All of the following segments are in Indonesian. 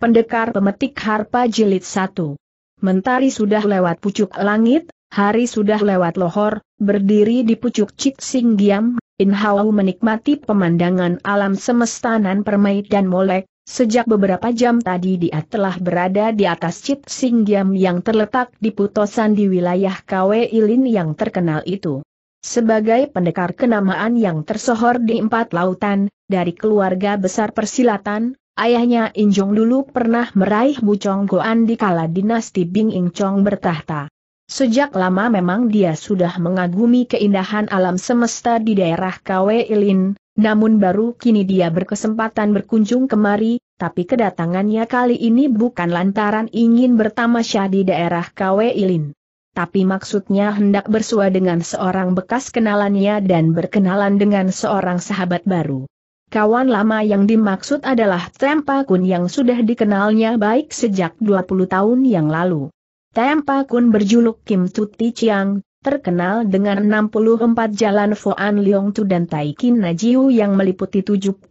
Pendekar Pemetik Harpa Jilid 1 Mentari sudah lewat pucuk langit, hari sudah lewat lohor, berdiri di pucuk Cik Sing In menikmati pemandangan alam semesta nan permai dan molek, sejak beberapa jam tadi dia telah berada di atas Cik Sing Giam yang terletak di putusan di wilayah KW Ilin yang terkenal itu. Sebagai pendekar kenamaan yang tersohor di empat lautan, dari keluarga besar persilatan, Ayahnya Injong dulu pernah meraih Bucong Goan di kala dinasti Bing In Chong bertahta. Sejak lama memang dia sudah mengagumi keindahan alam semesta di daerah Kwe Ilin, namun baru kini dia berkesempatan berkunjung kemari, tapi kedatangannya kali ini bukan lantaran ingin bertamasya di daerah Kwe Ilin. Tapi maksudnya hendak bersua dengan seorang bekas kenalannya dan berkenalan dengan seorang sahabat baru. Kawan lama yang dimaksud adalah Tempa Kun yang sudah dikenalnya baik sejak 20 tahun yang lalu. Tempa Kun berjuluk Kim Tuti Chiang, terkenal dengan 64 jalan Foan Leong Tu dan Taikin Najiu yang meliputi 72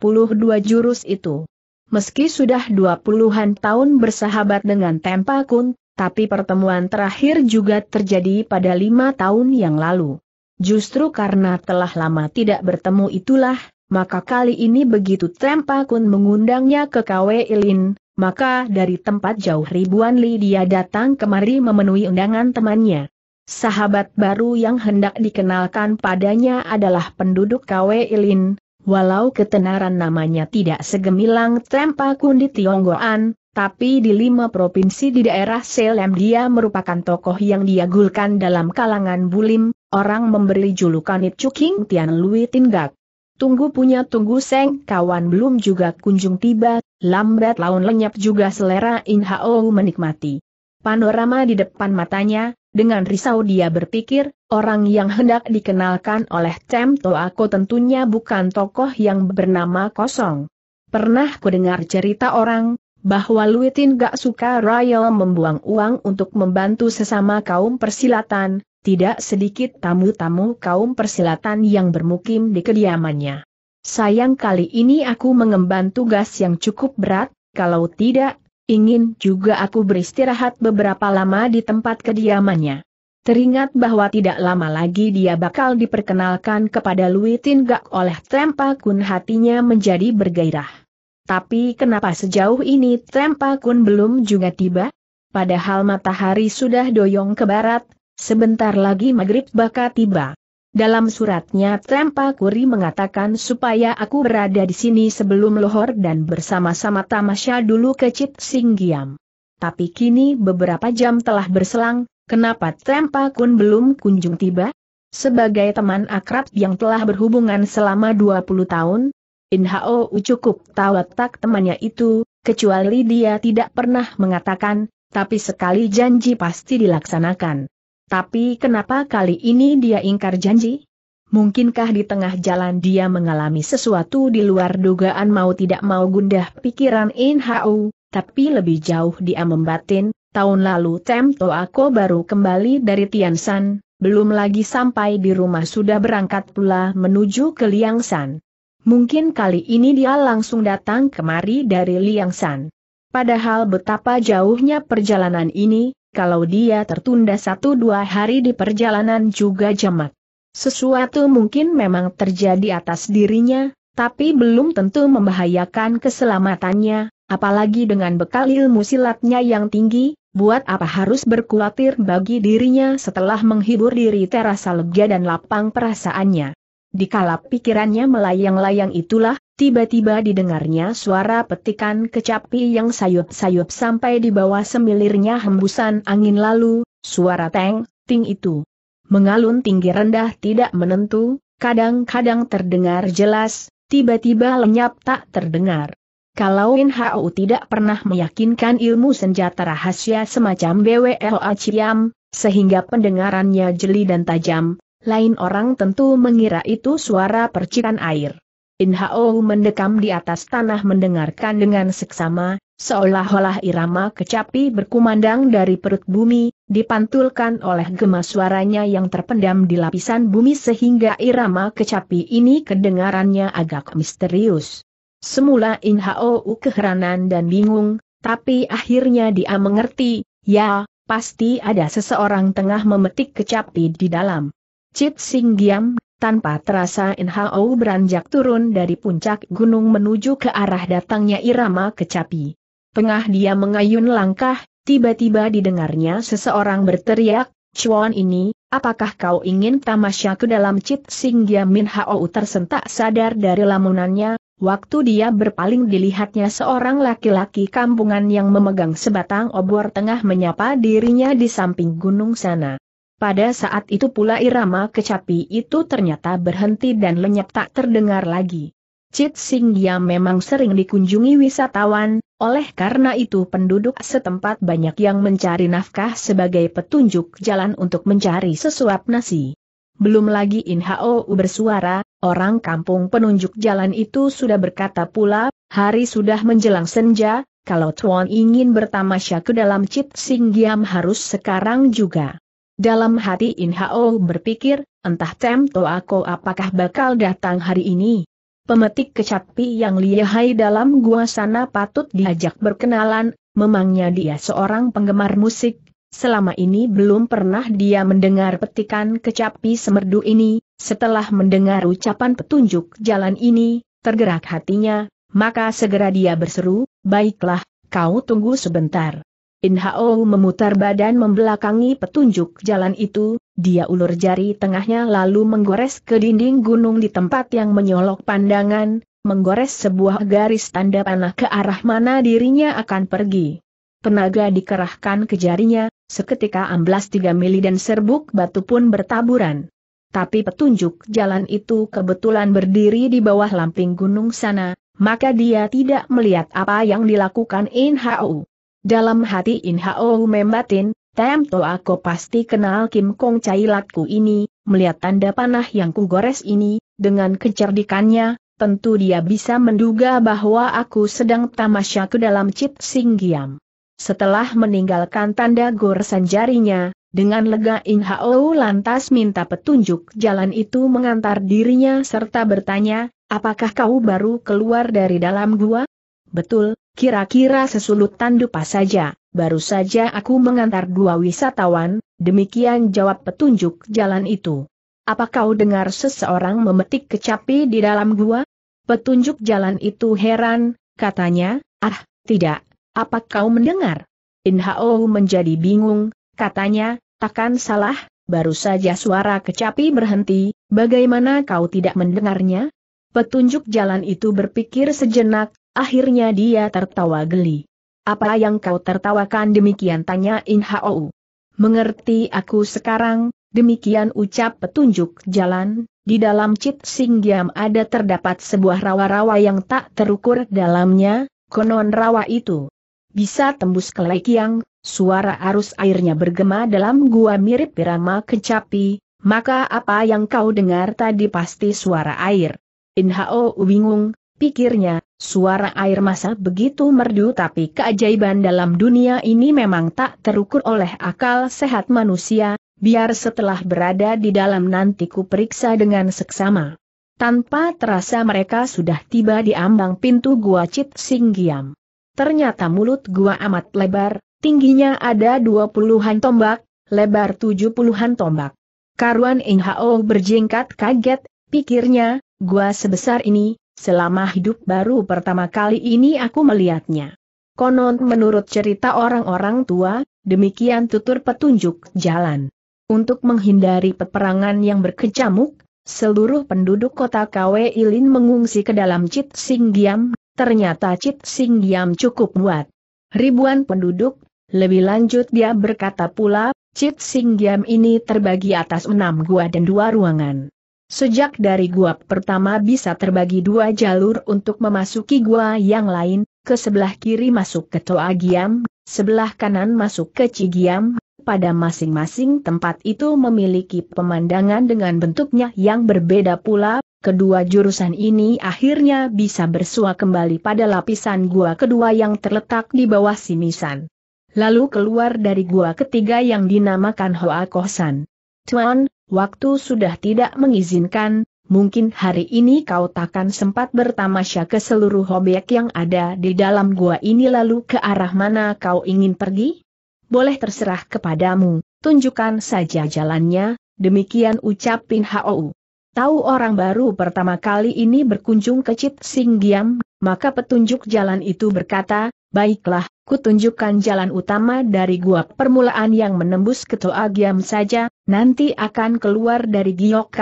jurus itu. Meski sudah 20-an tahun bersahabat dengan Tempa Kun, tapi pertemuan terakhir juga terjadi pada lima tahun yang lalu. Justru karena telah lama tidak bertemu itulah, maka kali ini begitu Trempakun mengundangnya ke Kwe Ilin, maka dari tempat jauh ribuan li dia datang kemari memenuhi undangan temannya. Sahabat baru yang hendak dikenalkan padanya adalah penduduk Kwe Ilin, walau ketenaran namanya tidak segemilang Trempakun di Tionggoan, tapi di lima provinsi di daerah Selem dia merupakan tokoh yang diagulkan dalam kalangan bulim, orang memberi julukan Itchuking Tian Lui Tinggak. Tunggu punya tunggu seng, kawan belum juga kunjung tiba, lambat laun lenyap juga selera In Hao menikmati. Panorama di depan matanya, dengan risau dia berpikir, orang yang hendak dikenalkan oleh Tem Toako tentunya bukan tokoh yang bernama kosong. Pernah kudengar cerita orang, bahwa Luitin gak suka Royal membuang uang untuk membantu sesama kaum persilatan, tidak sedikit tamu-tamu kaum persilatan yang bermukim di kediamannya. Sayang kali ini aku mengemban tugas yang cukup berat, kalau tidak, ingin juga aku beristirahat beberapa lama di tempat kediamannya. Teringat bahwa tidak lama lagi dia bakal diperkenalkan kepada Louis Tinggak oleh Trempa Kun hatinya menjadi bergairah. Tapi kenapa sejauh ini Trempa Kun belum juga tiba? Padahal matahari sudah doyong ke barat, Sebentar lagi maghrib bakal tiba. Dalam suratnya Trempa Kuri mengatakan supaya aku berada di sini sebelum lohor dan bersama-sama tamasya dulu ke Cit Singgiam. Tapi kini beberapa jam telah berselang, kenapa Trempa Kun belum kunjung tiba? Sebagai teman akrab yang telah berhubungan selama 20 tahun, Inhao cukup tahu tak temannya itu, kecuali dia tidak pernah mengatakan, tapi sekali janji pasti dilaksanakan. Tapi kenapa kali ini dia ingkar janji? Mungkinkah di tengah jalan dia mengalami sesuatu di luar dugaan mau tidak mau gundah pikiran In Hau, tapi lebih jauh dia membatin, tahun lalu Temto Ako baru kembali dari Tiansan, belum lagi sampai di rumah sudah berangkat pula menuju ke Liangsan. Mungkin kali ini dia langsung datang kemari dari Liang Liangsan. Padahal betapa jauhnya perjalanan ini, kalau dia tertunda satu dua hari di perjalanan juga jamak. Sesuatu mungkin memang terjadi atas dirinya, tapi belum tentu membahayakan keselamatannya, apalagi dengan bekal ilmu silatnya yang tinggi, buat apa harus berkulatir bagi dirinya setelah menghibur diri terasa lega dan lapang perasaannya. Dikala pikirannya melayang-layang itulah, Tiba-tiba didengarnya suara petikan kecapi yang sayup-sayup sampai di bawah semilirnya hembusan angin lalu, suara teng, ting itu. Mengalun tinggi rendah tidak menentu, kadang-kadang terdengar jelas, tiba-tiba lenyap tak terdengar. Kalau In tidak pernah meyakinkan ilmu senjata rahasia semacam BWLA Ciam, sehingga pendengarannya jeli dan tajam, lain orang tentu mengira itu suara percikan air. In Hao mendekam di atas tanah mendengarkan dengan seksama, seolah-olah irama kecapi berkumandang dari perut bumi, dipantulkan oleh gema suaranya yang terpendam di lapisan bumi sehingga irama kecapi ini kedengarannya agak misterius. Semula In Hao keheranan dan bingung, tapi akhirnya dia mengerti, ya, pasti ada seseorang tengah memetik kecapi di dalam. Cit Sing diam tanpa terasa Inhaou beranjak turun dari puncak gunung menuju ke arah datangnya irama kecapi. Tengah dia mengayun langkah, tiba-tiba didengarnya seseorang berteriak, Chuan ini, apakah kau ingin tamasya ke dalam Cit Singgia Min Hao tersentak sadar dari lamunannya, Waktu dia berpaling dilihatnya seorang laki-laki kampungan yang memegang sebatang obor tengah menyapa dirinya di samping gunung sana. Pada saat itu pula irama kecapi itu ternyata berhenti dan lenyap tak terdengar lagi. Cit Gia memang sering dikunjungi wisatawan, oleh karena itu penduduk setempat banyak yang mencari nafkah sebagai petunjuk jalan untuk mencari sesuap nasi. Belum lagi In Hao bersuara, orang kampung penunjuk jalan itu sudah berkata pula, hari sudah menjelang senja, kalau Tuan ingin bertamasya ke dalam Cit Singgiam harus sekarang juga. Dalam hati In Hao oh berpikir, entah Temto aku apakah bakal datang hari ini. Pemetik kecapi yang lihai dalam gua sana patut diajak berkenalan, memangnya dia seorang penggemar musik, Selama ini belum pernah dia mendengar petikan kecapi semerdu ini, setelah mendengar ucapan petunjuk jalan ini, tergerak hatinya, maka segera dia berseru, baiklah, kau tunggu sebentar. In Hao memutar badan membelakangi petunjuk jalan itu, dia ulur jari tengahnya lalu menggores ke dinding gunung di tempat yang menyolok pandangan, menggores sebuah garis tanda panah ke arah mana dirinya akan pergi. Tenaga dikerahkan ke jarinya, seketika amblas tiga mili dan serbuk batu pun bertaburan. Tapi petunjuk jalan itu kebetulan berdiri di bawah lamping gunung sana, maka dia tidak melihat apa yang dilakukan In Hao. Dalam hati In Hao membatin, Temto aku pasti kenal Kim Kong Cailatku ini, melihat tanda panah yang kugores ini, dengan kecerdikannya, tentu dia bisa menduga bahwa aku sedang tamasya ke dalam Cip Singgiam. Setelah meninggalkan tanda goresan jarinya, dengan lega In Hao lantas minta petunjuk jalan itu mengantar dirinya serta bertanya, apakah kau baru keluar dari dalam gua? Betul, kira-kira sesulut pas saja, baru saja aku mengantar dua wisatawan, demikian jawab petunjuk jalan itu. Apa kau dengar seseorang memetik kecapi di dalam gua? Petunjuk jalan itu heran, katanya, ah, tidak, apa kau mendengar? Inhao menjadi bingung, katanya, takkan salah, baru saja suara kecapi berhenti, bagaimana kau tidak mendengarnya? Petunjuk jalan itu berpikir sejenak, Akhirnya dia tertawa geli. Apa yang kau tertawakan demikian tanya In Hou. Mengerti aku sekarang, demikian ucap petunjuk jalan, di dalam Cit Singgiam ada terdapat sebuah rawa-rawa yang tak terukur dalamnya, konon rawa itu bisa tembus ke Lekiang, suara arus airnya bergema dalam gua mirip irama kecapi, maka apa yang kau dengar tadi pasti suara air. In Hao bingung, Pikirnya, suara air masa begitu merdu tapi keajaiban dalam dunia ini memang tak terukur oleh akal sehat manusia, biar setelah berada di dalam nanti ku periksa dengan seksama. Tanpa terasa mereka sudah tiba di ambang pintu gua Cit Singgiam. Ternyata mulut gua amat lebar, tingginya ada dua puluhan tombak, lebar tujuh puluhan tombak. Karuan Inhao berjingkat kaget, pikirnya, gua sebesar ini, Selama hidup baru pertama kali ini aku melihatnya. Konon menurut cerita orang-orang tua, demikian tutur petunjuk jalan. Untuk menghindari peperangan yang berkecamuk, seluruh penduduk kota KW Ilin mengungsi ke dalam Cit Singgiam, ternyata Cit Singgiam cukup buat ribuan penduduk, lebih lanjut dia berkata pula, Cit Singgiam ini terbagi atas enam gua dan dua ruangan. Sejak dari gua pertama bisa terbagi dua jalur untuk memasuki gua yang lain, ke sebelah kiri masuk ke Toa Giam, sebelah kanan masuk ke Cigiam, pada masing-masing tempat itu memiliki pemandangan dengan bentuknya yang berbeda pula, kedua jurusan ini akhirnya bisa bersua kembali pada lapisan gua kedua yang terletak di bawah simisan. Lalu keluar dari gua ketiga yang dinamakan Hoa Kosan. Tuan, waktu sudah tidak mengizinkan, mungkin hari ini kau takkan sempat bertamasya ke seluruh hobek yang ada di dalam gua ini lalu ke arah mana kau ingin pergi? Boleh terserah kepadamu, tunjukkan saja jalannya, demikian ucap Pin Hou. Tahu orang baru pertama kali ini berkunjung ke Cit Sing Giam, maka petunjuk jalan itu berkata, Baiklah, kutunjukkan jalan utama dari gua permulaan yang menembus ke toa giam saja, nanti akan keluar dari Giok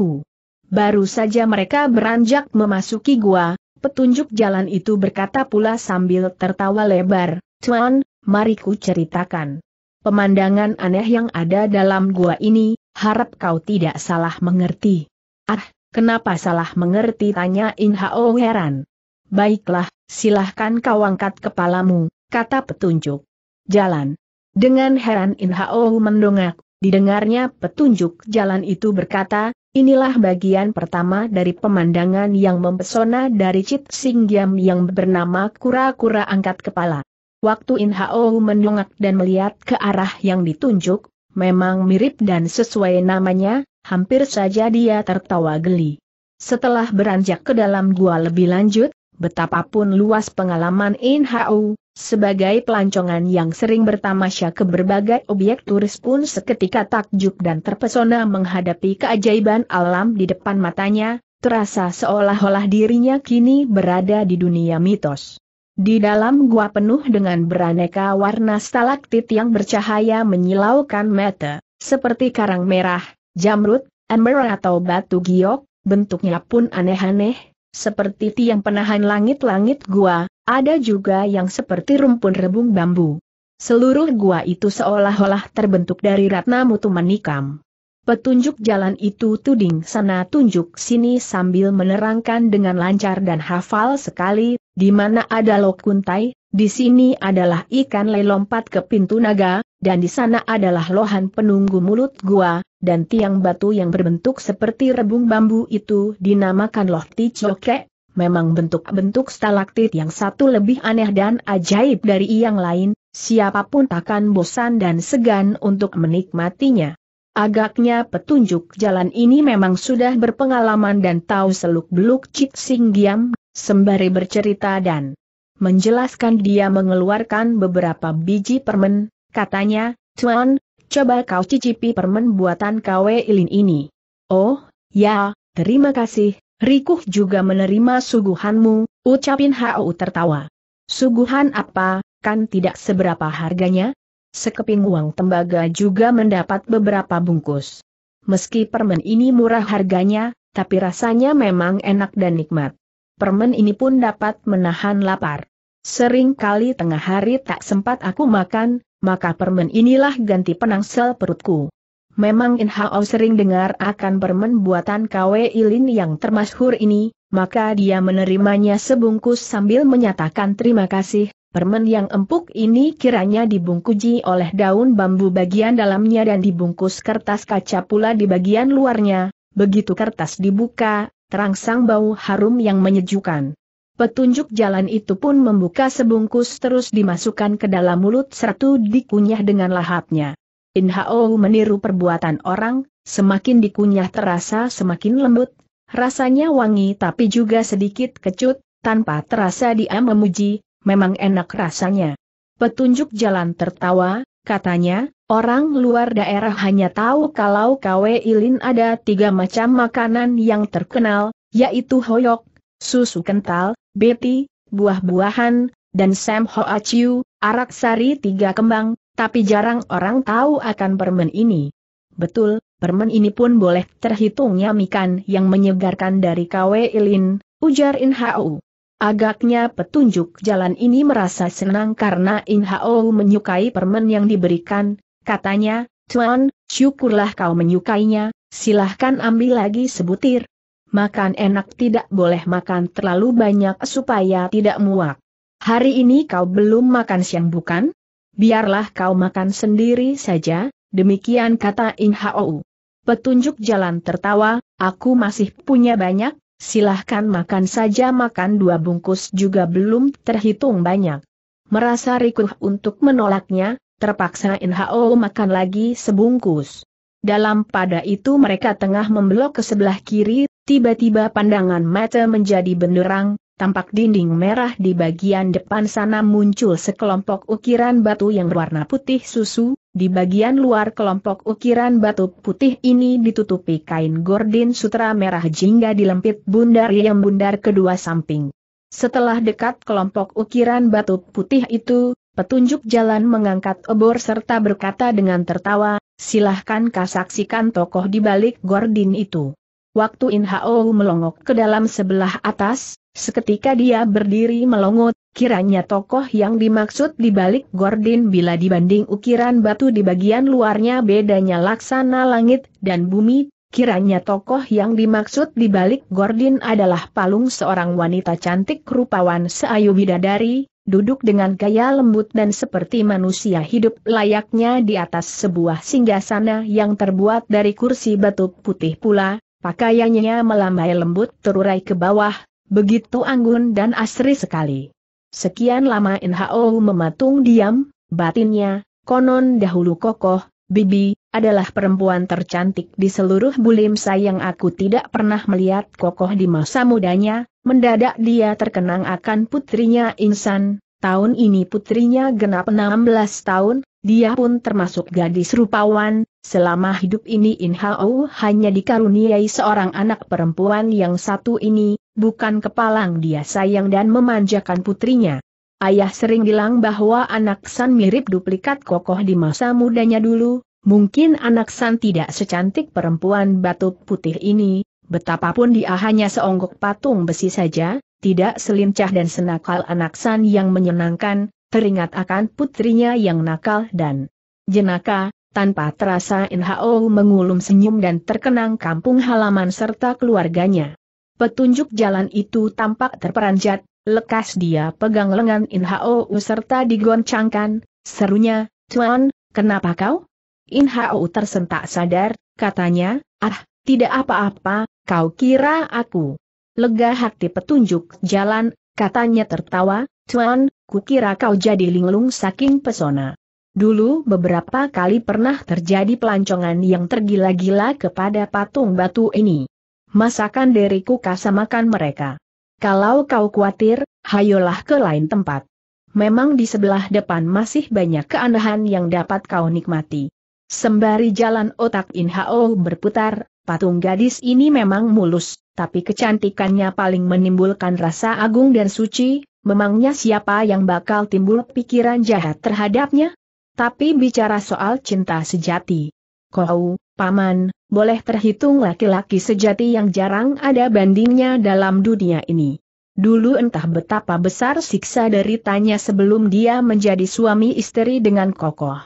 hu. Baru saja mereka beranjak memasuki gua, petunjuk jalan itu berkata pula sambil tertawa lebar, Tuan, mari ku ceritakan. Pemandangan aneh yang ada dalam gua ini, harap kau tidak salah mengerti. Ah, kenapa salah mengerti tanya In heran. Baiklah, Silahkan kau angkat kepalamu, kata petunjuk. Jalan. Dengan heran Inhao mendongak, didengarnya petunjuk jalan itu berkata, Inilah bagian pertama dari pemandangan yang mempesona dari Cit Giam yang bernama Kura-Kura Angkat Kepala. Waktu In Hao mendongak dan melihat ke arah yang ditunjuk, memang mirip dan sesuai namanya, hampir saja dia tertawa geli. Setelah beranjak ke dalam gua lebih lanjut, Betapapun luas pengalaman Inhao, sebagai pelancongan yang sering bertamasya ke berbagai objek turis pun seketika takjub dan terpesona menghadapi keajaiban alam di depan matanya, terasa seolah-olah dirinya kini berada di dunia mitos. Di dalam gua penuh dengan beraneka warna stalaktit yang bercahaya menyilaukan mata, seperti karang merah, jamrut, ember atau batu giok, bentuknya pun aneh-aneh, seperti tiang penahan langit-langit gua, ada juga yang seperti rumpun rebung bambu. Seluruh gua itu seolah-olah terbentuk dari ratna mutu menikam. Petunjuk jalan itu tuding sana tunjuk sini sambil menerangkan dengan lancar dan hafal sekali, di mana ada lokuntai, di sini adalah ikan lelompat ke pintu naga, dan di sana adalah lohan penunggu mulut gua, dan tiang batu yang berbentuk seperti rebung bambu itu dinamakan loh ticoke. Memang bentuk-bentuk stalaktit yang satu lebih aneh dan ajaib dari yang lain, siapapun takkan bosan dan segan untuk menikmatinya. Agaknya petunjuk jalan ini memang sudah berpengalaman dan tahu seluk-beluk Cik Sing Giam, sembari bercerita dan menjelaskan dia mengeluarkan beberapa biji permen, katanya, Tuan, coba kau cicipi permen buatan KW Ilin ini. Oh, ya, terima kasih, Rikuh juga menerima suguhanmu, ucapin Hau tertawa. Suguhan apa, kan tidak seberapa harganya? sekeping uang tembaga juga mendapat beberapa bungkus. Meski permen ini murah harganya, tapi rasanya memang enak dan nikmat. Permen ini pun dapat menahan lapar. Sering kali tengah hari tak sempat aku makan, maka permen inilah ganti penangsel perutku. Memang Inhao sering dengar akan permen buatan KW Ilin yang termasyhur ini, maka dia menerimanya sebungkus sambil menyatakan terima kasih, Permen yang empuk ini kiranya dibungkuji oleh daun bambu bagian dalamnya dan dibungkus kertas kaca pula di bagian luarnya, begitu kertas dibuka, terangsang bau harum yang menyejukkan. Petunjuk jalan itu pun membuka sebungkus terus dimasukkan ke dalam mulut serta dikunyah dengan lahapnya. Hao meniru perbuatan orang, semakin dikunyah terasa semakin lembut, rasanya wangi tapi juga sedikit kecut, tanpa terasa dia memuji, memang enak rasanya. Petunjuk jalan tertawa, katanya, orang luar daerah hanya tahu kalau KW Ilin ada tiga macam makanan yang terkenal, yaitu hoyok, susu kental, beti, buah-buahan, dan Sam hoaciu, arak sari tiga kembang, tapi jarang orang tahu akan permen ini. Betul, permen ini pun boleh terhitung nyamikan yang menyegarkan dari KW Ilin, ujar In Hau. Agaknya petunjuk jalan ini merasa senang karena In Hao menyukai permen yang diberikan, katanya, Tuan, syukurlah kau menyukainya, silahkan ambil lagi sebutir. Makan enak tidak boleh makan terlalu banyak supaya tidak muak. Hari ini kau belum makan siang bukan? Biarlah kau makan sendiri saja, demikian kata In Hao. Petunjuk jalan tertawa, aku masih punya banyak, Silahkan makan saja makan dua bungkus juga belum terhitung banyak. Merasa rikuh untuk menolaknya, terpaksa Inhao oh, makan lagi sebungkus. Dalam pada itu mereka tengah membelok ke sebelah kiri, tiba-tiba pandangan mata menjadi benderang, tampak dinding merah di bagian depan sana muncul sekelompok ukiran batu yang berwarna putih susu, di bagian luar kelompok ukiran batu putih ini ditutupi kain gordin sutra merah jingga dilempit bundar yang bundar kedua samping. Setelah dekat kelompok ukiran batu putih itu, petunjuk jalan mengangkat obor serta berkata dengan tertawa, silahkan kasaksikan tokoh di balik gordin itu. Waktu In Hao melongok ke dalam sebelah atas, seketika dia berdiri melongot, kiranya tokoh yang dimaksud di balik gordin bila dibanding ukiran batu di bagian luarnya bedanya laksana langit dan bumi Kiranya tokoh yang dimaksud di balik gordin adalah palung seorang wanita cantik rupawan seayu bidadari, duduk dengan gaya lembut dan seperti manusia hidup layaknya di atas sebuah singgasana yang terbuat dari kursi batu putih pula, Pakaiannya melambai lembut terurai ke bawah, begitu anggun dan asri sekali. Sekian lama Inhao mematung diam, batinnya, konon dahulu kokoh, bibi, adalah perempuan tercantik di seluruh bulim sayang aku tidak pernah melihat kokoh di masa mudanya, mendadak dia terkenang akan putrinya insan, tahun ini putrinya genap 16 tahun, dia pun termasuk gadis rupawan, Selama hidup ini In Hao hanya dikaruniai seorang anak perempuan yang satu ini, bukan kepalang dia sayang dan memanjakan putrinya. Ayah sering bilang bahwa anak San mirip duplikat kokoh di masa mudanya dulu, mungkin anak San tidak secantik perempuan batu putih ini, betapapun dia hanya seonggok patung besi saja, tidak selincah dan senakal anak San yang menyenangkan, teringat akan putrinya yang nakal dan jenaka, tanpa terasa In Hao mengulum senyum dan terkenang kampung halaman serta keluarganya. Petunjuk jalan itu tampak terperanjat, lekas dia pegang lengan In Hao serta digoncangkan, serunya, Tuan, kenapa kau? In Hao tersentak sadar, katanya, ah, tidak apa-apa, kau kira aku. Lega hati petunjuk jalan, katanya tertawa, Tuan, kukira kau jadi linglung saking pesona. Dulu beberapa kali pernah terjadi pelancongan yang tergila-gila kepada patung batu ini. Masakan deriku kasamakan mereka. Kalau kau khawatir, hayolah ke lain tempat. Memang di sebelah depan masih banyak keanehan yang dapat kau nikmati. Sembari jalan otak Inhao oh berputar, patung gadis ini memang mulus, tapi kecantikannya paling menimbulkan rasa agung dan suci, memangnya siapa yang bakal timbul pikiran jahat terhadapnya? Tapi bicara soal cinta sejati. Kau, Paman, boleh terhitung laki-laki sejati yang jarang ada bandingnya dalam dunia ini. Dulu entah betapa besar siksa deritanya sebelum dia menjadi suami istri dengan kokoh.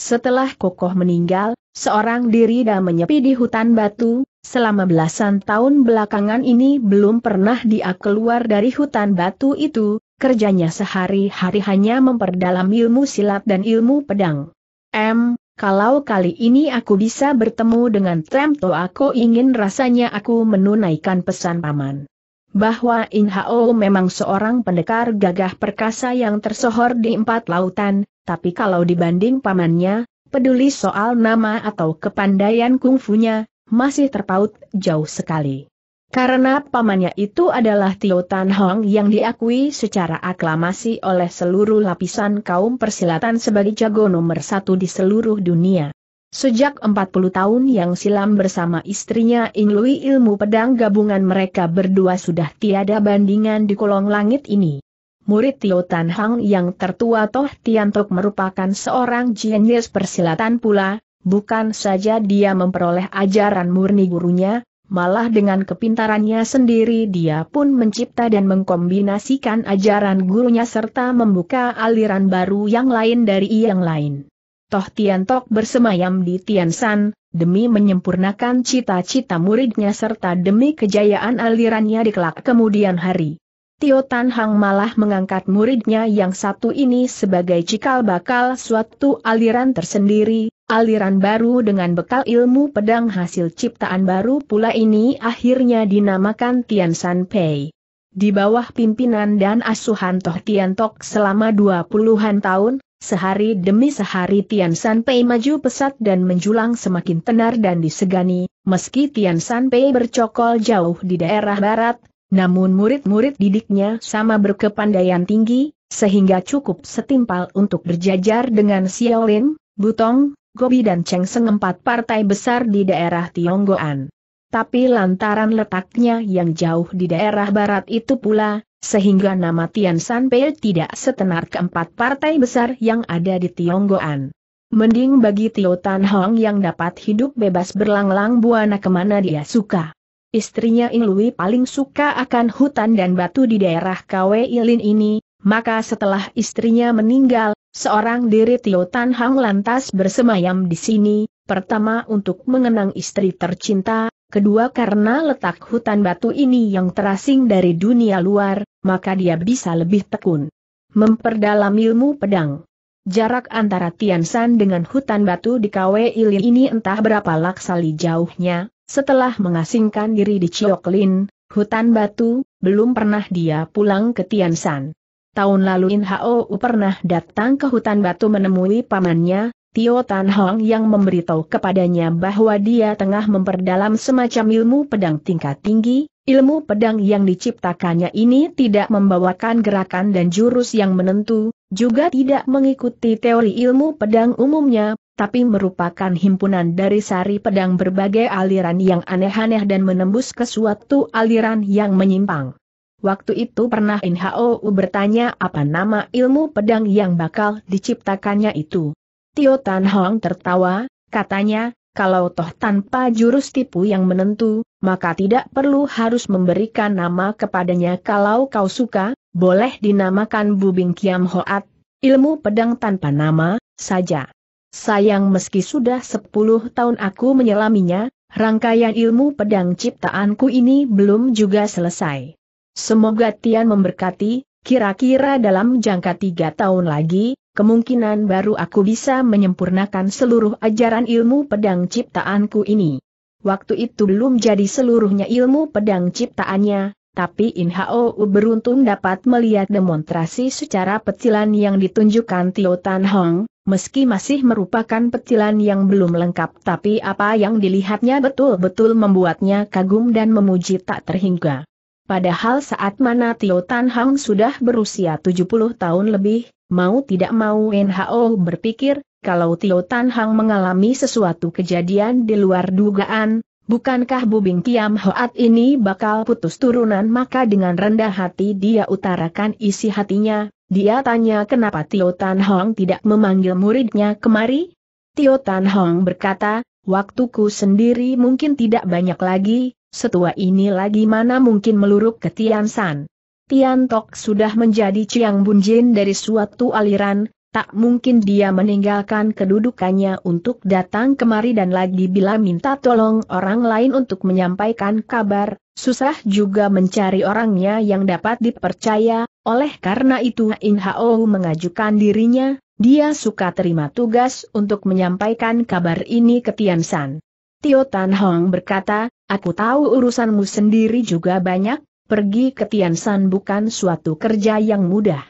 Setelah kokoh meninggal, seorang diri dan menyepi di hutan batu, selama belasan tahun belakangan ini belum pernah dia keluar dari hutan batu itu, kerjanya sehari-hari hanya memperdalam ilmu silat dan ilmu pedang. M, kalau kali ini aku bisa bertemu dengan Tremto aku ingin rasanya aku menunaikan pesan paman. Bahwa In Hao memang seorang pendekar gagah perkasa yang tersohor di empat lautan, tapi kalau dibanding pamannya, peduli soal nama atau kepandaian kungfunya, masih terpaut jauh sekali. Karena pamannya itu adalah Tio Tan Hong yang diakui secara aklamasi oleh seluruh lapisan kaum persilatan sebagai jago nomor satu di seluruh dunia. Sejak 40 tahun yang silam bersama istrinya Ing Lui ilmu pedang gabungan mereka berdua sudah tiada bandingan di kolong langit ini. Murid Tio Tan Hong yang tertua Toh Tian Tiantok merupakan seorang jenius persilatan pula, bukan saja dia memperoleh ajaran murni gurunya, Malah dengan kepintarannya sendiri dia pun mencipta dan mengkombinasikan ajaran gurunya serta membuka aliran baru yang lain dari yang lain. Toh Tian Tok bersemayam di Tian San, demi menyempurnakan cita-cita muridnya serta demi kejayaan alirannya di kelak kemudian hari. Tio Tan Hang malah mengangkat muridnya yang satu ini sebagai cikal bakal suatu aliran tersendiri, aliran baru dengan bekal ilmu pedang hasil ciptaan baru pula ini akhirnya dinamakan Tian San Pei. Di bawah pimpinan dan asuhan Toh Tian Tok selama dua puluhan tahun, sehari demi sehari Tian San Pei maju pesat dan menjulang semakin tenar dan disegani, meski Tian San Pei bercokol jauh di daerah barat, namun murid-murid didiknya sama berkepandaian tinggi, sehingga cukup setimpal untuk berjajar dengan Lin, Butong, Gobi dan Cheng Seng empat partai besar di daerah Tionggoan. Tapi lantaran letaknya yang jauh di daerah barat itu pula, sehingga nama Tian San Pei tidak setenar keempat partai besar yang ada di Tionggoan. Mending bagi Tio Tan Hong yang dapat hidup bebas berlanglang buana kemana dia suka istrinya Lui paling suka akan hutan dan batu di daerah Kwe Ilin ini, maka setelah istrinya meninggal, seorang diri Tio Tan Hang lantas bersemayam di sini, pertama untuk mengenang istri tercinta, kedua karena letak hutan batu ini yang terasing dari dunia luar, maka dia bisa lebih tekun. Memperdalam ilmu pedang. Jarak antara Tiansan dengan hutan batu di Kwe Ilin ini entah berapa laksali jauhnya, setelah mengasingkan diri di Cioklin, hutan batu, belum pernah dia pulang ke Tiansan. Tahun lalu In Hao pernah datang ke hutan batu menemui pamannya, Tio Tan Hong yang memberitahu kepadanya bahwa dia tengah memperdalam semacam ilmu pedang tingkat tinggi, Ilmu pedang yang diciptakannya ini tidak membawakan gerakan dan jurus yang menentu, juga tidak mengikuti teori ilmu pedang umumnya, tapi merupakan himpunan dari sari pedang berbagai aliran yang aneh-aneh dan menembus ke suatu aliran yang menyimpang. Waktu itu pernah NHOU bertanya apa nama ilmu pedang yang bakal diciptakannya itu. Tio Tan Hong tertawa, katanya, kalau toh tanpa jurus tipu yang menentu, maka tidak perlu harus memberikan nama kepadanya kalau kau suka, boleh dinamakan Bubing Kiam Hoat, ilmu pedang tanpa nama, saja. Sayang meski sudah 10 tahun aku menyelaminya, rangkaian ilmu pedang ciptaanku ini belum juga selesai. Semoga Tian memberkati, kira-kira dalam jangka tiga tahun lagi, kemungkinan baru aku bisa menyempurnakan seluruh ajaran ilmu pedang ciptaanku ini. Waktu itu belum jadi seluruhnya ilmu pedang ciptaannya, tapi Inhao beruntung dapat melihat demonstrasi secara petilan yang ditunjukkan Tio Tan Hong, meski masih merupakan petilan yang belum lengkap tapi apa yang dilihatnya betul-betul membuatnya kagum dan memuji tak terhingga. Padahal saat mana Tio Tan Hong sudah berusia 70 tahun lebih, Mau tidak mau NHO berpikir, kalau Tio Tan Hang mengalami sesuatu kejadian di luar dugaan, bukankah Bubing Kiam Hoat ini bakal putus turunan maka dengan rendah hati dia utarakan isi hatinya, dia tanya kenapa Tio Tan Hong tidak memanggil muridnya kemari? Tio Tan Hong berkata, waktuku sendiri mungkin tidak banyak lagi, setua ini lagi mana mungkin meluruk ke Tian San. Tian Tok sudah menjadi Chiang Bunjin dari suatu aliran, tak mungkin dia meninggalkan kedudukannya untuk datang kemari dan lagi bila minta tolong orang lain untuk menyampaikan kabar, susah juga mencari orangnya yang dapat dipercaya, oleh karena itu In Hao mengajukan dirinya, dia suka terima tugas untuk menyampaikan kabar ini ke Tian San. Tio Tan Hong berkata, aku tahu urusanmu sendiri juga banyak, pergi ke Tiansan bukan suatu kerja yang mudah.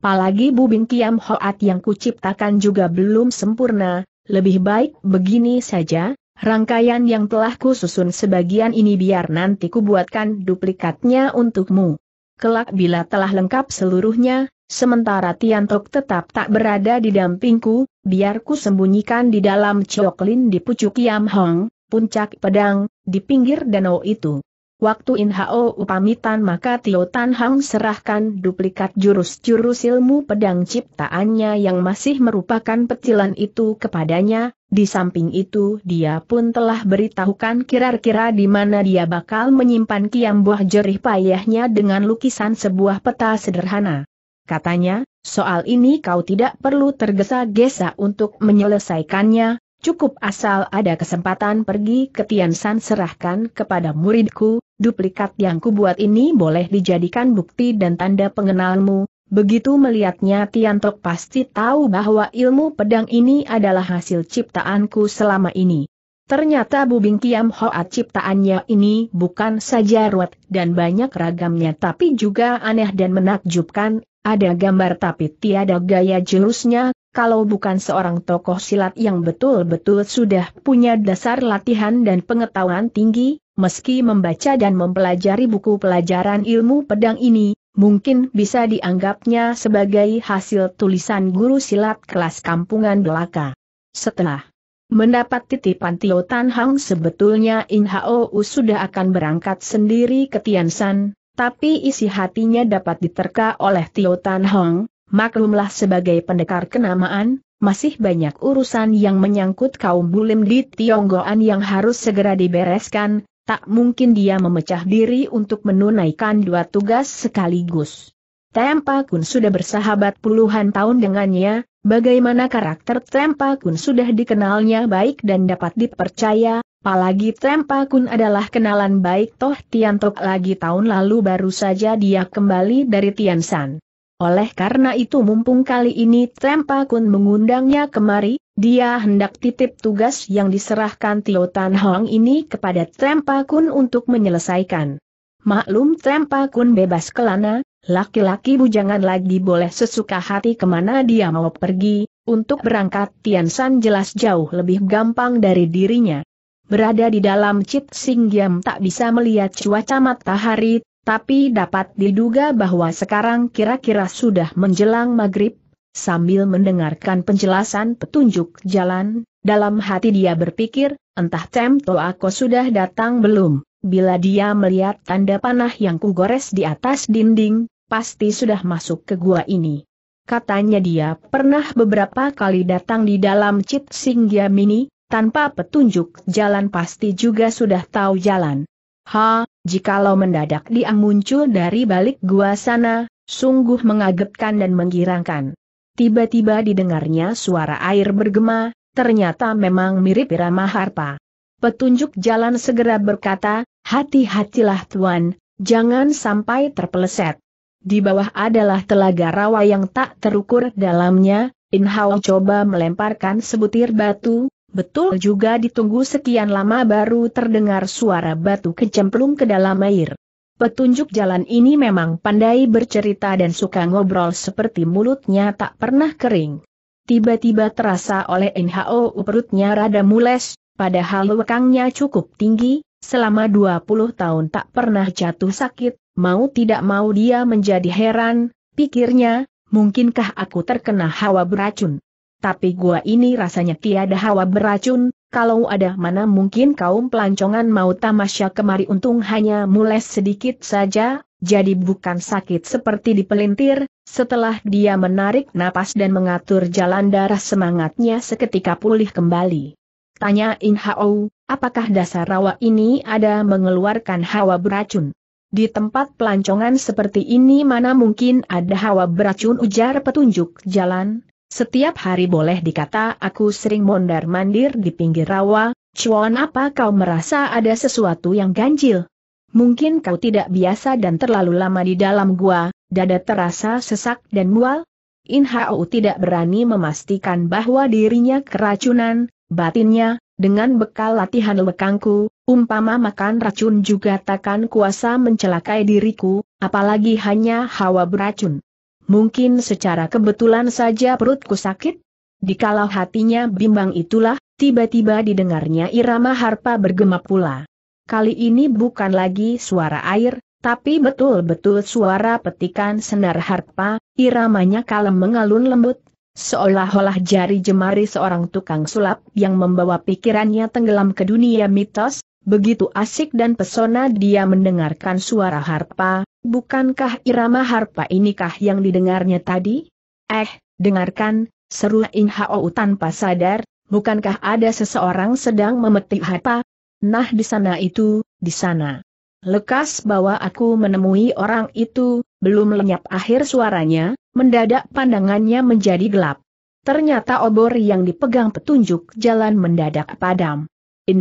Apalagi bubing Kiam Hoat yang kuciptakan juga belum sempurna, lebih baik begini saja, rangkaian yang telah kususun sebagian ini biar nanti kubuatkan duplikatnya untukmu. Kelak bila telah lengkap seluruhnya, sementara Tiantok tetap tak berada di dampingku, biar ku sembunyikan di dalam coklin di pucuk Kiam Hong, puncak pedang, di pinggir danau itu. Waktu In Hao pamitan maka Tio Tan Hang serahkan duplikat jurus-jurus ilmu pedang ciptaannya yang masih merupakan petilan itu kepadanya, di samping itu dia pun telah beritahukan kira-kira di mana dia bakal menyimpan kiam buah jerih payahnya dengan lukisan sebuah peta sederhana. Katanya, soal ini kau tidak perlu tergesa-gesa untuk menyelesaikannya, Cukup asal ada kesempatan pergi ke Tiansan serahkan kepada muridku, duplikat yang kubuat ini boleh dijadikan bukti dan tanda pengenalmu. Begitu melihatnya Tiantok pasti tahu bahwa ilmu pedang ini adalah hasil ciptaanku selama ini. Ternyata Bubing Kiam Hoat ciptaannya ini bukan saja ruwet dan banyak ragamnya tapi juga aneh dan menakjubkan, ada gambar tapi tiada gaya jurusnya, kalau bukan seorang tokoh silat yang betul-betul sudah punya dasar latihan dan pengetahuan tinggi, meski membaca dan mempelajari buku pelajaran ilmu pedang ini, mungkin bisa dianggapnya sebagai hasil tulisan guru silat kelas kampungan belaka. Setelah mendapat titipan Tio Tan Hang sebetulnya In Hao sudah akan berangkat sendiri ke Tiansan, tapi isi hatinya dapat diterka oleh Tio Tan Hang, maklumlah sebagai pendekar kenamaan, masih banyak urusan yang menyangkut kaum bulim di Tionggoan yang harus segera dibereskan, tak mungkin dia memecah diri untuk menunaikan dua tugas sekaligus. Tempa Kun sudah bersahabat puluhan tahun dengannya, bagaimana karakter Tempa Kun sudah dikenalnya baik dan dapat dipercaya, apalagi Tempa Kun adalah kenalan baik Toh Tiantok lagi tahun lalu baru saja dia kembali dari Tiansan. Oleh karena itu mumpung kali ini Tempa Kun mengundangnya kemari, dia hendak titip tugas yang diserahkan Tio Tan Hong ini kepada Trempa Kun untuk menyelesaikan. Maklum Trempa Kun bebas kelana, laki-laki bujangan lagi boleh sesuka hati kemana dia mau pergi, untuk berangkat Tian San jelas jauh lebih gampang dari dirinya. Berada di dalam Cit Singgiam tak bisa melihat cuaca matahari, tapi dapat diduga bahwa sekarang kira-kira sudah menjelang maghrib, Sambil mendengarkan penjelasan petunjuk jalan, dalam hati dia berpikir, entah Temto aku sudah datang belum. Bila dia melihat tanda panah yang kugores di atas dinding, pasti sudah masuk ke gua ini. Katanya dia pernah beberapa kali datang di dalam Cit Singgya Mini, tanpa petunjuk jalan pasti juga sudah tahu jalan. Ha, jikalau mendadak dia muncul dari balik gua sana, sungguh mengagetkan dan menggirangkan. Tiba-tiba didengarnya suara air bergema, ternyata memang mirip irama harpa. Petunjuk jalan segera berkata, hati-hatilah tuan, jangan sampai terpeleset. Di bawah adalah telaga rawa yang tak terukur dalamnya, Hao coba melemparkan sebutir batu, betul juga ditunggu sekian lama baru terdengar suara batu kecemplung ke dalam air. Petunjuk jalan ini memang pandai bercerita dan suka ngobrol seperti mulutnya tak pernah kering. Tiba-tiba terasa oleh NHO perutnya rada mules, padahal lekangnya cukup tinggi, selama 20 tahun tak pernah jatuh sakit, mau tidak mau dia menjadi heran, pikirnya, mungkinkah aku terkena hawa beracun? Tapi gua ini rasanya tiada hawa beracun, kalau ada mana mungkin kaum pelancongan mau tamasya kemari untung hanya mules sedikit saja, jadi bukan sakit seperti dipelintir, setelah dia menarik napas dan mengatur jalan darah semangatnya seketika pulih kembali. Tanya In Hao, apakah dasar rawa ini ada mengeluarkan hawa beracun? Di tempat pelancongan seperti ini mana mungkin ada hawa beracun ujar petunjuk jalan, setiap hari boleh dikata aku sering mondar-mandir di pinggir rawa, Cuan apa kau merasa ada sesuatu yang ganjil? Mungkin kau tidak biasa dan terlalu lama di dalam gua, dada terasa sesak dan mual? In Hao tidak berani memastikan bahwa dirinya keracunan, batinnya, dengan bekal latihan lekangku, umpama makan racun juga takkan kuasa mencelakai diriku, apalagi hanya hawa beracun. Mungkin secara kebetulan saja perutku sakit? Dikala hatinya bimbang itulah, tiba-tiba didengarnya irama harpa bergema pula. Kali ini bukan lagi suara air, tapi betul-betul suara petikan senar harpa, iramanya kalem mengalun lembut, seolah-olah jari jemari seorang tukang sulap yang membawa pikirannya tenggelam ke dunia mitos, begitu asik dan pesona dia mendengarkan suara harpa, Bukankah irama harpa inikah yang didengarnya tadi? Eh, dengarkan, seru In Hao tanpa sadar, bukankah ada seseorang sedang memetik harpa? Nah di sana itu, di sana. Lekas bahwa aku menemui orang itu, belum lenyap akhir suaranya, mendadak pandangannya menjadi gelap. Ternyata obor yang dipegang petunjuk jalan mendadak padam. In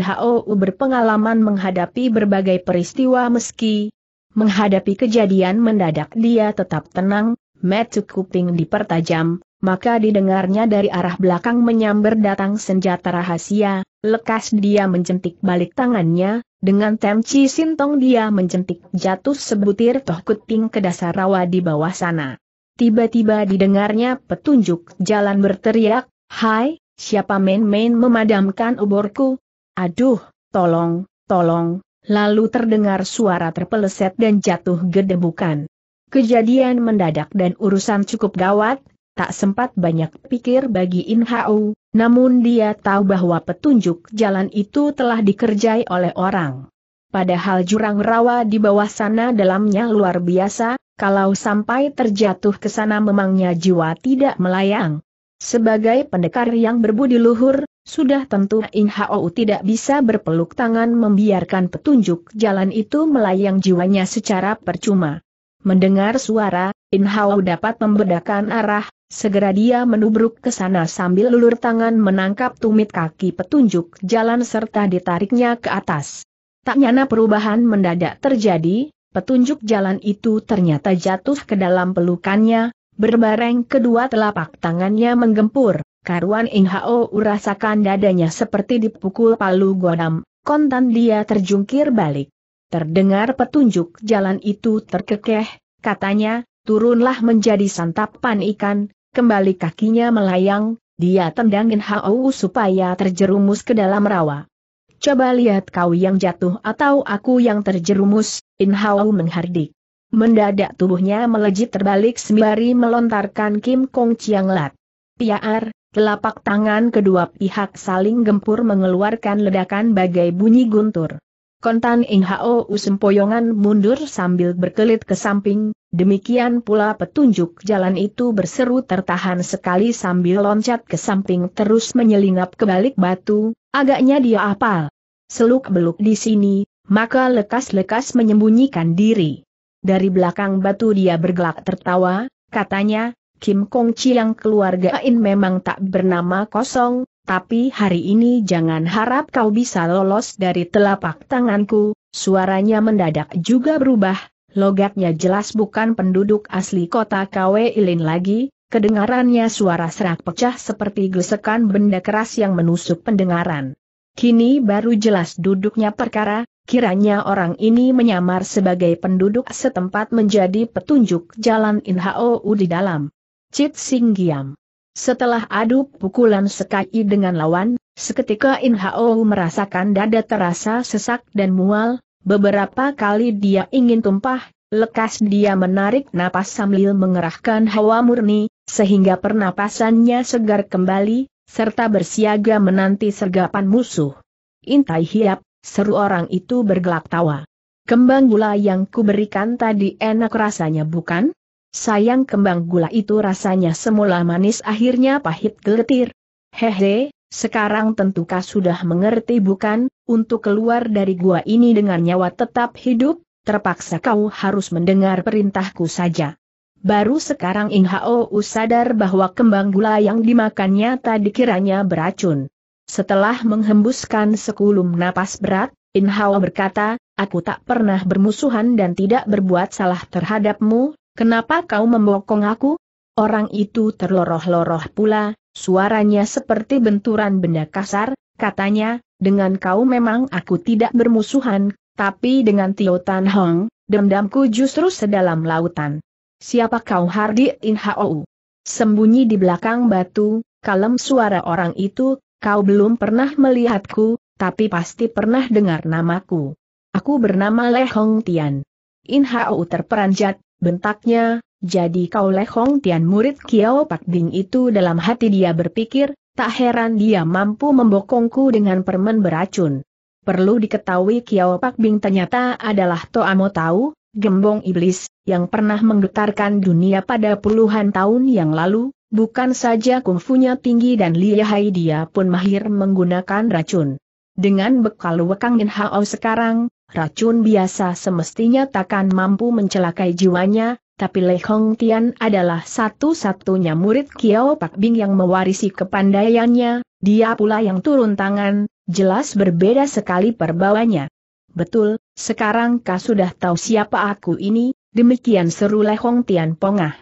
berpengalaman menghadapi berbagai peristiwa meski Menghadapi kejadian mendadak dia tetap tenang, metu kuping dipertajam, maka didengarnya dari arah belakang menyamber datang senjata rahasia, lekas dia menjentik balik tangannya, dengan temci sintong dia menjentik jatuh sebutir toh kuting ke dasar rawa di bawah sana. Tiba-tiba didengarnya petunjuk jalan berteriak, Hai, siapa main-main memadamkan oborku? Aduh, tolong, tolong, Lalu terdengar suara terpeleset dan jatuh gedebukan. Kejadian mendadak dan urusan cukup gawat, tak sempat banyak pikir bagi In Hau, namun dia tahu bahwa petunjuk jalan itu telah dikerjai oleh orang. Padahal jurang rawa di bawah sana dalamnya luar biasa, kalau sampai terjatuh ke sana memangnya jiwa tidak melayang. Sebagai pendekar yang berbudi luhur, sudah tentu In Hao tidak bisa berpeluk tangan membiarkan petunjuk jalan itu melayang jiwanya secara percuma. Mendengar suara, In Hao dapat membedakan arah, segera dia menubruk ke sana sambil lulur tangan menangkap tumit kaki petunjuk jalan serta ditariknya ke atas. Tak nyana perubahan mendadak terjadi, petunjuk jalan itu ternyata jatuh ke dalam pelukannya, berbareng kedua telapak tangannya menggempur. Karuan Inhao urasakan dadanya seperti dipukul palu godam, kontan dia terjungkir balik. Terdengar petunjuk jalan itu terkekeh, katanya, turunlah menjadi santapan ikan, kembali kakinya melayang, dia tendang Inhao supaya terjerumus ke dalam rawa. Coba lihat kau yang jatuh atau aku yang terjerumus, Inhao menghardik. Mendadak tubuhnya melejit terbalik sembari melontarkan Kim Kong Chiang Lat. Piaar, Telapak tangan kedua pihak saling gempur mengeluarkan ledakan bagai bunyi guntur. Kontan Ing Hao Usempoyongan mundur sambil berkelit ke samping, demikian pula petunjuk jalan itu berseru tertahan sekali sambil loncat ke samping terus menyelingap ke balik batu, agaknya dia apal. Seluk-beluk di sini, maka lekas-lekas menyembunyikan diri. Dari belakang batu dia bergelak tertawa, katanya, Kim Kong yang keluarga In memang tak bernama kosong, tapi hari ini jangan harap kau bisa lolos dari telapak tanganku, suaranya mendadak juga berubah, logatnya jelas bukan penduduk asli kota KW Ilin lagi, kedengarannya suara serak pecah seperti gesekan benda keras yang menusuk pendengaran. Kini baru jelas duduknya perkara, Kiranya orang ini menyamar sebagai penduduk setempat menjadi petunjuk jalan Inhou di dalam. Cit Sing Giam. Setelah adu pukulan sekali dengan lawan, seketika In Hao merasakan dada terasa sesak dan mual, beberapa kali dia ingin tumpah, lekas dia menarik napas sambil mengerahkan hawa murni, sehingga pernapasannya segar kembali, serta bersiaga menanti sergapan musuh. Intai hiap, seru orang itu bergelak tawa. Kembang gula yang kuberikan tadi enak rasanya bukan? Sayang kembang gula itu rasanya semula manis akhirnya pahit geletir. Hehe, sekarang tentukah sudah mengerti bukan, untuk keluar dari gua ini dengan nyawa tetap hidup, terpaksa kau harus mendengar perintahku saja. Baru sekarang Inhao sadar bahwa kembang gula yang dimakannya tadi kiranya beracun. Setelah menghembuskan sekulum napas berat, Inhao berkata, aku tak pernah bermusuhan dan tidak berbuat salah terhadapmu, Kenapa kau membokong aku? Orang itu terloroh-loroh pula, suaranya seperti benturan benda kasar, katanya, dengan kau memang aku tidak bermusuhan, tapi dengan Tio Tan Hong, dendamku justru sedalam lautan. Siapa kau Hardi In Hou? Sembunyi di belakang batu, kalem suara orang itu, kau belum pernah melihatku, tapi pasti pernah dengar namaku. Aku bernama Le Hong Tian. In Hou terperanjat, bentaknya, jadi kau lehong tian murid Kiao Pak Ding itu dalam hati dia berpikir, tak heran dia mampu membokongku dengan permen beracun. Perlu diketahui Kiao Pak Bing ternyata adalah Toamo Tau, gembong iblis, yang pernah menggetarkan dunia pada puluhan tahun yang lalu, bukan saja kungfunya tinggi dan lihai dia pun mahir menggunakan racun. Dengan bekal Wekang Din Hao sekarang, Racun biasa semestinya takkan mampu mencelakai jiwanya, tapi Le Hong Tian adalah satu-satunya murid Kiao Pak Bing yang mewarisi kepandaiannya, dia pula yang turun tangan, jelas berbeda sekali perbawanya. Betul, sekarang kau sudah tahu siapa aku ini, demikian seru Le Hong Tian pongah.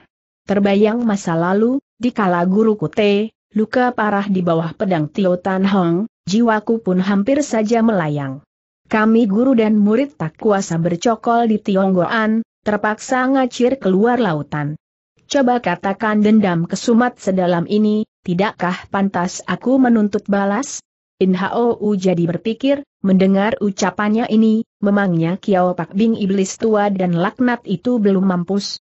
Terbayang masa lalu, di kala guru kute, luka parah di bawah pedang Tio Tan Hong, jiwaku pun hampir saja melayang. Kami guru dan murid tak kuasa bercokol di Tionggoan, terpaksa ngacir keluar lautan. Coba katakan dendam kesumat sedalam ini, tidakkah pantas aku menuntut balas? In Hou jadi berpikir, mendengar ucapannya ini, memangnya Kiao Pak Bing iblis tua dan laknat itu belum mampus.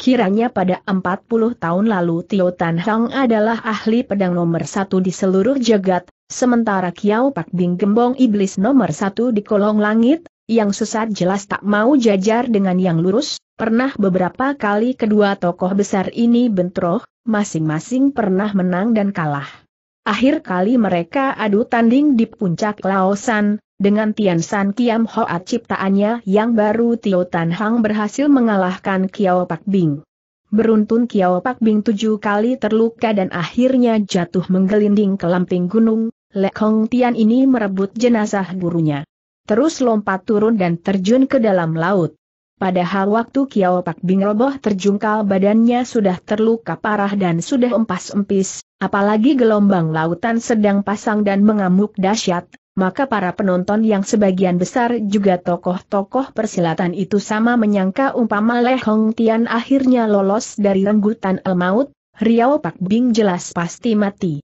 Kiranya pada 40 tahun lalu Tio Tan Hang adalah ahli pedang nomor satu di seluruh jagat, Sementara Kiao Pak Bing gembong iblis nomor satu di kolong langit, yang sesat jelas tak mau jajar dengan yang lurus, pernah beberapa kali kedua tokoh besar ini bentroh, masing-masing pernah menang dan kalah. Akhir kali mereka adu tanding di puncak Laosan, dengan Tian San Kiam Hoat ciptaannya yang baru Tio Tan Hang berhasil mengalahkan Kiao Pak Bing. Beruntun Kiao Pak Bing tujuh kali terluka dan akhirnya jatuh menggelinding ke lamping gunung, Hong Tian ini merebut jenazah gurunya. Terus lompat turun dan terjun ke dalam laut. Padahal waktu Kiao Pak Bing roboh terjungkal badannya sudah terluka parah dan sudah empas-empis, apalagi gelombang lautan sedang pasang dan mengamuk dahsyat, maka para penonton yang sebagian besar juga tokoh-tokoh persilatan itu sama menyangka umpama Le Hong Tian akhirnya lolos dari renggutan el maut, Riau Pak Bing jelas pasti mati.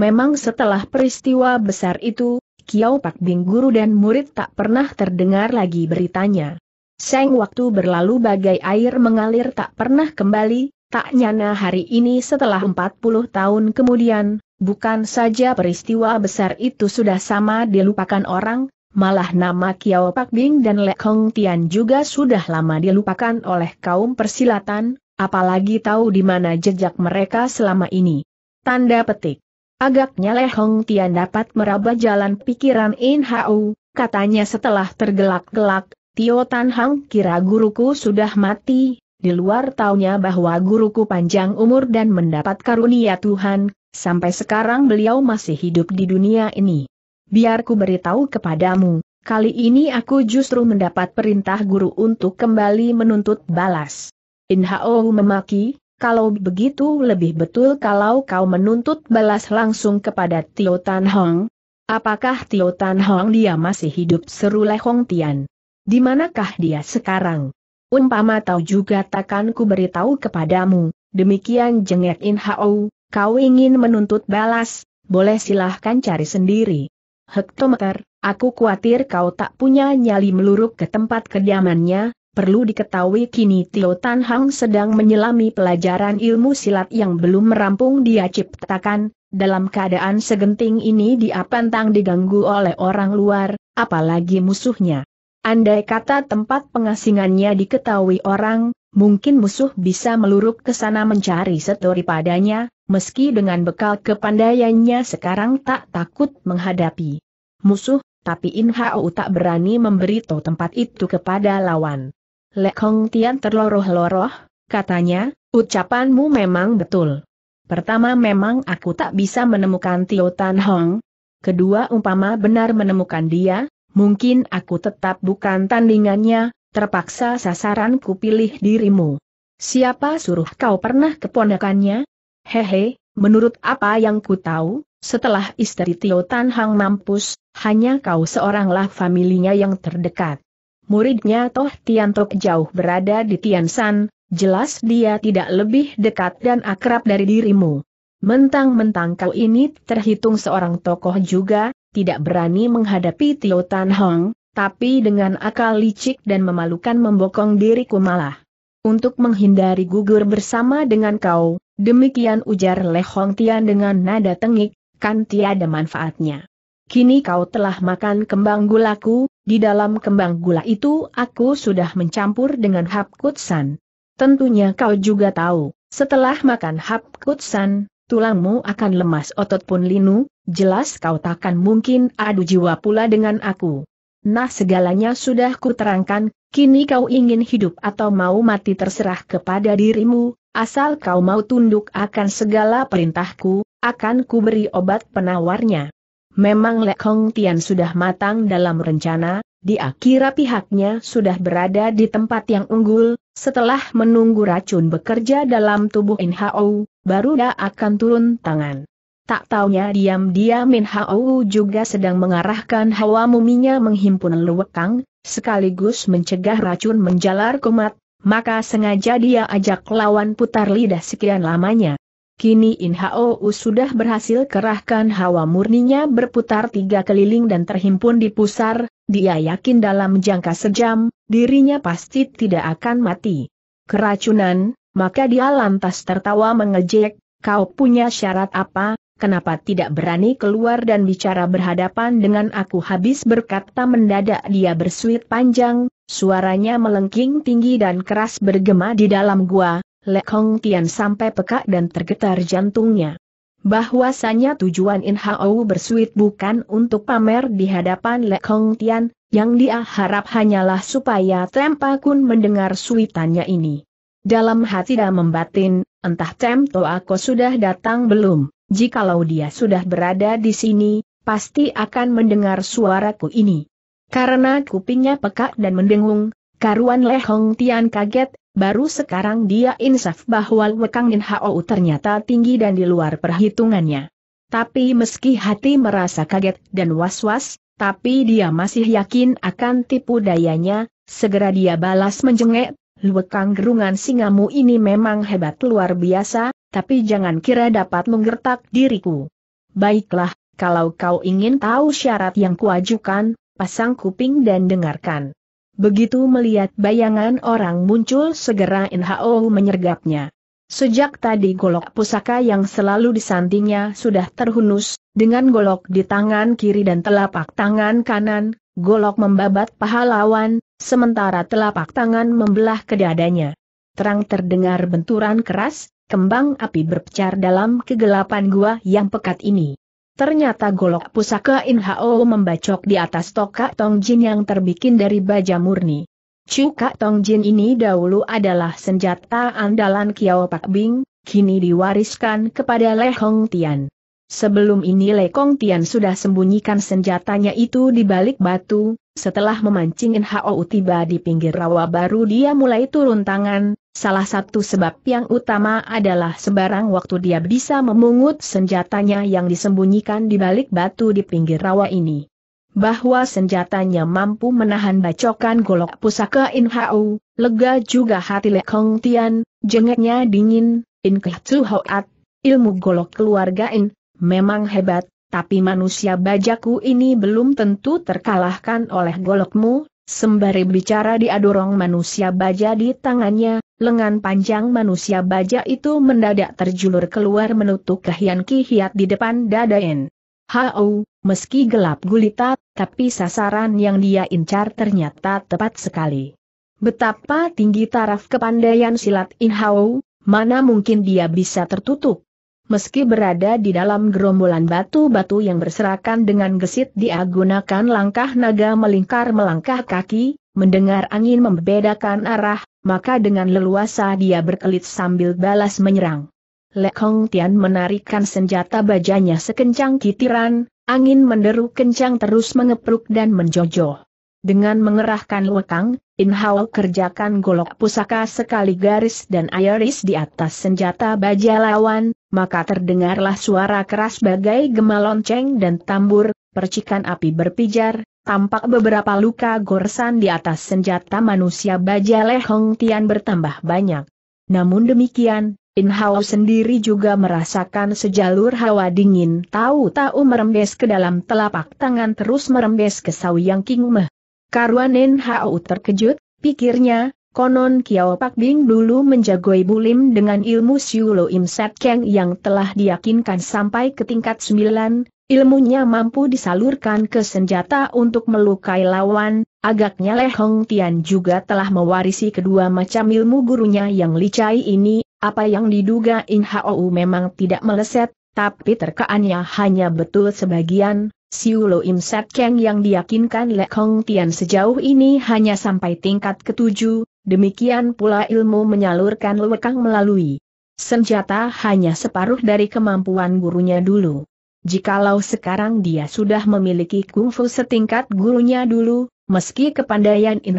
Memang setelah peristiwa besar itu, Kiao Pak Bing guru dan murid tak pernah terdengar lagi beritanya. Seng waktu berlalu bagai air mengalir tak pernah kembali, tak nyana hari ini setelah 40 tahun kemudian, bukan saja peristiwa besar itu sudah sama dilupakan orang, malah nama Kiao Pak Bing dan Lek Hong Tian juga sudah lama dilupakan oleh kaum persilatan, apalagi tahu di mana jejak mereka selama ini. Tanda petik. Agaknya Le Hong Tian dapat meraba jalan pikiran In Hau, katanya setelah tergelak-gelak, Tio Tan Hang kira guruku sudah mati, di luar taunya bahwa guruku panjang umur dan mendapat karunia Tuhan, sampai sekarang beliau masih hidup di dunia ini. Biarku beritahu kepadamu, kali ini aku justru mendapat perintah guru untuk kembali menuntut balas. In Hao memaki, kalau begitu lebih betul kalau kau menuntut balas langsung kepada Tio Tan Hong. Apakah Tio Tan Hong dia masih hidup seru Le Hong Tian? Di manakah dia sekarang? Umpama tahu juga takkan ku beritahu kepadamu, demikian jengek In Hao, kau ingin menuntut balas, boleh silahkan cari sendiri. Hektometer, aku khawatir kau tak punya nyali meluruk ke tempat kediamannya, Perlu diketahui kini Tio Tan Hang sedang menyelami pelajaran ilmu silat yang belum merampung dia ciptakan, dalam keadaan segenting ini dia pantang diganggu oleh orang luar, apalagi musuhnya. Andai kata tempat pengasingannya diketahui orang, mungkin musuh bisa meluruk ke sana mencari setori padanya, meski dengan bekal kepandaiannya sekarang tak takut menghadapi musuh, tapi In Hao tak berani memberi tempat itu kepada lawan. Lekong Tian terloroh-loroh, katanya, ucapanmu memang betul. Pertama memang aku tak bisa menemukan Tio Tan Hong. Kedua umpama benar menemukan dia, mungkin aku tetap bukan tandingannya, terpaksa sasaranku pilih dirimu. Siapa suruh kau pernah keponakannya? Hehe, menurut apa yang ku tahu, setelah istri Tio Tan Hang mampus, hanya kau seoranglah familinya yang terdekat muridnya Toh Tiantok jauh berada di Tiansan, jelas dia tidak lebih dekat dan akrab dari dirimu. Mentang-mentang kau ini terhitung seorang tokoh juga, tidak berani menghadapi Tio Tan Hong, tapi dengan akal licik dan memalukan membokong diriku malah. Untuk menghindari gugur bersama dengan kau, demikian ujar Le Hong Tian dengan nada tengik, kan tiada manfaatnya. Kini kau telah makan kembang gulaku, di dalam kembang gula itu aku sudah mencampur dengan hap kutsan. Tentunya kau juga tahu, setelah makan hap kutsan, tulangmu akan lemas otot pun linu, jelas kau takkan mungkin adu jiwa pula dengan aku. Nah segalanya sudah kuterangkan, kini kau ingin hidup atau mau mati terserah kepada dirimu, asal kau mau tunduk akan segala perintahku, akan kuberi obat penawarnya. Memang Lekong Tian sudah matang dalam rencana, di akhir pihaknya sudah berada di tempat yang unggul, setelah menunggu racun bekerja dalam tubuh In Hao, baru dia akan turun tangan. Tak taunya diam-diam In Hao juga sedang mengarahkan hawa muminya menghimpun lewekang, sekaligus mencegah racun menjalar kumat, maka sengaja dia ajak lawan putar lidah sekian lamanya. Kini Inhao sudah berhasil kerahkan hawa murninya berputar tiga keliling dan terhimpun di pusar, dia yakin dalam jangka sejam, dirinya pasti tidak akan mati. Keracunan, maka dia lantas tertawa mengejek, kau punya syarat apa, kenapa tidak berani keluar dan bicara berhadapan dengan aku habis berkata mendadak dia bersuit panjang, suaranya melengking tinggi dan keras bergema di dalam gua, Lek Hong Tian sampai pekak dan tergetar jantungnya. Bahwasanya tujuan In Hao bersuit bukan untuk pamer di hadapan Lek Hong Tian, yang dia harap hanyalah supaya Tempa Kun mendengar suitannya ini. Dalam hati dan membatin, entah To Ako sudah datang belum, jikalau dia sudah berada di sini, pasti akan mendengar suaraku ini. Karena kupingnya pekak dan mendengung, karuan Lehong Tian kaget, Baru sekarang dia insaf bahwa Wekang Nin Hao ternyata tinggi dan di luar perhitungannya. Tapi meski hati merasa kaget dan was-was, tapi dia masih yakin akan tipu dayanya, segera dia balas menjengek, Luwekang gerungan singamu ini memang hebat luar biasa, tapi jangan kira dapat menggertak diriku. Baiklah, kalau kau ingin tahu syarat yang kuajukan, pasang kuping dan dengarkan. Begitu melihat bayangan orang muncul segera Inhao menyergapnya. Sejak tadi golok pusaka yang selalu disantingnya sudah terhunus, dengan golok di tangan kiri dan telapak tangan kanan, golok membabat pahlawan, sementara telapak tangan membelah ke dadanya. Terang terdengar benturan keras, kembang api berpecar dalam kegelapan gua yang pekat ini. Ternyata golok pusaka In Hao membacok di atas toka Tong Jin yang terbikin dari baja murni. Cuka Tong Jin ini dahulu adalah senjata andalan Kiao Pak Bing, kini diwariskan kepada Le Hong Tian. Sebelum ini Le Hong Tian sudah sembunyikan senjatanya itu di balik batu, setelah memancing In Hao tiba di pinggir rawa baru dia mulai turun tangan, Salah satu sebab yang utama adalah sebarang waktu dia bisa memungut senjatanya yang disembunyikan di balik batu di pinggir rawa ini. Bahwa senjatanya mampu menahan bacokan golok pusaka In Hau, lega juga hati Le Kong Tian, jengeknya dingin, In Kehtsu Hoat, ilmu golok keluarga In, memang hebat, tapi manusia bajaku ini belum tentu terkalahkan oleh golokmu, Sembari bicara diadorong manusia baja di tangannya, lengan panjang manusia baja itu mendadak terjulur keluar menutup kehian hiat di depan dadain. Hau, meski gelap gulita, tapi sasaran yang dia incar ternyata tepat sekali. Betapa tinggi taraf kepandaian silat in Hau, mana mungkin dia bisa tertutup. Meski berada di dalam gerombolan batu-batu yang berserakan dengan gesit dia gunakan langkah naga melingkar melangkah kaki, Mendengar angin membedakan arah, maka dengan leluasa dia berkelit sambil balas menyerang. Lek Hong Tian menarikkan senjata bajanya sekencang kitiran, angin menderu kencang terus mengepruk dan menjojoh. Dengan mengerahkan lekang, Inhao kerjakan golok pusaka sekali garis dan iris di atas senjata baja lawan, maka terdengarlah suara keras bagai gema lonceng dan tambur, percikan api berpijar, tampak beberapa luka gorsan di atas senjata manusia baja Lehong Tian bertambah banyak. Namun demikian, Inhao sendiri juga merasakan sejalur hawa dingin tahu-tahu merembes ke dalam telapak tangan terus merembes ke sawi yang King Meh. Karuanen Hau terkejut, pikirnya, konon Kiao Pak Bing dulu menjagoi bulim dengan ilmu Siulo Im Set Keng yang telah diyakinkan sampai ke tingkat 9, ilmunya mampu disalurkan ke senjata untuk melukai lawan, agaknya Le Hong Tian juga telah mewarisi kedua macam ilmu gurunya yang licai ini, apa yang diduga In Hau memang tidak meleset, tapi terkaannya hanya betul sebagian, Siulo Im Sat Keng yang diyakinkan Le Kong Tian sejauh ini hanya sampai tingkat ketujuh, demikian pula ilmu menyalurkan lewekang melalui senjata hanya separuh dari kemampuan gurunya dulu. Jikalau sekarang dia sudah memiliki kungfu setingkat gurunya dulu, meski kepandaian In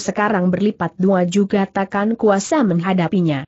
sekarang berlipat dua juga takkan kuasa menghadapinya.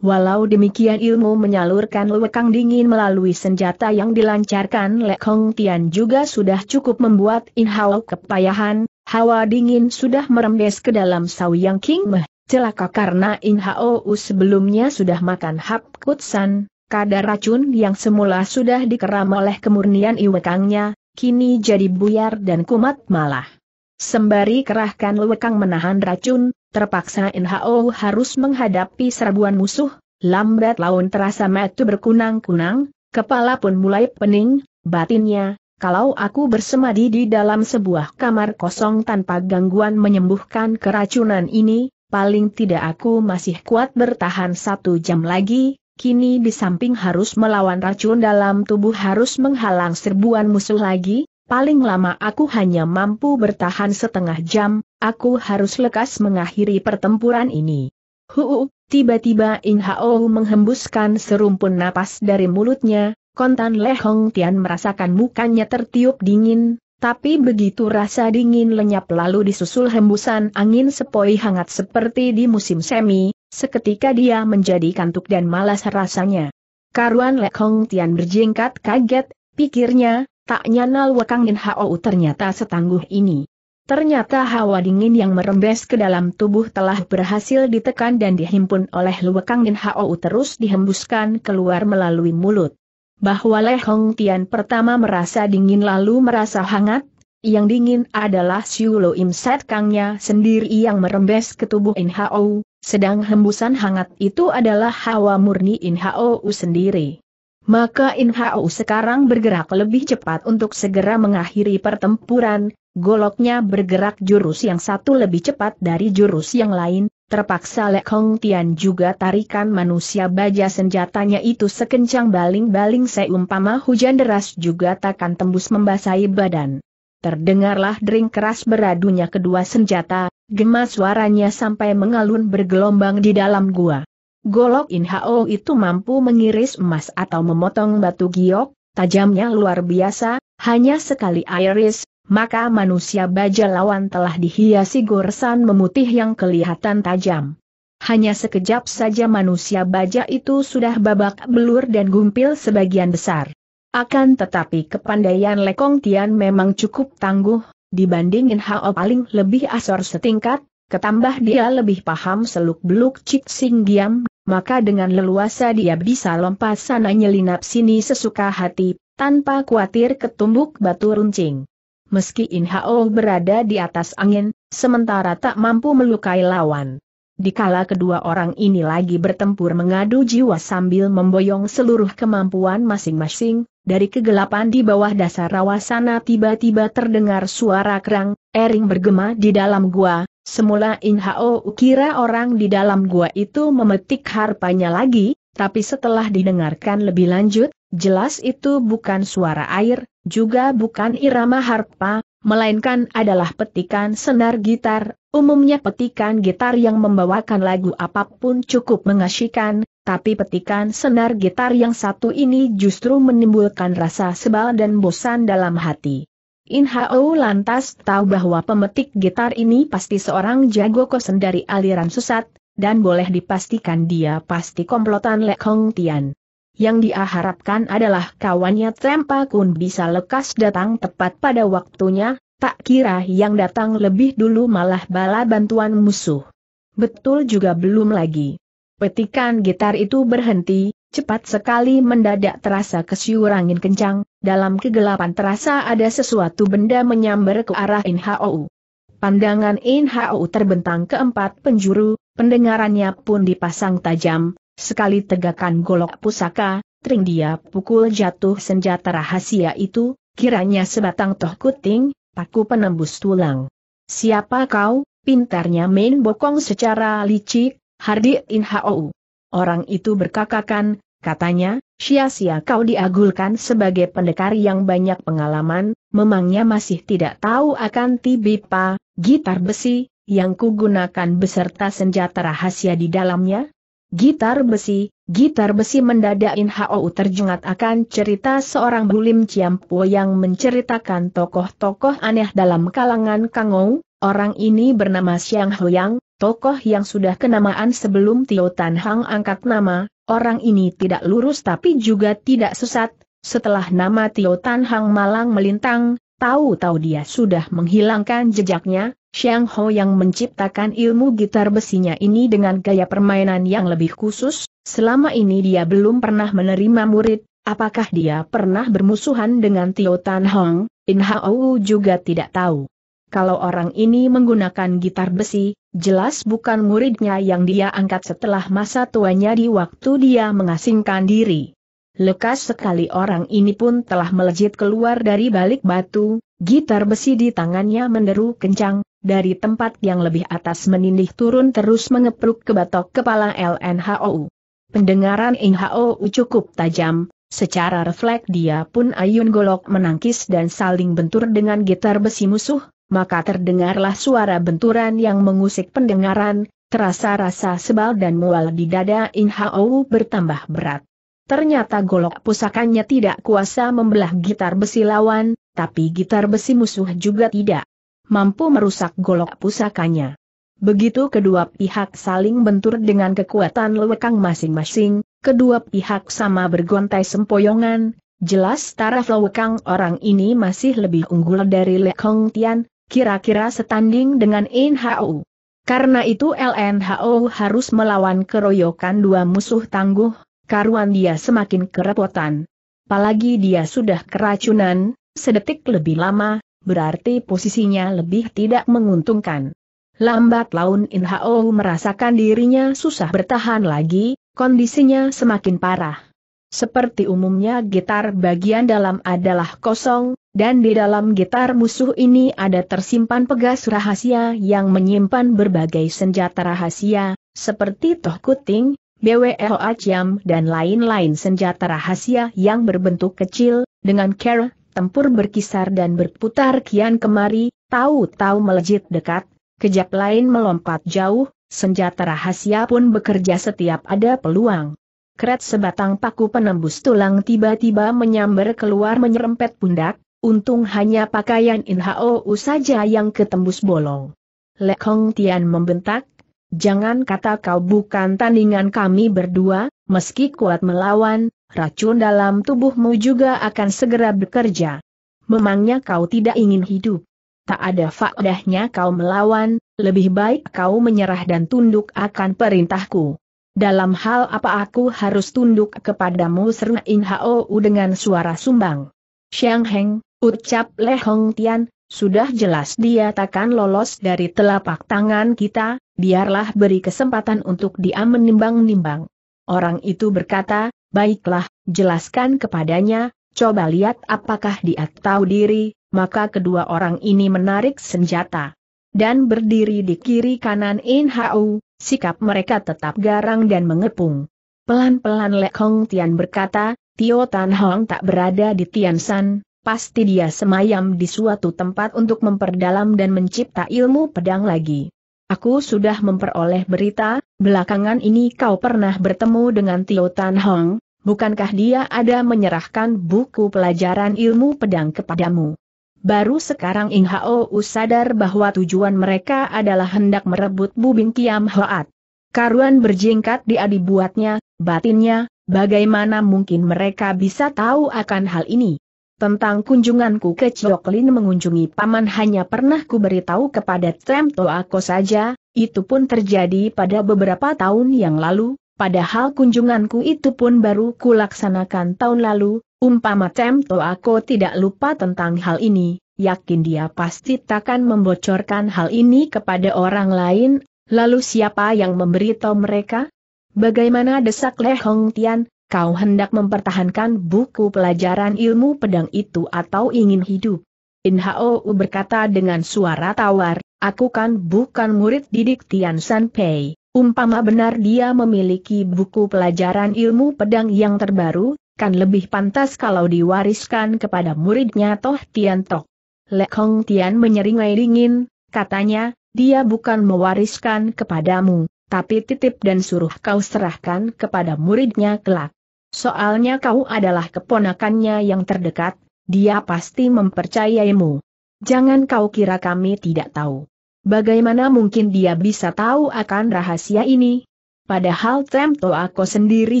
Walau demikian ilmu menyalurkan lewekang dingin melalui senjata yang dilancarkan Lekong Kong Tian juga sudah cukup membuat In Hao kepayahan, hawa dingin sudah merembes ke dalam Yang King Meh. Celaka karena In Hao sebelumnya sudah makan hap kutsan, kadar racun yang semula sudah dikeram oleh kemurnian iwekangnya, kini jadi buyar dan kumat malah. Sembari kerahkan lewekang menahan racun, terpaksa NHO harus menghadapi serbuan musuh, lambat laun terasa metu berkunang-kunang, kepala pun mulai pening, batinnya, kalau aku bersemadi di dalam sebuah kamar kosong tanpa gangguan menyembuhkan keracunan ini, paling tidak aku masih kuat bertahan satu jam lagi, kini di samping harus melawan racun dalam tubuh harus menghalang serbuan musuh lagi, paling lama aku hanya mampu bertahan setengah jam, Aku harus lekas mengakhiri pertempuran ini. Huu, tiba-tiba In Hao menghembuskan serumpun napas dari mulutnya, kontan Le Hong Tian merasakan mukanya tertiup dingin, tapi begitu rasa dingin lenyap lalu disusul hembusan angin sepoi hangat seperti di musim semi, seketika dia menjadi kantuk dan malas rasanya. Karuan Lek Hong Tian berjingkat kaget, pikirnya, tak nyanal Wakang In ternyata setangguh ini. Ternyata hawa dingin yang merembes ke dalam tubuh telah berhasil ditekan dan dihimpun oleh Luwekang Din Hao terus dihembuskan keluar melalui mulut. Bahwa Leh Hong Tian pertama merasa dingin lalu merasa hangat, yang dingin adalah Siu Lo Im Set Kangnya sendiri yang merembes ke tubuh In Hao, sedang hembusan hangat itu adalah hawa murni In Hao sendiri. Maka In Hao sekarang bergerak lebih cepat untuk segera mengakhiri pertempuran, Goloknya bergerak jurus yang satu lebih cepat dari jurus yang lain, terpaksa Lek Hong Tian juga tarikan manusia baja senjatanya itu sekencang baling-baling seumpama hujan deras juga takkan tembus membasahi badan. Terdengarlah dering keras beradunya kedua senjata, gema suaranya sampai mengalun bergelombang di dalam gua. Golok In Hao itu mampu mengiris emas atau memotong batu giok, tajamnya luar biasa, hanya sekali iris, maka manusia baja lawan telah dihiasi goresan memutih yang kelihatan tajam. Hanya sekejap saja manusia baja itu sudah babak belur dan gumpil sebagian besar. Akan tetapi kepandaian Lekong Tian memang cukup tangguh, dibandingin Hao paling lebih asor setingkat, ketambah dia lebih paham seluk-beluk Cik Sing Giam, maka dengan leluasa dia bisa lompat sana nyelinap sini sesuka hati, tanpa khawatir ketumbuk batu runcing meski Inhao berada di atas angin, sementara tak mampu melukai lawan. Dikala kedua orang ini lagi bertempur mengadu jiwa sambil memboyong seluruh kemampuan masing-masing, dari kegelapan di bawah dasar rawasana tiba-tiba terdengar suara kerang, ering bergema di dalam gua, semula Inhao kira orang di dalam gua itu memetik harpanya lagi, tapi setelah didengarkan lebih lanjut, jelas itu bukan suara air, juga bukan irama harpa, melainkan adalah petikan senar gitar, umumnya petikan gitar yang membawakan lagu apapun cukup mengasyikan, tapi petikan senar gitar yang satu ini justru menimbulkan rasa sebal dan bosan dalam hati. In Hao lantas tahu bahwa pemetik gitar ini pasti seorang jago kosen dari aliran susat, dan boleh dipastikan dia pasti komplotan Lek Hong Tian. Yang diharapkan adalah kawannya Tempa Kun bisa lekas datang tepat pada waktunya, tak kira yang datang lebih dulu malah bala bantuan musuh. Betul juga belum lagi. Petikan gitar itu berhenti, cepat sekali mendadak terasa kesiur angin kencang, dalam kegelapan terasa ada sesuatu benda menyambar ke arah Inhou. Pandangan Inhou terbentang ke empat penjuru, Pendengarannya pun dipasang tajam, sekali tegakan golok pusaka, tring dia pukul jatuh senjata rahasia itu, kiranya sebatang toh kuting, paku penembus tulang. Siapa kau, pintarnya main bokong secara licik, Hardi In Hou. Orang itu berkakakan, katanya, sia-sia kau diagulkan sebagai pendekar yang banyak pengalaman, memangnya masih tidak tahu akan tibipa, gitar besi, yang kugunakan beserta senjata rahasia di dalamnya? Gitar besi, gitar besi mendadak In Hou terjengat akan cerita seorang bulim Ciampo yang menceritakan tokoh-tokoh aneh dalam kalangan Kangou, orang ini bernama Xiang Hoyang, tokoh yang sudah kenamaan sebelum Tio Tan Hang angkat nama, orang ini tidak lurus tapi juga tidak sesat, setelah nama Tio Tan Hang malang melintang, tahu-tahu dia sudah menghilangkan jejaknya, Xiang Ho yang menciptakan ilmu gitar besinya ini dengan gaya permainan yang lebih khusus, selama ini dia belum pernah menerima murid, apakah dia pernah bermusuhan dengan Tio Tan Hong, In Hao juga tidak tahu. Kalau orang ini menggunakan gitar besi, jelas bukan muridnya yang dia angkat setelah masa tuanya di waktu dia mengasingkan diri. Lekas sekali orang ini pun telah melejit keluar dari balik batu, gitar besi di tangannya menderu kencang, dari tempat yang lebih atas menindih turun terus mengepruk ke batok kepala LNHOU. Pendengaran NHOU cukup tajam, secara refleks dia pun ayun golok menangkis dan saling bentur dengan gitar besi musuh, maka terdengarlah suara benturan yang mengusik pendengaran, terasa rasa sebal dan mual di dada NHOU bertambah berat. Ternyata golok pusakanya tidak kuasa membelah gitar besi lawan, tapi gitar besi musuh juga tidak mampu merusak golok pusakanya. Begitu kedua pihak saling bentur dengan kekuatan lewekang masing-masing, kedua pihak sama bergontai sempoyongan, jelas taraf lewekang orang ini masih lebih unggul dari Lekong Tian, kira-kira setanding dengan NHU. Karena itu LNHO harus melawan keroyokan dua musuh tangguh, karuan dia semakin kerepotan. Apalagi dia sudah keracunan, sedetik lebih lama, berarti posisinya lebih tidak menguntungkan. Lambat laun In Hao merasakan dirinya susah bertahan lagi, kondisinya semakin parah. Seperti umumnya gitar bagian dalam adalah kosong, dan di dalam gitar musuh ini ada tersimpan pegas rahasia yang menyimpan berbagai senjata rahasia, seperti toh kuting, BWO Aciam dan lain-lain senjata rahasia yang berbentuk kecil, dengan care, tempur berkisar dan berputar kian kemari, tahu-tahu melejit dekat, kejap lain melompat jauh, senjata rahasia pun bekerja setiap ada peluang. Kret sebatang paku penembus tulang tiba-tiba menyambar keluar menyerempet pundak, untung hanya pakaian Inhao saja yang ketembus bolong. Lekong Tian membentak, Jangan kata kau bukan tandingan kami berdua, meski kuat melawan, racun dalam tubuhmu juga akan segera bekerja. Memangnya kau tidak ingin hidup? Tak ada faedahnya kau melawan, lebih baik kau menyerah dan tunduk akan perintahku. Dalam hal apa aku harus tunduk kepadamu seru In Hao dengan suara sumbang. Xiang Heng, ucap Le Hong Tian, sudah jelas dia takkan lolos dari telapak tangan kita, biarlah beri kesempatan untuk dia menimbang-nimbang. Orang itu berkata, baiklah, jelaskan kepadanya, coba lihat apakah dia tahu diri, maka kedua orang ini menarik senjata. Dan berdiri di kiri kanan In Hau, sikap mereka tetap garang dan mengepung. Pelan-pelan Lekong Kong Tian berkata, Tio Tan Hong tak berada di Tian San, pasti dia semayam di suatu tempat untuk memperdalam dan mencipta ilmu pedang lagi. Aku sudah memperoleh berita, belakangan ini kau pernah bertemu dengan Tio Tan Hong, bukankah dia ada menyerahkan buku pelajaran ilmu pedang kepadamu? Baru sekarang Ing Hao sadar bahwa tujuan mereka adalah hendak merebut Bubing Kiam Hoat. Karuan berjingkat dia dibuatnya, batinnya, bagaimana mungkin mereka bisa tahu akan hal ini? Tentang kunjunganku ke Cioklin mengunjungi paman hanya pernah ku beritahu kepada Trem Toako saja, itu pun terjadi pada beberapa tahun yang lalu, padahal kunjunganku itu pun baru kulaksanakan tahun lalu, umpama Trem Toako tidak lupa tentang hal ini, yakin dia pasti takkan membocorkan hal ini kepada orang lain, lalu siapa yang memberitahu mereka? Bagaimana desak Leh Hong Tian, kau hendak mempertahankan buku pelajaran ilmu pedang itu atau ingin hidup? In Hao berkata dengan suara tawar, aku kan bukan murid didik Tian San Pei. Umpama benar dia memiliki buku pelajaran ilmu pedang yang terbaru, kan lebih pantas kalau diwariskan kepada muridnya Toh Tian Tok. Lek Hong Tian menyeringai dingin, katanya, dia bukan mewariskan kepadamu, tapi titip dan suruh kau serahkan kepada muridnya kelak. Soalnya kau adalah keponakannya yang terdekat, dia pasti mempercayaimu. Jangan kau kira kami tidak tahu. Bagaimana mungkin dia bisa tahu akan rahasia ini? Padahal Temto aku sendiri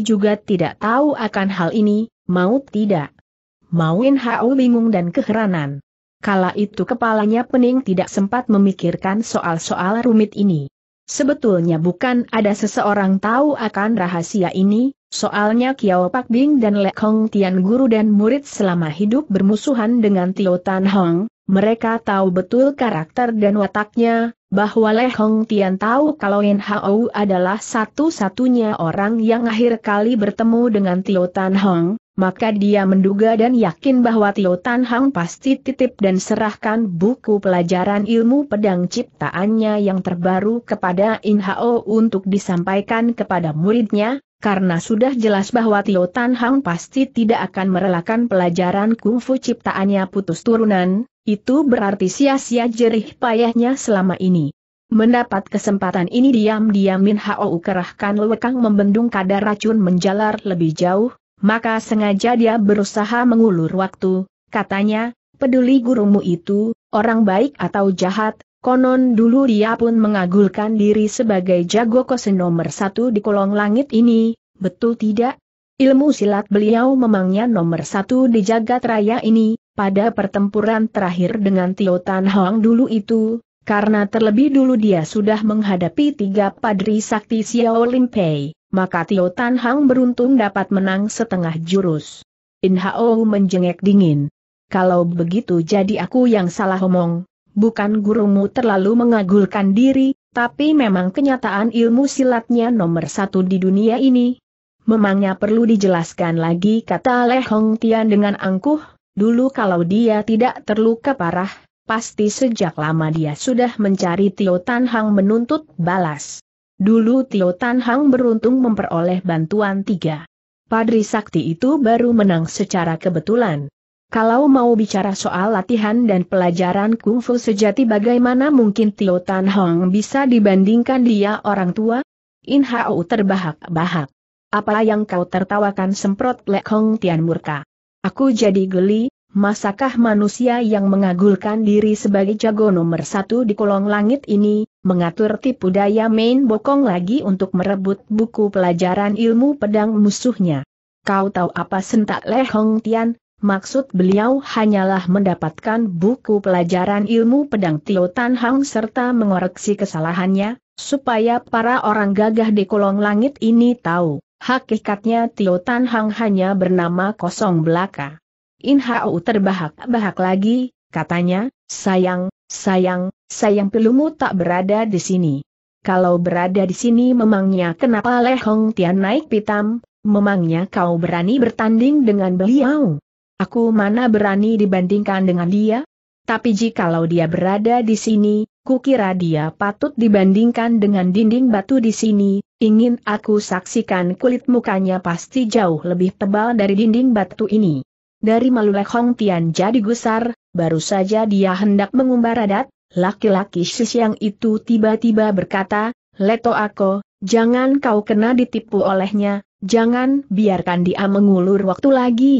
juga tidak tahu akan hal ini, mau tidak? Mauin hau bingung dan keheranan. Kala itu kepalanya pening tidak sempat memikirkan soal-soal rumit ini. Sebetulnya bukan ada seseorang tahu akan rahasia ini, Soalnya Kiao Pak Bing dan Lek Hong Tian guru dan murid selama hidup bermusuhan dengan Tio Tan Hong, mereka tahu betul karakter dan wataknya, bahwa Lek Hong Tian tahu kalau In Hao adalah satu-satunya orang yang akhir kali bertemu dengan Tio Tan Hong, maka dia menduga dan yakin bahwa Tio Tan Hong pasti titip dan serahkan buku pelajaran ilmu pedang ciptaannya yang terbaru kepada In Hao untuk disampaikan kepada muridnya, karena sudah jelas bahwa Tio Tan Hang pasti tidak akan merelakan pelajaran kungfu ciptaannya putus turunan, itu berarti sia-sia jerih payahnya selama ini. Mendapat kesempatan ini diam-diam Min Hao kerahkan lekang membendung kadar racun menjalar lebih jauh, maka sengaja dia berusaha mengulur waktu, katanya, peduli gurumu itu, orang baik atau jahat, Konon dulu dia pun mengagulkan diri sebagai jago kose nomor satu di kolong langit ini, betul tidak? Ilmu silat beliau memangnya nomor satu di jagat raya ini, pada pertempuran terakhir dengan Tio Tan Hong dulu itu, karena terlebih dulu dia sudah menghadapi tiga padri sakti Xiao Lim Pei, maka Tio Tan Hong beruntung dapat menang setengah jurus. In Hao menjengek dingin. Kalau begitu jadi aku yang salah omong, bukan gurumu terlalu mengagulkan diri, tapi memang kenyataan ilmu silatnya nomor satu di dunia ini. Memangnya perlu dijelaskan lagi kata Le Hong Tian dengan angkuh, dulu kalau dia tidak terluka parah, pasti sejak lama dia sudah mencari Tio Tan Hang menuntut balas. Dulu Tio Tan Hang beruntung memperoleh bantuan tiga. Padri Sakti itu baru menang secara kebetulan. Kalau mau bicara soal latihan dan pelajaran kungfu sejati bagaimana mungkin Tio Tan Hong bisa dibandingkan dia orang tua? In Hao terbahak-bahak. Apa yang kau tertawakan semprot Lek Hong Tian murka. Aku jadi geli, masakah manusia yang mengagulkan diri sebagai jago nomor satu di kolong langit ini, mengatur tipu daya main bokong lagi untuk merebut buku pelajaran ilmu pedang musuhnya. Kau tahu apa sentak Lek Hong Tian, Maksud beliau hanyalah mendapatkan buku pelajaran ilmu pedang Tio Tan Hang serta mengoreksi kesalahannya, supaya para orang gagah di kolong langit ini tahu, hakikatnya Tio Tan Hang hanya bernama kosong belaka. In Hao terbahak-bahak lagi, katanya, sayang, sayang, sayang pilumu tak berada di sini. Kalau berada di sini memangnya kenapa Le Hong Tian naik pitam, memangnya kau berani bertanding dengan beliau? Aku mana berani dibandingkan dengan dia? Tapi jikalau dia berada di sini, kukira dia patut dibandingkan dengan dinding batu di sini, ingin aku saksikan kulit mukanya pasti jauh lebih tebal dari dinding batu ini. Dari Malulek Hong Tian jadi gusar, baru saja dia hendak mengumbar adat, laki-laki yang itu tiba-tiba berkata, Leto aku, jangan kau kena ditipu olehnya, jangan biarkan dia mengulur waktu lagi.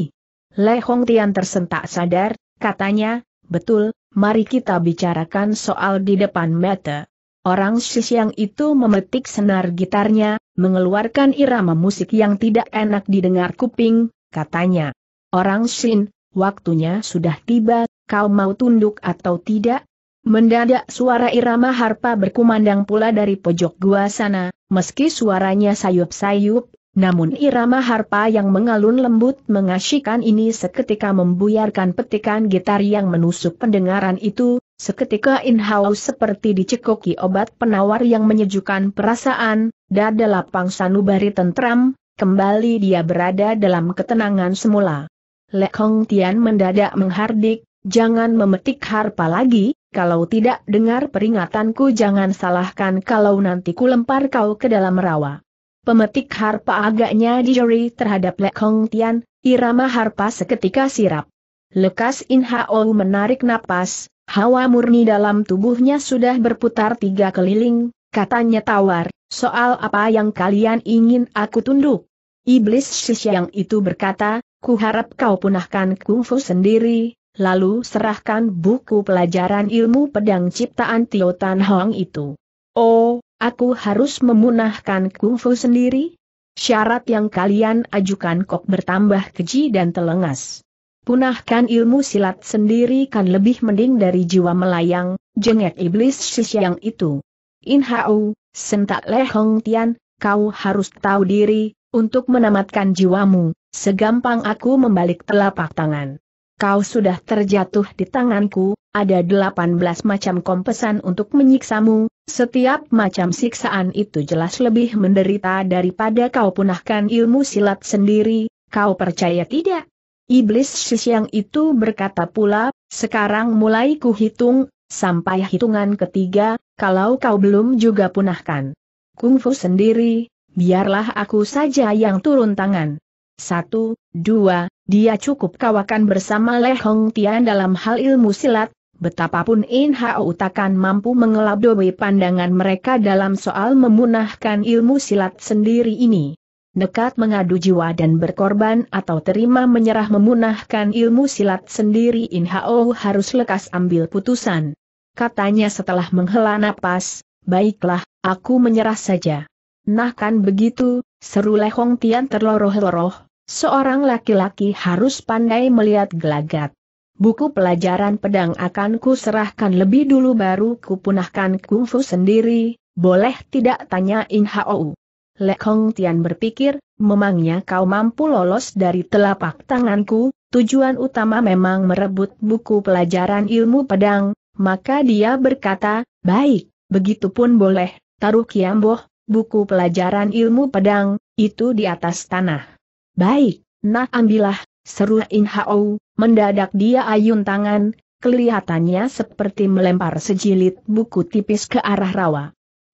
Le Hong Tian tersentak sadar, katanya, betul, mari kita bicarakan soal di depan mata. Orang yang itu memetik senar gitarnya, mengeluarkan irama musik yang tidak enak didengar kuping, katanya. Orang sin, waktunya sudah tiba, kau mau tunduk atau tidak? Mendadak suara irama harpa berkumandang pula dari pojok gua sana, meski suaranya sayup-sayup, namun irama harpa yang mengalun lembut mengasyikan ini seketika membuyarkan petikan gitar yang menusuk pendengaran itu, seketika Inhao seperti dicekoki obat penawar yang menyejukkan perasaan, dada lapang sanubari tentram, kembali dia berada dalam ketenangan semula. Lekong Kong Tian mendadak menghardik, jangan memetik harpa lagi, kalau tidak dengar peringatanku jangan salahkan kalau nanti ku lempar kau ke dalam rawa. Pemetik harpa agaknya dijeri terhadap Lekong Kong Tian, irama harpa seketika sirap. Lekas In Hao menarik napas, hawa murni dalam tubuhnya sudah berputar tiga keliling, katanya tawar, soal apa yang kalian ingin aku tunduk? Iblis yang itu berkata, ku harap kau punahkan kungfu sendiri, lalu serahkan buku pelajaran ilmu pedang ciptaan Tio Tan Hong itu. Oh, Aku harus memunahkan kungfu sendiri? Syarat yang kalian ajukan kok bertambah keji dan telengas. Punahkan ilmu silat sendiri kan lebih mending dari jiwa melayang, jengek iblis yang itu. In hau, sentak lehong tian, kau harus tahu diri, untuk menamatkan jiwamu, segampang aku membalik telapak tangan. Kau sudah terjatuh di tanganku, ada 18 macam kompesan untuk menyiksamu, setiap macam siksaan itu jelas lebih menderita daripada kau punahkan ilmu silat sendiri, kau percaya tidak? Iblis Shishiang itu berkata pula, sekarang mulai kuhitung, sampai hitungan ketiga, kalau kau belum juga punahkan. Kungfu sendiri, biarlah aku saja yang turun tangan. Satu, dua, dia cukup kawakan bersama Lehong Hong Tian dalam hal ilmu silat, Betapapun Inhao takkan mampu mengelabui pandangan mereka dalam soal memunahkan ilmu silat sendiri ini. Nekat mengadu jiwa dan berkorban atau terima menyerah memunahkan ilmu silat sendiri Inhao harus lekas ambil putusan. Katanya setelah menghela napas, baiklah, aku menyerah saja. Nah kan begitu, seru Lehong Tian terloroh-loroh, seorang laki-laki harus pandai melihat gelagat buku pelajaran pedang akan ku serahkan lebih dulu baru ku punahkan kungfu sendiri, boleh tidak tanya In Hao. Le Tian berpikir, memangnya kau mampu lolos dari telapak tanganku, tujuan utama memang merebut buku pelajaran ilmu pedang, maka dia berkata, baik, begitu pun boleh, taruh kiamboh, buku pelajaran ilmu pedang, itu di atas tanah. Baik, nah ambillah, seru In Hao, Mendadak dia ayun tangan, kelihatannya seperti melempar sejilid buku tipis ke arah rawa.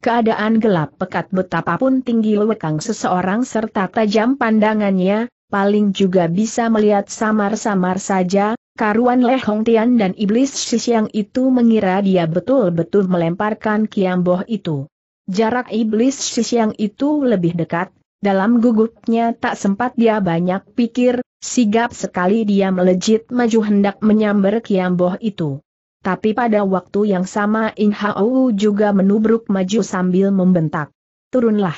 Keadaan gelap pekat betapapun tinggi lewekang seseorang serta tajam pandangannya, paling juga bisa melihat samar-samar saja, karuan Leh Hong Tian dan iblis siang itu mengira dia betul-betul melemparkan kiamboh itu. Jarak iblis siang itu lebih dekat, dalam gugupnya tak sempat dia banyak pikir, sigap sekali dia melejit maju hendak menyambar Kiamboh itu. Tapi pada waktu yang sama In Hao juga menubruk maju sambil membentak. Turunlah.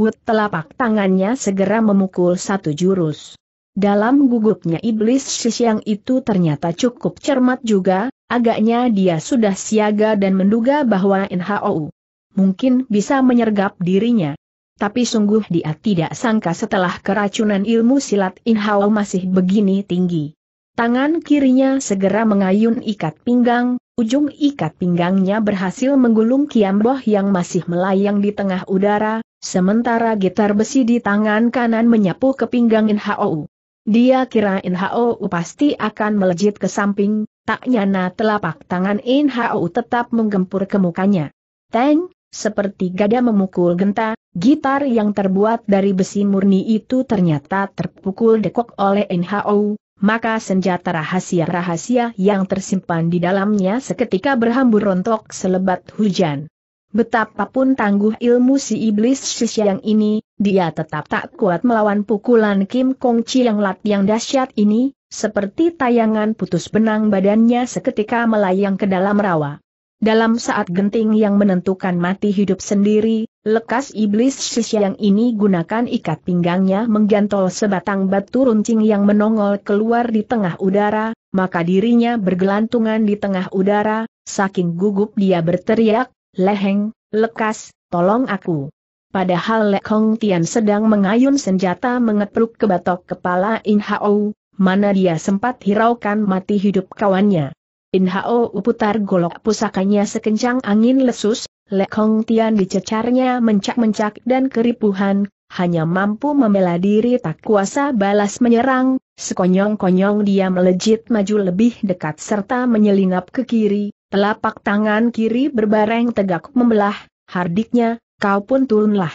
Wut telapak tangannya segera memukul satu jurus. Dalam gugupnya iblis Shishiang itu ternyata cukup cermat juga, agaknya dia sudah siaga dan menduga bahwa In Hao mungkin bisa menyergap dirinya. Tapi sungguh dia tidak sangka setelah keracunan ilmu silat Inhao masih begini tinggi. Tangan kirinya segera mengayun ikat pinggang, ujung ikat pinggangnya berhasil menggulung Kiamboh yang masih melayang di tengah udara, sementara gitar besi di tangan kanan menyapu ke pinggang Inhao. Dia kira Inhao pasti akan melejit ke samping, tak nyana telapak tangan Inhao tetap menggempur ke mukanya. Teng, seperti gada memukul genta, gitar yang terbuat dari besi murni itu ternyata terpukul dekok oleh NHO, maka senjata rahasia-rahasia yang tersimpan di dalamnya seketika berhambur rontok selebat hujan. Betapapun tangguh ilmu si iblis yang ini, dia tetap tak kuat melawan pukulan Kim Kong Chi yang Lat yang dahsyat ini, seperti tayangan putus benang badannya seketika melayang ke dalam rawa. Dalam saat genting yang menentukan mati hidup sendiri, lekas iblis yang ini gunakan ikat pinggangnya menggantol sebatang batu runcing yang menongol keluar di tengah udara, maka dirinya bergelantungan di tengah udara, saking gugup dia berteriak, leheng, lekas, tolong aku. Padahal Lekong Tian sedang mengayun senjata mengepruk ke batok kepala In Hao, mana dia sempat hiraukan mati hidup kawannya. In Hao putar golok pusakanya sekencang angin lesus, Lekong Tian dicecarnya mencak-mencak dan keripuhan, hanya mampu membela diri tak kuasa balas menyerang, sekonyong-konyong dia melejit maju lebih dekat serta menyelinap ke kiri, telapak tangan kiri berbareng tegak membelah, hardiknya, kau pun turunlah.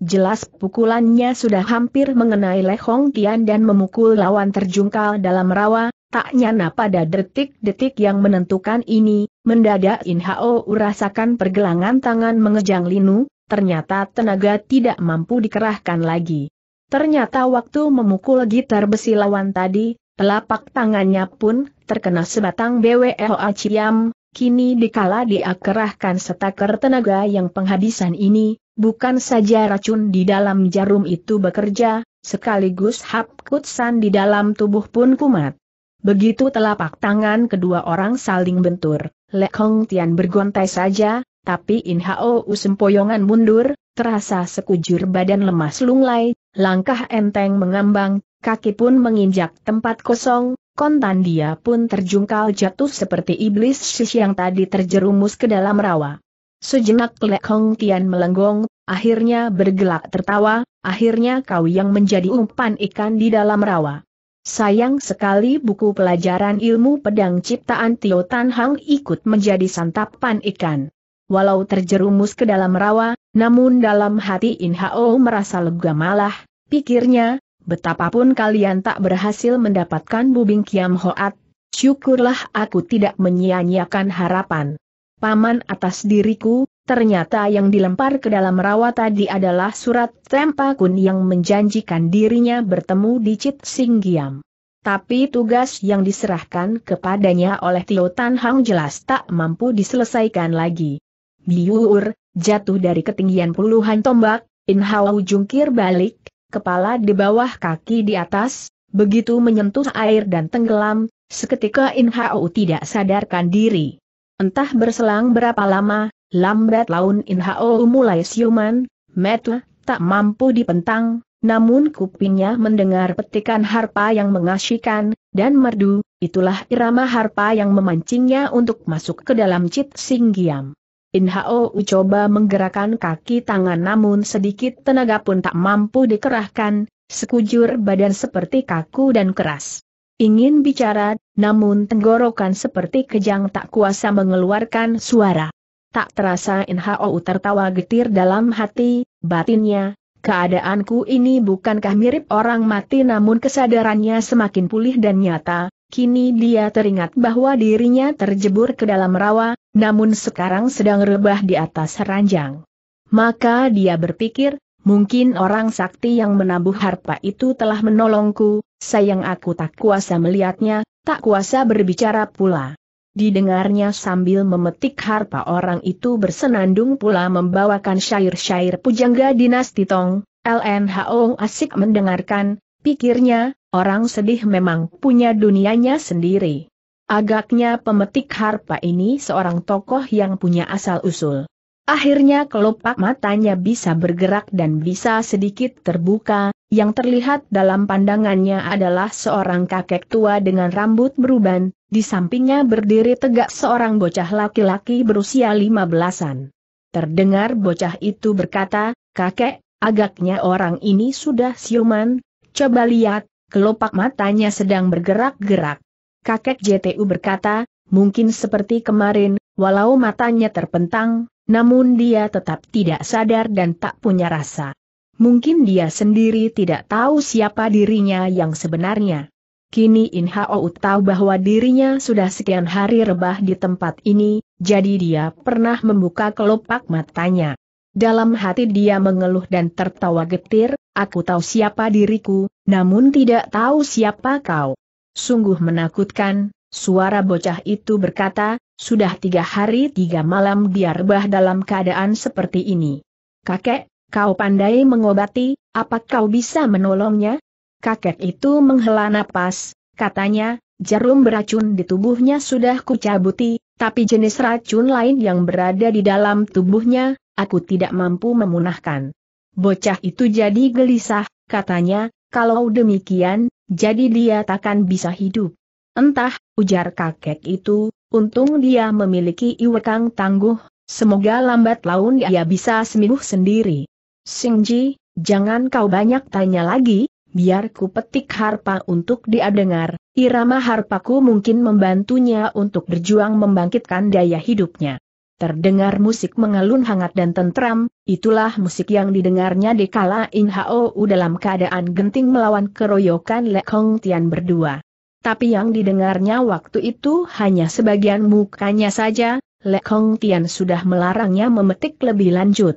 Jelas pukulannya sudah hampir mengenai lehong Tian dan memukul lawan terjungkal dalam rawa, tak nyana pada detik-detik yang menentukan ini, mendadak In Hao rasakan pergelangan tangan mengejang linu, ternyata tenaga tidak mampu dikerahkan lagi. Ternyata waktu memukul gitar besi lawan tadi, telapak tangannya pun terkena sebatang BWLA aciam. Kini dikala dia kerahkan setaker tenaga yang penghabisan ini, bukan saja racun di dalam jarum itu bekerja, sekaligus hap kutsan di dalam tubuh pun kumat. Begitu telapak tangan kedua orang saling bentur, Lekong Kong Tian bergontai saja, tapi In Hao sempoyongan mundur, terasa sekujur badan lemas lunglai, langkah enteng mengambang, kaki pun menginjak tempat kosong, kontan dia pun terjungkal jatuh seperti iblis sis yang tadi terjerumus ke dalam rawa. Sejenak Lek Hong Tian melenggong, akhirnya bergelak tertawa, akhirnya kau yang menjadi umpan ikan di dalam rawa. Sayang sekali buku pelajaran ilmu pedang ciptaan Tio Tan Hang ikut menjadi santapan ikan. Walau terjerumus ke dalam rawa, namun dalam hati In Hao merasa lega malah, pikirnya, Betapapun kalian tak berhasil mendapatkan Bubing Kiam Hoat, syukurlah aku tidak menyia-nyiakan harapan. Paman atas diriku, ternyata yang dilempar ke dalam rawa tadi adalah surat Kun yang menjanjikan dirinya bertemu di Cit Singgiam. Tapi tugas yang diserahkan kepadanya oleh Tio Tan Hang jelas tak mampu diselesaikan lagi. Biur, jatuh dari ketinggian puluhan tombak, In Hao jungkir balik, kepala di bawah kaki di atas, begitu menyentuh air dan tenggelam, seketika In Hao tidak sadarkan diri. Entah berselang berapa lama, lambat laun In Hao mulai siuman, metu, tak mampu dipentang, namun kupingnya mendengar petikan harpa yang mengasyikan, dan merdu, itulah irama harpa yang memancingnya untuk masuk ke dalam cit singgiam. In Inhao coba menggerakkan kaki tangan namun sedikit tenaga pun tak mampu dikerahkan, sekujur badan seperti kaku dan keras. Ingin bicara, namun tenggorokan seperti kejang tak kuasa mengeluarkan suara. Tak terasa In Inhao tertawa getir dalam hati, batinnya, keadaanku ini bukankah mirip orang mati namun kesadarannya semakin pulih dan nyata, Kini dia teringat bahwa dirinya terjebur ke dalam rawa, namun sekarang sedang rebah di atas ranjang. Maka dia berpikir, mungkin orang sakti yang menabuh harpa itu telah menolongku, sayang aku tak kuasa melihatnya, tak kuasa berbicara pula. Didengarnya sambil memetik harpa orang itu bersenandung pula membawakan syair-syair pujangga dinasti Tong, LNHO asik mendengarkan, pikirnya, Orang sedih memang punya dunianya sendiri. Agaknya pemetik harpa ini seorang tokoh yang punya asal-usul. Akhirnya kelopak matanya bisa bergerak dan bisa sedikit terbuka, yang terlihat dalam pandangannya adalah seorang kakek tua dengan rambut beruban, di sampingnya berdiri tegak seorang bocah laki-laki berusia lima belasan. Terdengar bocah itu berkata, kakek, agaknya orang ini sudah siuman, coba lihat, kelopak matanya sedang bergerak-gerak. Kakek JTU berkata, mungkin seperti kemarin, walau matanya terpentang, namun dia tetap tidak sadar dan tak punya rasa. Mungkin dia sendiri tidak tahu siapa dirinya yang sebenarnya. Kini In Hao tahu bahwa dirinya sudah sekian hari rebah di tempat ini, jadi dia pernah membuka kelopak matanya. Dalam hati dia mengeluh dan tertawa getir, aku tahu siapa diriku, namun tidak tahu siapa kau. Sungguh menakutkan, suara bocah itu berkata, sudah tiga hari tiga malam dia rebah dalam keadaan seperti ini. Kakek, kau pandai mengobati, apa kau bisa menolongnya? Kakek itu menghela napas, katanya, jarum beracun di tubuhnya sudah kucabuti, tapi jenis racun lain yang berada di dalam tubuhnya, aku tidak mampu memunahkan. Bocah itu jadi gelisah, katanya, kalau demikian, jadi dia takkan bisa hidup. Entah, ujar kakek itu, untung dia memiliki iwekang tangguh, semoga lambat laun ia bisa sembuh sendiri. Singji, jangan kau banyak tanya lagi, biar ku petik harpa untuk dia dengar, irama harpaku mungkin membantunya untuk berjuang membangkitkan daya hidupnya. Terdengar musik mengalun hangat dan tentram, itulah musik yang didengarnya di kala In Hou dalam keadaan genting melawan keroyokan Le Kong Tian berdua. Tapi yang didengarnya waktu itu hanya sebagian mukanya saja, Le Kong Tian sudah melarangnya memetik lebih lanjut.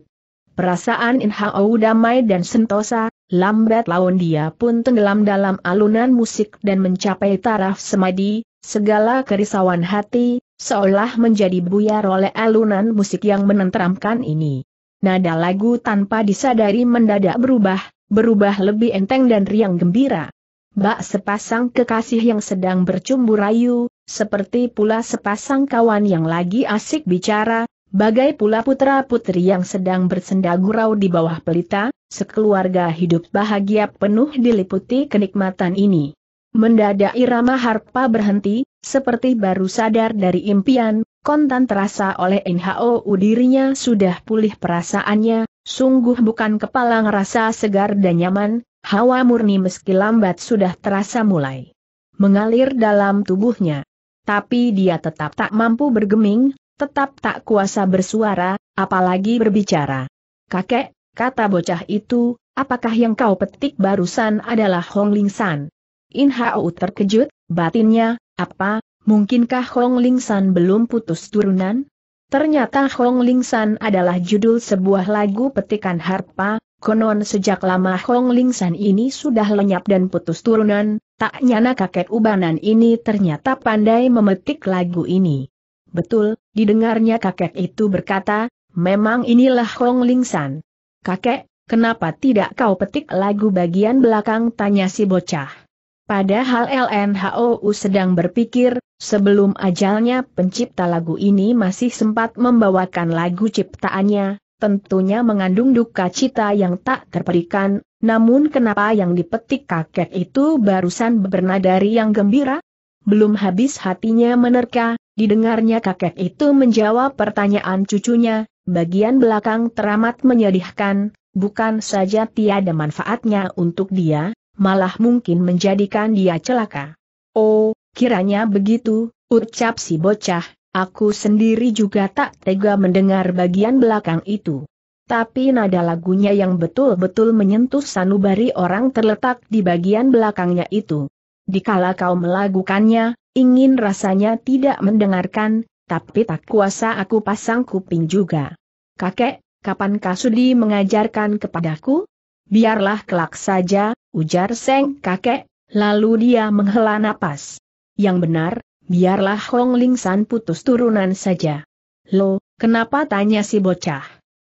Perasaan In Hou damai dan sentosa, lambat laun dia pun tenggelam dalam alunan musik dan mencapai taraf semadi, segala kerisauan hati, seolah menjadi buyar oleh alunan musik yang menenteramkan ini. Nada lagu tanpa disadari mendadak berubah, berubah lebih enteng dan riang gembira. Bak sepasang kekasih yang sedang bercumbu rayu, seperti pula sepasang kawan yang lagi asik bicara, bagai pula putra-putri yang sedang bersenda gurau di bawah pelita, sekeluarga hidup bahagia penuh diliputi kenikmatan ini. Mendadak irama harpa berhenti, seperti baru sadar dari impian, kontan terasa oleh NHO dirinya sudah pulih perasaannya, sungguh bukan kepala ngerasa segar dan nyaman, hawa murni meski lambat sudah terasa mulai mengalir dalam tubuhnya. Tapi dia tetap tak mampu bergeming, tetap tak kuasa bersuara, apalagi berbicara. Kakek, kata bocah itu, apakah yang kau petik barusan adalah Hong Ling San? In terkejut, batinnya, apa, mungkinkah Hong Ling San belum putus turunan? Ternyata Hong Ling San adalah judul sebuah lagu petikan harpa, konon sejak lama Hong Ling San ini sudah lenyap dan putus turunan, tak nyana kakek ubanan ini ternyata pandai memetik lagu ini. Betul, didengarnya kakek itu berkata, memang inilah Hong Ling San. Kakek, kenapa tidak kau petik lagu bagian belakang tanya si bocah? Padahal LNHOU sedang berpikir, sebelum ajalnya pencipta lagu ini masih sempat membawakan lagu ciptaannya, tentunya mengandung duka cita yang tak terperikan, namun kenapa yang dipetik kakek itu barusan bernadari yang gembira? Belum habis hatinya menerka, didengarnya kakek itu menjawab pertanyaan cucunya, bagian belakang teramat menyedihkan, bukan saja tiada manfaatnya untuk dia, malah mungkin menjadikan dia celaka. Oh, kiranya begitu, ucap si bocah, aku sendiri juga tak tega mendengar bagian belakang itu. Tapi nada lagunya yang betul-betul menyentuh sanubari orang terletak di bagian belakangnya itu. Dikala kau melagukannya, ingin rasanya tidak mendengarkan, tapi tak kuasa aku pasang kuping juga. Kakek, kapan Kasudi mengajarkan kepadaku? biarlah kelak saja, ujar Seng kakek, lalu dia menghela napas. Yang benar, biarlah Hong Ling San putus turunan saja. Lo, kenapa tanya si bocah?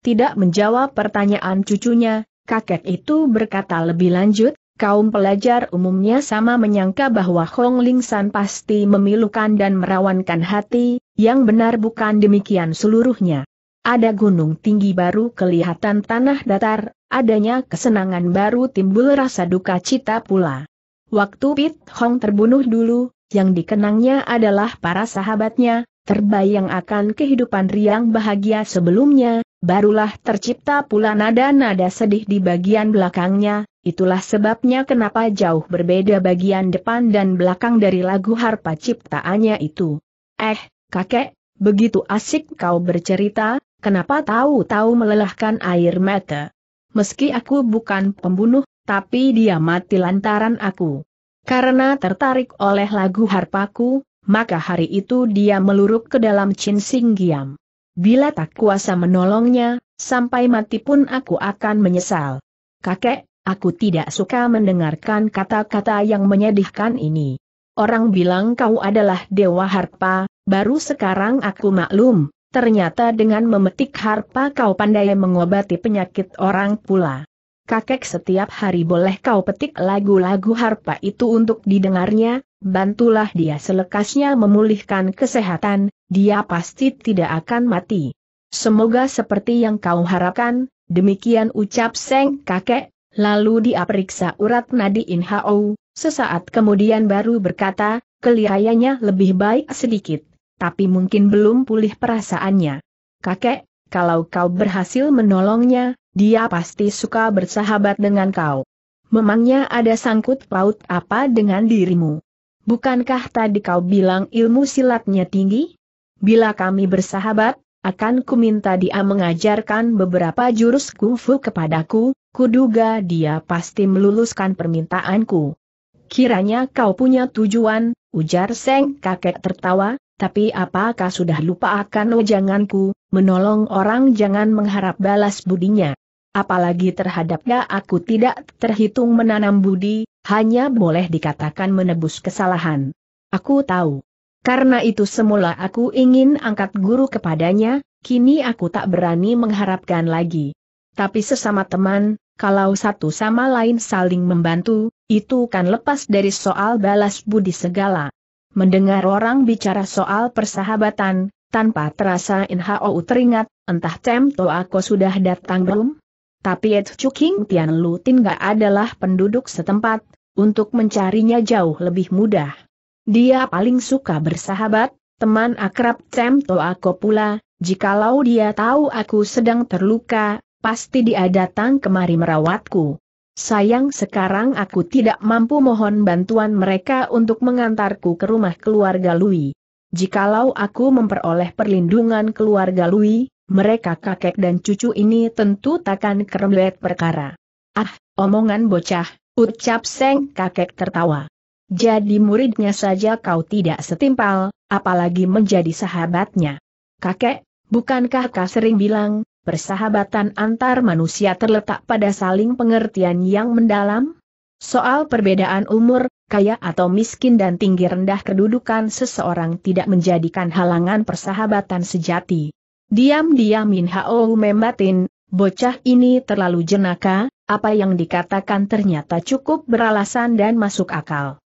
Tidak menjawab pertanyaan cucunya, kakek itu berkata lebih lanjut, kaum pelajar umumnya sama menyangka bahwa Hong Ling San pasti memilukan dan merawankan hati, yang benar bukan demikian seluruhnya. Ada gunung tinggi baru kelihatan tanah datar, adanya kesenangan baru timbul rasa duka cita pula. Waktu Pit Hong terbunuh dulu, yang dikenangnya adalah para sahabatnya, terbayang akan kehidupan riang bahagia sebelumnya, barulah tercipta pula nada-nada sedih di bagian belakangnya, itulah sebabnya kenapa jauh berbeda bagian depan dan belakang dari lagu harpa ciptaannya itu. Eh, kakek, begitu asik kau bercerita, Kenapa tahu-tahu melelahkan air mata? Meski aku bukan pembunuh, tapi dia mati lantaran aku. Karena tertarik oleh lagu harpaku, maka hari itu dia meluruk ke dalam cinsing giam. Bila tak kuasa menolongnya, sampai mati pun aku akan menyesal. Kakek, aku tidak suka mendengarkan kata-kata yang menyedihkan ini. Orang bilang kau adalah dewa harpa, baru sekarang aku maklum, Ternyata dengan memetik harpa kau pandai mengobati penyakit orang pula. Kakek setiap hari boleh kau petik lagu-lagu harpa itu untuk didengarnya, bantulah dia selekasnya memulihkan kesehatan, dia pasti tidak akan mati. Semoga seperti yang kau harapkan, demikian ucap Seng kakek, lalu dia periksa urat nadi In Hao, sesaat kemudian baru berkata, kelihayanya lebih baik sedikit tapi mungkin belum pulih perasaannya. Kakek, kalau kau berhasil menolongnya, dia pasti suka bersahabat dengan kau. Memangnya ada sangkut paut apa dengan dirimu? Bukankah tadi kau bilang ilmu silatnya tinggi? Bila kami bersahabat, akan kuminta dia mengajarkan beberapa jurus kungfu kepadaku, kuduga dia pasti meluluskan permintaanku. Kiranya kau punya tujuan, ujar Seng kakek tertawa, tapi apakah sudah lupa akan wejanganku, oh, menolong orang jangan mengharap balas budinya. Apalagi terhadapnya aku tidak terhitung menanam budi, hanya boleh dikatakan menebus kesalahan. Aku tahu. Karena itu semula aku ingin angkat guru kepadanya, kini aku tak berani mengharapkan lagi. Tapi sesama teman, kalau satu sama lain saling membantu, itu kan lepas dari soal balas budi segala. Mendengar orang bicara soal persahabatan, tanpa terasa Inhao teringat, entah Temto aku sudah datang belum? Tapi Et Chuking Tian Lu gak adalah penduduk setempat, untuk mencarinya jauh lebih mudah. Dia paling suka bersahabat, teman akrab Temto aku pula, jikalau dia tahu aku sedang terluka, pasti dia datang kemari merawatku. Sayang sekarang aku tidak mampu mohon bantuan mereka untuk mengantarku ke rumah keluarga Lui. Jikalau aku memperoleh perlindungan keluarga Lui, mereka kakek dan cucu ini tentu takkan kerembet perkara. Ah, omongan bocah, ucap Seng kakek tertawa. Jadi muridnya saja kau tidak setimpal, apalagi menjadi sahabatnya. Kakek, bukankah kau sering bilang, persahabatan antar manusia terletak pada saling pengertian yang mendalam? Soal perbedaan umur, kaya atau miskin dan tinggi rendah kedudukan seseorang tidak menjadikan halangan persahabatan sejati. Diam-diam Min Hao membatin, bocah ini terlalu jenaka, apa yang dikatakan ternyata cukup beralasan dan masuk akal.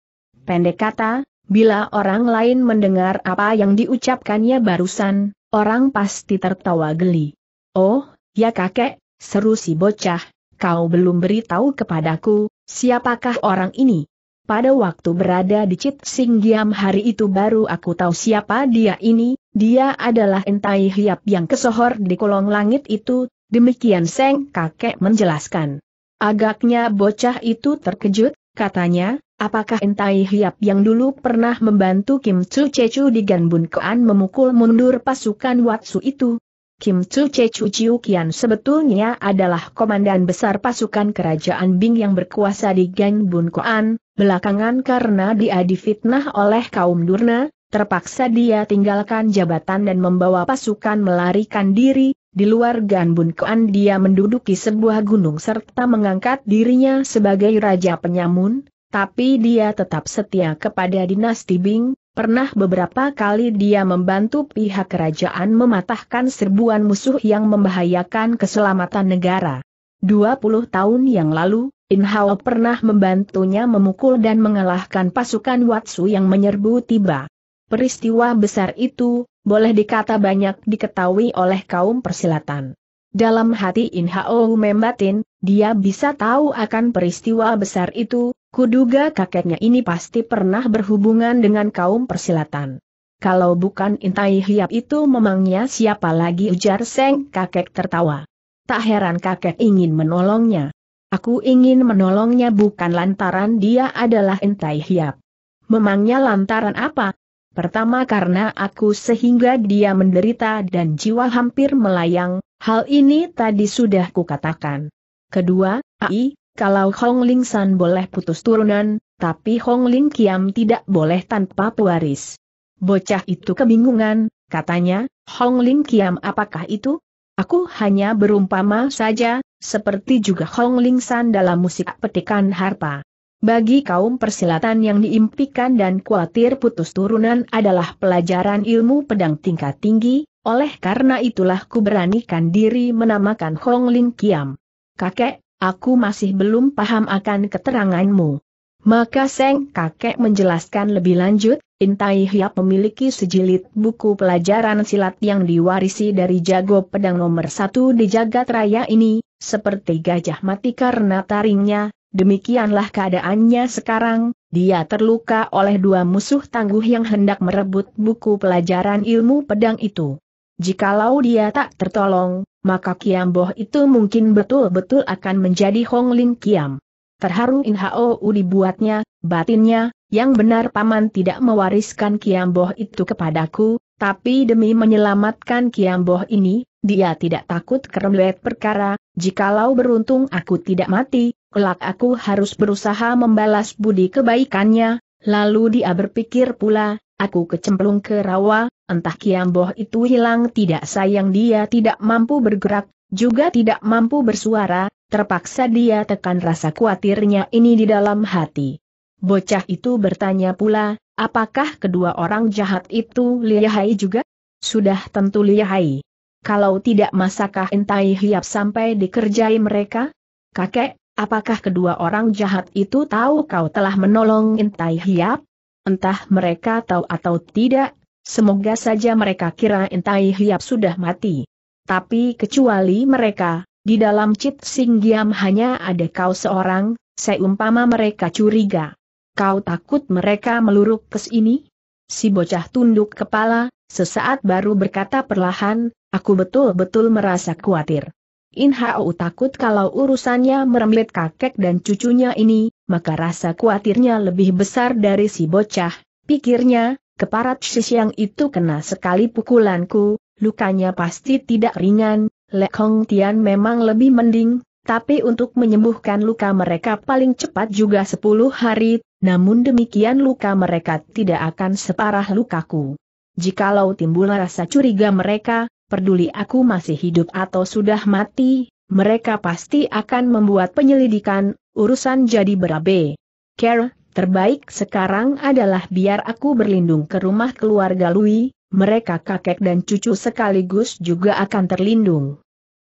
Pendek kata, bila orang lain mendengar apa yang diucapkannya barusan, orang pasti tertawa geli. Oh, ya kakek, seru si bocah, kau belum beritahu kepadaku, siapakah orang ini? Pada waktu berada di Cit Singgiam hari itu baru aku tahu siapa dia ini, dia adalah entai hiap yang kesohor di kolong langit itu, demikian Seng kakek menjelaskan. Agaknya bocah itu terkejut, katanya, apakah entai hiap yang dulu pernah membantu Kim Chu Chechu di Ganbun Kean memukul mundur pasukan Watsu itu? Kim Chu Che Chu Chiu Kian sebetulnya adalah komandan besar pasukan kerajaan Bing yang berkuasa di Gang Bun Koan, belakangan karena dia difitnah oleh kaum Durna, terpaksa dia tinggalkan jabatan dan membawa pasukan melarikan diri, di luar Gang Bun Koan dia menduduki sebuah gunung serta mengangkat dirinya sebagai Raja Penyamun, tapi dia tetap setia kepada dinasti Bing, Pernah beberapa kali dia membantu pihak kerajaan mematahkan serbuan musuh yang membahayakan keselamatan negara. 20 tahun yang lalu, Inhao pernah membantunya memukul dan mengalahkan pasukan Watsu yang menyerbu tiba. Peristiwa besar itu, boleh dikata banyak diketahui oleh kaum persilatan. Dalam hati Inhao membatin, dia bisa tahu akan peristiwa besar itu, Kuduga kakeknya ini pasti pernah berhubungan dengan kaum persilatan. Kalau bukan Intai Hiap itu memangnya siapa lagi ujar Seng kakek tertawa. Tak heran kakek ingin menolongnya. Aku ingin menolongnya bukan lantaran dia adalah Intai Hiap. Memangnya lantaran apa? Pertama karena aku sehingga dia menderita dan jiwa hampir melayang, hal ini tadi sudah kukatakan. Kedua, AI, kalau Hong Ling San boleh putus turunan, tapi Hong Ling Kiam tidak boleh tanpa pewaris. Bocah itu kebingungan, katanya, Hong Ling Kiam apakah itu? Aku hanya berumpama saja, seperti juga Hong Ling San dalam musik petikan harpa. Bagi kaum persilatan yang diimpikan dan khawatir putus turunan adalah pelajaran ilmu pedang tingkat tinggi, oleh karena itulah ku beranikan diri menamakan Hong Ling Kiam. Kakek, aku masih belum paham akan keteranganmu. Maka Seng kakek menjelaskan lebih lanjut, Intai Hiap memiliki sejilid buku pelajaran silat yang diwarisi dari jago pedang nomor satu di jagat raya ini, seperti gajah mati karena taringnya, demikianlah keadaannya sekarang, dia terluka oleh dua musuh tangguh yang hendak merebut buku pelajaran ilmu pedang itu. Jikalau dia tak tertolong, maka Kiam Boh itu mungkin betul-betul akan menjadi Hong Ling Kiam. Terharu In Hou dibuatnya, batinnya, yang benar paman tidak mewariskan Kiam Boh itu kepadaku, tapi demi menyelamatkan Kiam Boh ini, dia tidak takut keremlet perkara, jikalau beruntung aku tidak mati, kelak aku harus berusaha membalas budi kebaikannya, lalu dia berpikir pula, aku kecemplung ke rawa, entah Kiamboh itu hilang tidak sayang dia tidak mampu bergerak, juga tidak mampu bersuara, terpaksa dia tekan rasa khawatirnya ini di dalam hati. Bocah itu bertanya pula, apakah kedua orang jahat itu Liahai juga? Sudah tentu Liahai. Kalau tidak masakah entai hiap sampai dikerjai mereka? Kakek, apakah kedua orang jahat itu tahu kau telah menolong entai hiap? Entah mereka tahu atau tidak, Semoga saja mereka kira Entai Hiap sudah mati. Tapi kecuali mereka, di dalam Cit Singgiam hanya ada kau seorang, seumpama mereka curiga. Kau takut mereka meluruk ke sini? Si bocah tunduk kepala, sesaat baru berkata perlahan, aku betul-betul merasa khawatir. In Hao takut kalau urusannya merembet kakek dan cucunya ini, maka rasa khawatirnya lebih besar dari si bocah, pikirnya, Keparat siang itu kena sekali pukulanku, lukanya pasti tidak ringan, Lekong Kong Tian memang lebih mending, tapi untuk menyembuhkan luka mereka paling cepat juga 10 hari, namun demikian luka mereka tidak akan separah lukaku. Jikalau timbul rasa curiga mereka, peduli aku masih hidup atau sudah mati, mereka pasti akan membuat penyelidikan, urusan jadi berabe. Care, Terbaik sekarang adalah biar aku berlindung ke rumah keluarga Lui, mereka kakek dan cucu sekaligus juga akan terlindung.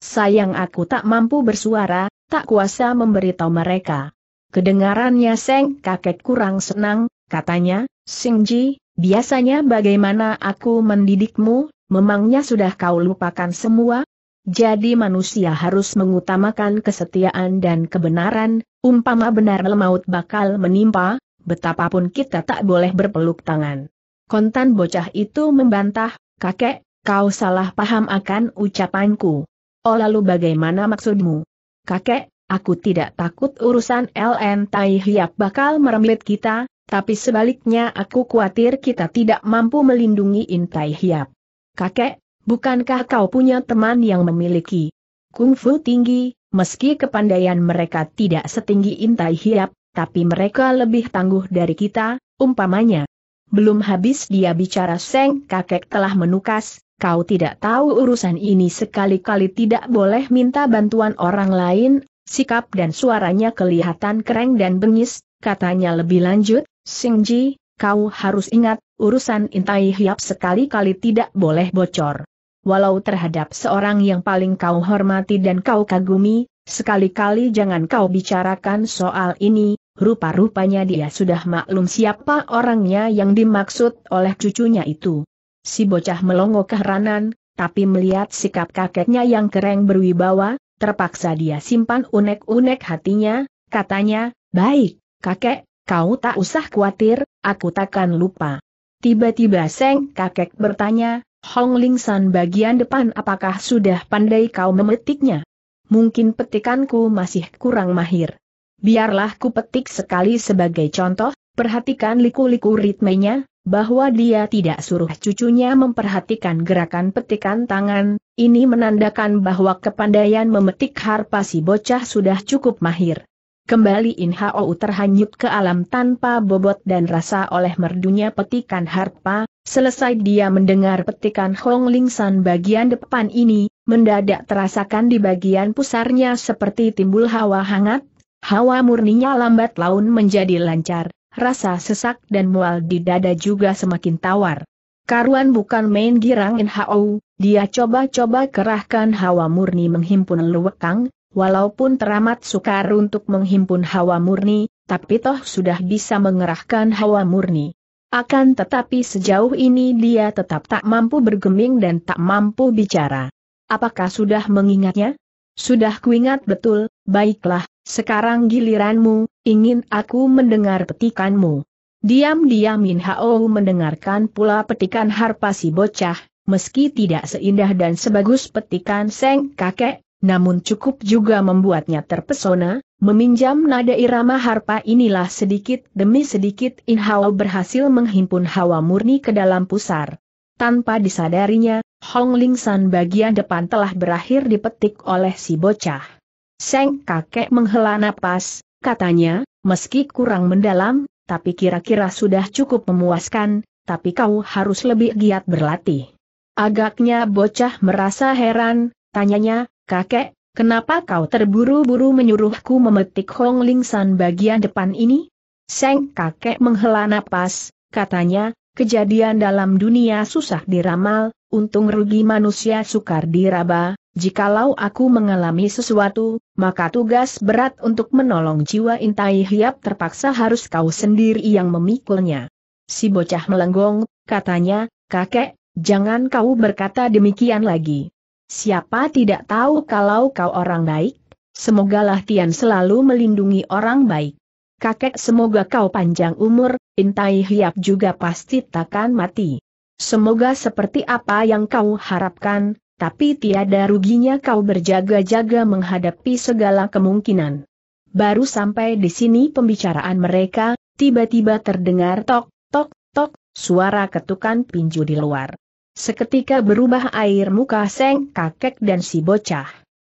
Sayang aku tak mampu bersuara, tak kuasa memberitahu mereka. Kedengarannya Seng kakek kurang senang, katanya, Singji, biasanya bagaimana aku mendidikmu, memangnya sudah kau lupakan semua? Jadi manusia harus mengutamakan kesetiaan dan kebenaran, umpama benar lemaut bakal menimpa, betapapun kita tak boleh berpeluk tangan. Kontan bocah itu membantah, kakek, kau salah paham akan ucapanku. Oh lalu bagaimana maksudmu? Kakek, aku tidak takut urusan LN Tai Hiap bakal merembet kita, tapi sebaliknya aku khawatir kita tidak mampu melindungi Intai Hiap. Kakek, bukankah kau punya teman yang memiliki kungfu tinggi, meski kepandaian mereka tidak setinggi Intai Hiap, tapi mereka lebih tangguh dari kita, umpamanya. Belum habis dia bicara Seng kakek telah menukas, kau tidak tahu urusan ini sekali-kali tidak boleh minta bantuan orang lain, sikap dan suaranya kelihatan kereng dan bengis, katanya lebih lanjut, Sing Ji, kau harus ingat, urusan intai hiap sekali-kali tidak boleh bocor. Walau terhadap seorang yang paling kau hormati dan kau kagumi, sekali-kali jangan kau bicarakan soal ini, Rupa-rupanya dia sudah maklum siapa orangnya yang dimaksud oleh cucunya itu. Si bocah melongo keheranan, tapi melihat sikap kakeknya yang kereng berwibawa, terpaksa dia simpan unek-unek hatinya, katanya, baik, kakek, kau tak usah khawatir, aku takkan lupa. Tiba-tiba Seng kakek bertanya, Hong Ling San bagian depan apakah sudah pandai kau memetiknya? Mungkin petikanku masih kurang mahir. Biarlah ku petik sekali sebagai contoh, perhatikan liku-liku ritmenya, bahwa dia tidak suruh cucunya memperhatikan gerakan petikan tangan, ini menandakan bahwa kepandaian memetik harpa si bocah sudah cukup mahir. Kembali Hou terhanyut ke alam tanpa bobot dan rasa oleh merdunya petikan harpa, selesai dia mendengar petikan Hong Ling San bagian depan ini, mendadak terasakan di bagian pusarnya seperti timbul hawa hangat, Hawa murninya lambat laun menjadi lancar, rasa sesak dan mual di dada juga semakin tawar. Karuan bukan main girangin Hao, dia coba-coba kerahkan hawa murni menghimpun luwekang, walaupun teramat sukar untuk menghimpun hawa murni, tapi toh sudah bisa mengerahkan hawa murni. Akan tetapi sejauh ini dia tetap tak mampu bergeming dan tak mampu bicara. Apakah sudah mengingatnya? Sudah kuingat betul, baiklah, sekarang giliranmu, ingin aku mendengar petikanmu. Diam-diam Min Hao mendengarkan pula petikan harpa si bocah, meski tidak seindah dan sebagus petikan seng kakek, namun cukup juga membuatnya terpesona, meminjam nada irama harpa inilah sedikit demi sedikit In Hao berhasil menghimpun hawa murni ke dalam pusar. Tanpa disadarinya, Hong Ling San bagian depan telah berakhir dipetik oleh si bocah. Seng kakek menghela napas, katanya, meski kurang mendalam, tapi kira-kira sudah cukup memuaskan, tapi kau harus lebih giat berlatih. Agaknya bocah merasa heran, tanyanya, kakek, kenapa kau terburu-buru menyuruhku memetik Hong San bagian depan ini? Seng kakek menghela napas, katanya, kejadian dalam dunia susah diramal, untung rugi manusia sukar diraba, Jikalau aku mengalami sesuatu, maka tugas berat untuk menolong jiwa intai hiap terpaksa harus kau sendiri yang memikulnya. Si bocah melenggong, katanya, kakek, jangan kau berkata demikian lagi. Siapa tidak tahu kalau kau orang baik? Semogalah Tian selalu melindungi orang baik. Kakek semoga kau panjang umur, intai hiap juga pasti takkan mati. Semoga seperti apa yang kau harapkan, tapi tiada ruginya kau berjaga-jaga menghadapi segala kemungkinan. Baru sampai di sini pembicaraan mereka, tiba-tiba terdengar tok, tok, tok, suara ketukan pinju di luar. Seketika berubah air muka Seng kakek dan si bocah.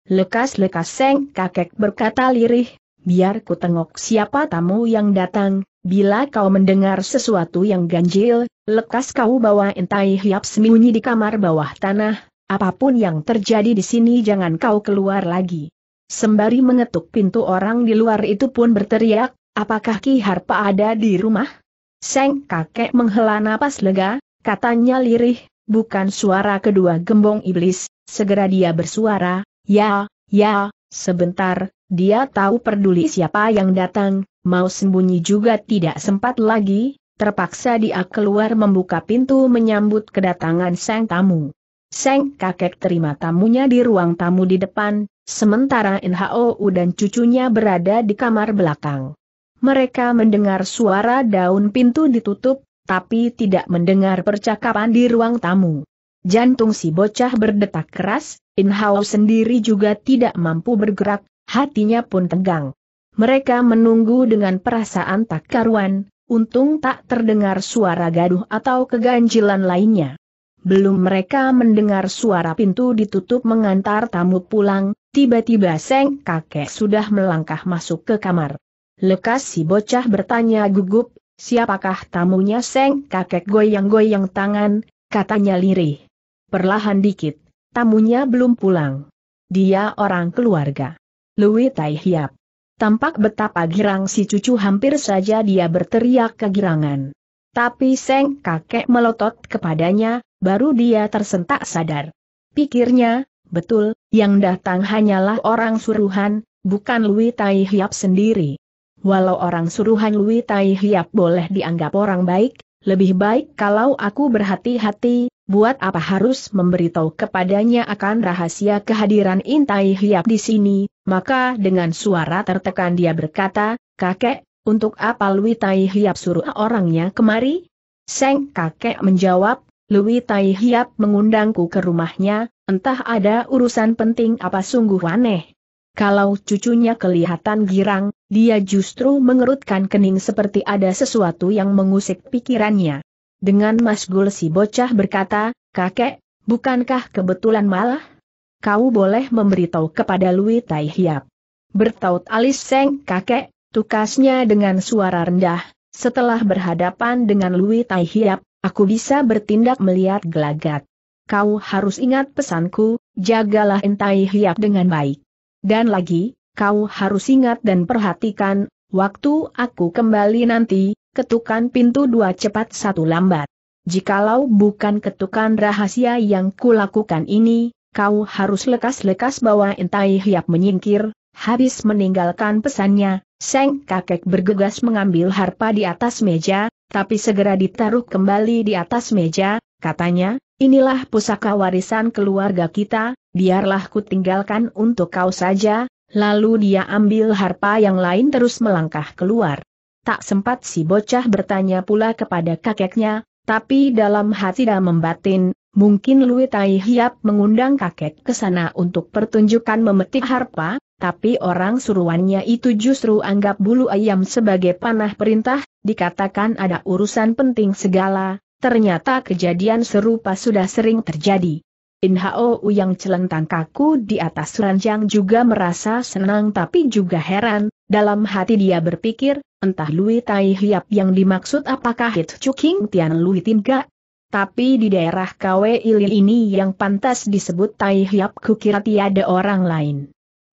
Lekas-lekas Seng kakek berkata lirih, biar ku tengok siapa tamu yang datang, Bila kau mendengar sesuatu yang ganjil, lekas kau bawa entai hiap sembunyi di kamar bawah tanah, Apapun yang terjadi di sini jangan kau keluar lagi. Sembari mengetuk pintu orang di luar itu pun berteriak, apakah Ki Harpa ada di rumah? Seng kakek menghela napas lega, katanya lirih, bukan suara kedua gembong iblis, segera dia bersuara, ya, ya, sebentar, dia tahu peduli siapa yang datang, mau sembunyi juga tidak sempat lagi, terpaksa dia keluar membuka pintu menyambut kedatangan sang tamu. Seng kakek terima tamunya di ruang tamu di depan, sementara NHOU dan cucunya berada di kamar belakang. Mereka mendengar suara daun pintu ditutup, tapi tidak mendengar percakapan di ruang tamu. Jantung si bocah berdetak keras, Inhao sendiri juga tidak mampu bergerak, hatinya pun tegang. Mereka menunggu dengan perasaan tak karuan, untung tak terdengar suara gaduh atau keganjilan lainnya. Belum mereka mendengar suara pintu ditutup mengantar tamu pulang, tiba-tiba Seng kakek sudah melangkah masuk ke kamar. Lekas si bocah bertanya gugup, siapakah tamunya Seng kakek goyang-goyang tangan, katanya lirih. Perlahan dikit, tamunya belum pulang. Dia orang keluarga. Lui Tai Hiap. Tampak betapa girang si cucu hampir saja dia berteriak kegirangan. Tapi Seng kakek melotot kepadanya, baru dia tersentak sadar. Pikirnya, betul, yang datang hanyalah orang suruhan, bukan Lui Tai Hiap sendiri. Walau orang suruhan Lui Tai Hiap boleh dianggap orang baik, lebih baik kalau aku berhati-hati, buat apa harus memberitahu kepadanya akan rahasia kehadiran Intai Hiap di sini, maka dengan suara tertekan dia berkata, kakek, untuk apa Lui Tai Hiap suruh orangnya kemari? Seng kakek menjawab, Lui Tai Hiap mengundangku ke rumahnya, entah ada urusan penting apa sungguh aneh. Kalau cucunya kelihatan girang, dia justru mengerutkan kening seperti ada sesuatu yang mengusik pikirannya. Dengan masgul si bocah berkata, kakek, bukankah kebetulan malah? Kau boleh memberitahu kepada Lui Tai Hiap. Bertaut alis seng kakek, Tukasnya dengan suara rendah, setelah berhadapan dengan Louis Tai Hiap, aku bisa bertindak melihat gelagat. Kau harus ingat pesanku, jagalah entai hiap dengan baik. Dan lagi, kau harus ingat dan perhatikan, waktu aku kembali nanti, ketukan pintu dua cepat satu lambat. Jikalau bukan ketukan rahasia yang kulakukan ini, kau harus lekas-lekas bawa entai hiap menyingkir, habis meninggalkan pesannya, Seng kakek bergegas mengambil harpa di atas meja, tapi segera ditaruh kembali di atas meja, katanya, inilah pusaka warisan keluarga kita, biarlah ku tinggalkan untuk kau saja, lalu dia ambil harpa yang lain terus melangkah keluar. Tak sempat si bocah bertanya pula kepada kakeknya, tapi dalam hati dah membatin, mungkin Lui Tai Hiap mengundang kakek ke sana untuk pertunjukan memetik harpa, tapi orang suruhannya itu justru anggap bulu ayam sebagai panah perintah, dikatakan ada urusan penting segala, ternyata kejadian serupa sudah sering terjadi. Inhao yang celentang kaku di atas ranjang juga merasa senang tapi juga heran, dalam hati dia berpikir, entah Lui Tai Hiap yang dimaksud apakah Hit Chuking Tian Lui Tinga? Tapi di daerah KW Ilin ini yang pantas disebut Tai Hiap kukira tiada orang lain.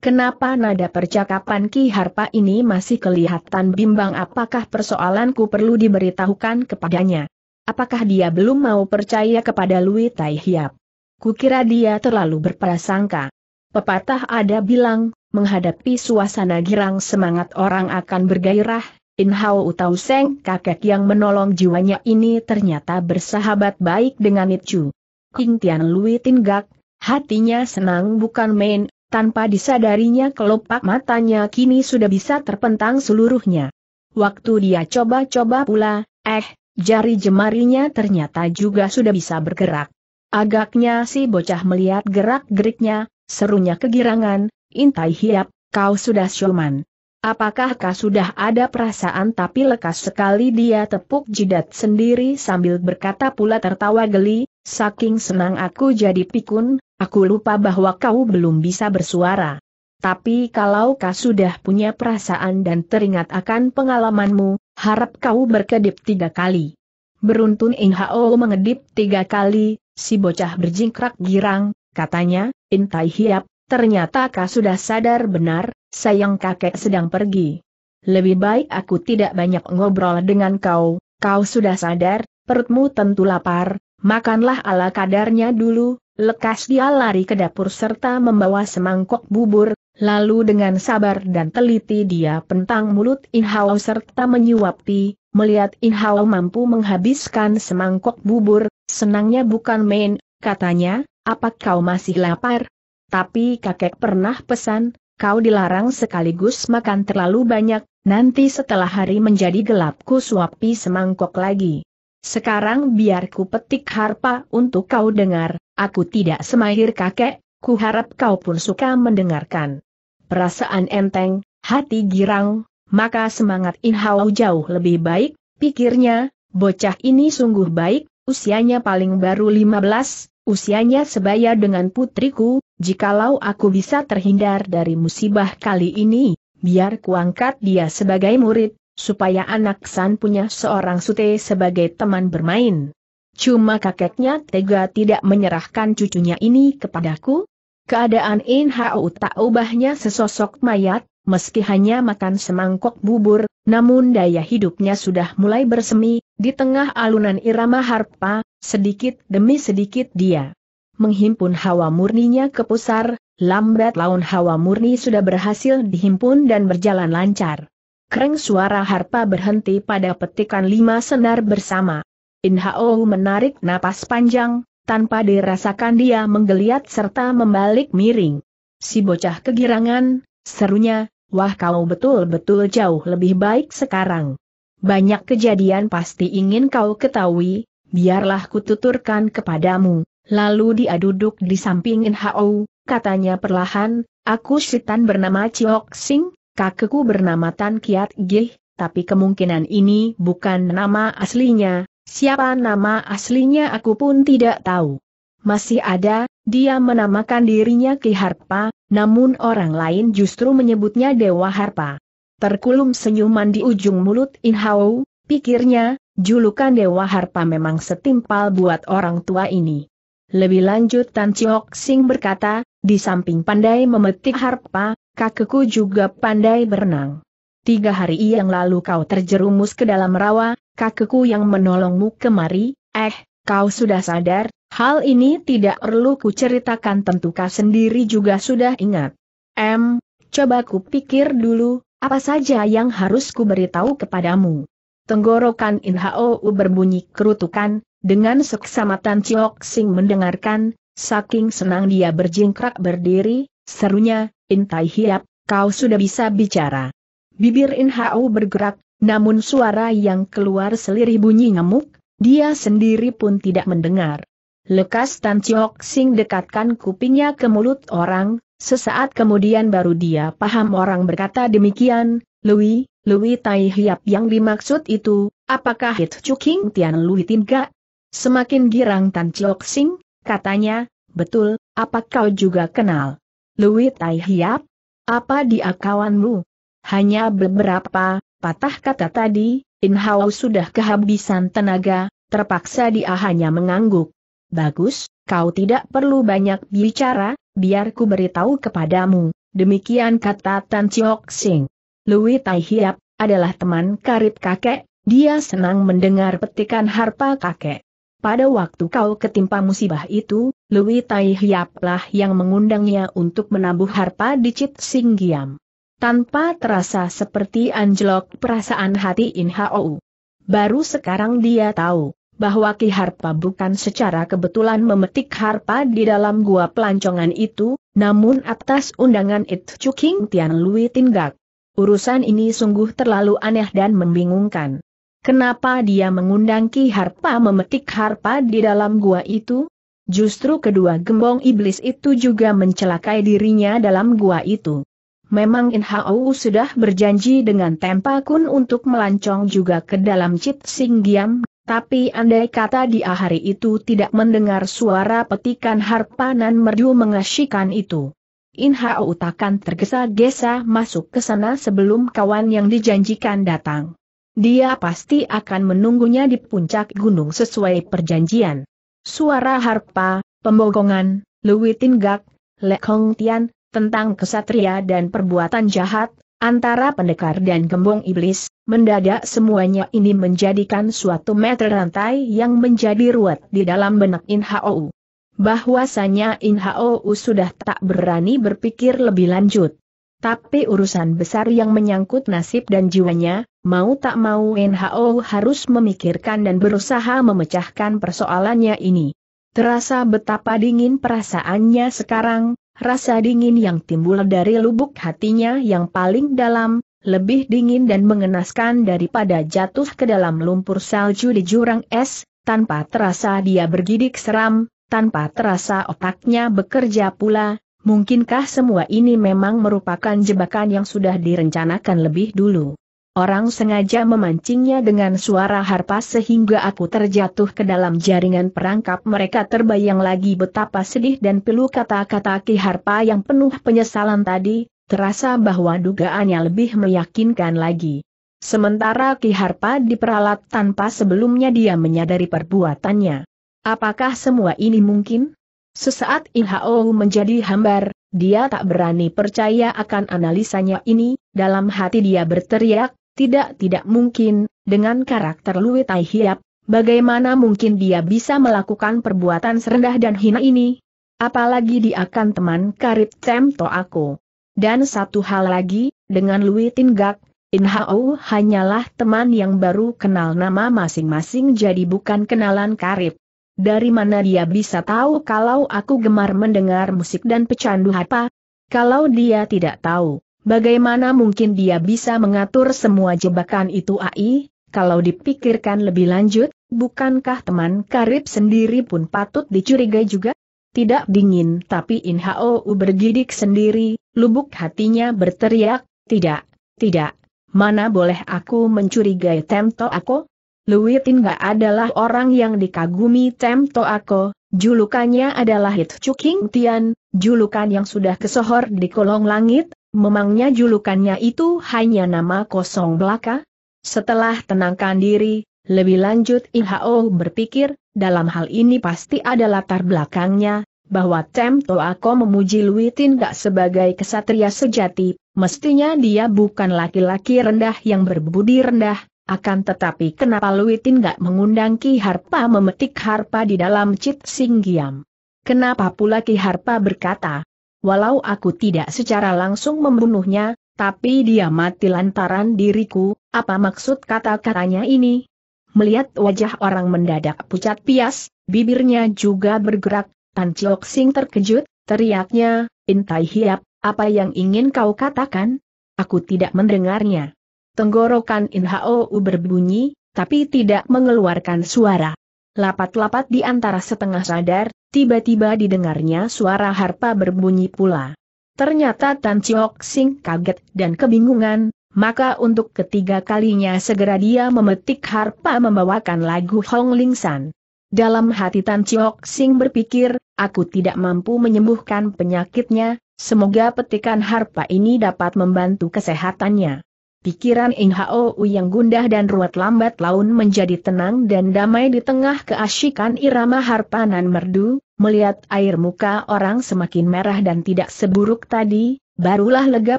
Kenapa nada percakapan Ki Harpa ini masih kelihatan bimbang apakah persoalanku perlu diberitahukan kepadanya? Apakah dia belum mau percaya kepada Lui Tai Hiap? Kukira dia terlalu berprasangka. Pepatah ada bilang, menghadapi suasana girang semangat orang akan bergairah, Hao Utau Seng kakek yang menolong jiwanya ini ternyata bersahabat baik dengan Itchu. King Tian Lui Tinggak, hatinya senang bukan main, tanpa disadarinya kelopak matanya kini sudah bisa terpentang seluruhnya. Waktu dia coba-coba pula, eh, jari jemarinya ternyata juga sudah bisa bergerak. Agaknya si bocah melihat gerak-geriknya, serunya kegirangan, intai hiap, kau sudah syoman. Apakah kau sudah ada perasaan tapi lekas sekali dia tepuk jidat sendiri sambil berkata pula tertawa geli, saking senang aku jadi pikun, Aku lupa bahwa kau belum bisa bersuara. Tapi kalau kau sudah punya perasaan dan teringat akan pengalamanmu, harap kau berkedip tiga kali. Beruntun Inhao mengedip tiga kali, si bocah berjingkrak girang, katanya, Intai Hiap, ternyata kau sudah sadar benar, sayang kakek sedang pergi. Lebih baik aku tidak banyak ngobrol dengan kau, kau sudah sadar, perutmu tentu lapar, makanlah ala kadarnya dulu, Lekas dia lari ke dapur serta membawa semangkok bubur, lalu dengan sabar dan teliti dia pentang mulut Inhao serta menyuapi, melihat Inhao mampu menghabiskan semangkok bubur, senangnya bukan main, katanya, apa kau masih lapar? Tapi kakek pernah pesan, kau dilarang sekaligus makan terlalu banyak, nanti setelah hari menjadi gelap ku suapi semangkok lagi. Sekarang biar ku petik harpa untuk kau dengar, aku tidak semahir kakek, ku harap kau pun suka mendengarkan. Perasaan enteng, hati girang, maka semangat Inhao jauh lebih baik, pikirnya, bocah ini sungguh baik, usianya paling baru 15, usianya sebaya dengan putriku, jikalau aku bisa terhindar dari musibah kali ini, biar kuangkat dia sebagai murid, supaya anak San punya seorang sute sebagai teman bermain. Cuma kakeknya tega tidak menyerahkan cucunya ini kepadaku? Keadaan In Hao tak ubahnya sesosok mayat, meski hanya makan semangkok bubur, namun daya hidupnya sudah mulai bersemi, di tengah alunan irama harpa, sedikit demi sedikit dia menghimpun hawa murninya ke pusar, lambat laun hawa murni sudah berhasil dihimpun dan berjalan lancar. Kreng suara harpa berhenti pada petikan lima senar bersama. Inhao menarik napas panjang, tanpa dirasakan dia menggeliat serta membalik miring. Si bocah kegirangan, serunya, wah kau betul-betul jauh lebih baik sekarang. Banyak kejadian pasti ingin kau ketahui, biarlah kututurkan kepadamu. Lalu dia duduk di samping Inhao, katanya perlahan, aku setan bernama Chiok Sing, Kakekku bernama Tan Kiat Gih, tapi kemungkinan ini bukan nama aslinya, siapa nama aslinya aku pun tidak tahu. Masih ada, dia menamakan dirinya Ki Harpa, namun orang lain justru menyebutnya Dewa Harpa. Terkulum senyuman di ujung mulut Hao, pikirnya, julukan Dewa Harpa memang setimpal buat orang tua ini. Lebih lanjut Tan Chiok Sing berkata, di samping pandai memetik harpa, kakekku juga pandai berenang. Tiga hari yang lalu kau terjerumus ke dalam rawa, kakekku yang menolongmu kemari, eh, kau sudah sadar, hal ini tidak perlu ku ceritakan, tentu kau sendiri juga sudah ingat. Em, coba ku pikir dulu, apa saja yang harus ku beritahu kepadamu. Tenggorokan Inhao berbunyi kerutukan, dengan seksama Chiok Sing mendengarkan, saking senang dia berjingkrak berdiri, serunya, Intai Hiap, kau sudah bisa bicara. Bibir In Hau bergerak, namun suara yang keluar selirih bunyi ngamuk, dia sendiri pun tidak mendengar. Lekas Tan Chiok Sing dekatkan kupingnya ke mulut orang, sesaat kemudian baru dia paham orang berkata demikian, Lui, Lui Tai Hiap yang dimaksud itu, apakah Hit Chuking Tian Lui Tinga? Semakin girang Tan Chiok Sing, katanya, betul, apa kau juga kenal? Louis Tai Hiap? Apa dia kawanmu? Hanya beberapa patah kata tadi, Inhao sudah kehabisan tenaga, terpaksa dia hanya mengangguk. Bagus, kau tidak perlu banyak bicara, biar ku beritahu kepadamu, demikian kata Tan Chiok Sing. Louis Tai Hiap adalah teman karib kakek, dia senang mendengar petikan harpa kakek. Pada waktu kau ketimpa musibah itu, Lui Tai Hiaplah yang mengundangnya untuk menabuh harpa di Cit Singgiam. Tanpa terasa seperti anjlok perasaan hati In Hou. Baru sekarang dia tahu, bahwa Ki Harpa bukan secara kebetulan memetik harpa di dalam gua pelancongan itu, namun atas undangan It Chu King Tian Lui Tinggak. Urusan ini sungguh terlalu aneh dan membingungkan. Kenapa dia mengundang Ki Harpa memetik harpa di dalam gua itu? Justru kedua gembong iblis itu juga mencelakai dirinya dalam gua itu. Memang Inhao sudah berjanji dengan Tempa Kun untuk melancong juga ke dalam Cit Singgiam, tapi andai kata dia hari itu tidak mendengar suara petikan harpa nan merdu mengasyikan itu. Inhao takkan tergesa-gesa masuk ke sana sebelum kawan yang dijanjikan datang. Dia pasti akan menunggunya di puncak gunung sesuai perjanjian. Suara harpa, pembogongan, lewitin gak, lekong tian, tentang kesatria dan perbuatan jahat, antara pendekar dan gembong iblis, mendadak semuanya ini menjadikan suatu meter rantai yang menjadi ruwet di dalam benak Inhou bahwasanya Inhou sudah tak berani berpikir lebih lanjut. Tapi urusan besar yang menyangkut nasib dan jiwanya, mau tak mau NHO harus memikirkan dan berusaha memecahkan persoalannya ini. Terasa betapa dingin perasaannya sekarang, rasa dingin yang timbul dari lubuk hatinya yang paling dalam, lebih dingin dan mengenaskan daripada jatuh ke dalam lumpur salju di jurang es, tanpa terasa dia bergidik seram, tanpa terasa otaknya bekerja pula, Mungkinkah semua ini memang merupakan jebakan yang sudah direncanakan lebih dulu? Orang sengaja memancingnya dengan suara harpa sehingga aku terjatuh ke dalam jaringan perangkap mereka terbayang lagi betapa sedih dan pilu kata-kata Ki Harpa yang penuh penyesalan tadi, terasa bahwa dugaannya lebih meyakinkan lagi. Sementara Ki Harpa diperalat tanpa sebelumnya dia menyadari perbuatannya. Apakah semua ini mungkin? Sesaat Inhao menjadi hambar, dia tak berani percaya akan analisanya ini, dalam hati dia berteriak, tidak-tidak mungkin, dengan karakter Lui Tai Hiap, bagaimana mungkin dia bisa melakukan perbuatan serendah dan hina ini? Apalagi dia akan teman karib Tem To aku. Dan satu hal lagi, dengan Lui Tinggak, Inhao hanyalah teman yang baru kenal nama masing-masing jadi bukan kenalan karib. Dari mana dia bisa tahu kalau aku gemar mendengar musik dan pecandu apa? Kalau dia tidak tahu, bagaimana mungkin dia bisa mengatur semua jebakan itu AI? Kalau dipikirkan lebih lanjut, bukankah teman karib sendiri pun patut dicurigai juga? Tidak dingin tapi Inhao bergidik sendiri, lubuk hatinya berteriak, tidak, tidak, mana boleh aku mencurigai Temto aku? gak adalah orang yang dikagumi Temto Ako, julukannya adalah Hit Chuking Tian, julukan yang sudah kesohor di kolong langit, memangnya julukannya itu hanya nama kosong belaka? Setelah tenangkan diri, lebih lanjut Ihaoh berpikir, dalam hal ini pasti ada latar belakangnya, bahwa Temto Ako memuji gak sebagai kesatria sejati, mestinya dia bukan laki-laki rendah yang berbudi rendah, akan tetapi kenapa Luitin gak mengundang Ki Harpa memetik Harpa di dalam Cit Singgiam? Kenapa pula Ki Harpa berkata, walau aku tidak secara langsung membunuhnya, tapi dia mati lantaran diriku, apa maksud kata-katanya ini? Melihat wajah orang mendadak pucat pias, bibirnya juga bergerak, Tan Chok Sing terkejut, teriaknya, Intai Hiap, apa yang ingin kau katakan? Aku tidak mendengarnya. Tenggorokan inhao berbunyi, tapi tidak mengeluarkan suara. Lapat-lapat di antara setengah sadar, tiba-tiba didengarnya suara harpa berbunyi pula. Ternyata Tan Chiok Sing kaget dan kebingungan, maka untuk ketiga kalinya segera dia memetik harpa membawakan lagu Hong Ling San. Dalam hati Tan Chiok Sing berpikir, aku tidak mampu menyembuhkan penyakitnya, semoga petikan harpa ini dapat membantu kesehatannya. Pikiran Inhao yang gundah dan ruwet lambat laun menjadi tenang dan damai di tengah keasyikan irama harpanan merdu, melihat air muka orang semakin merah dan tidak seburuk tadi, barulah lega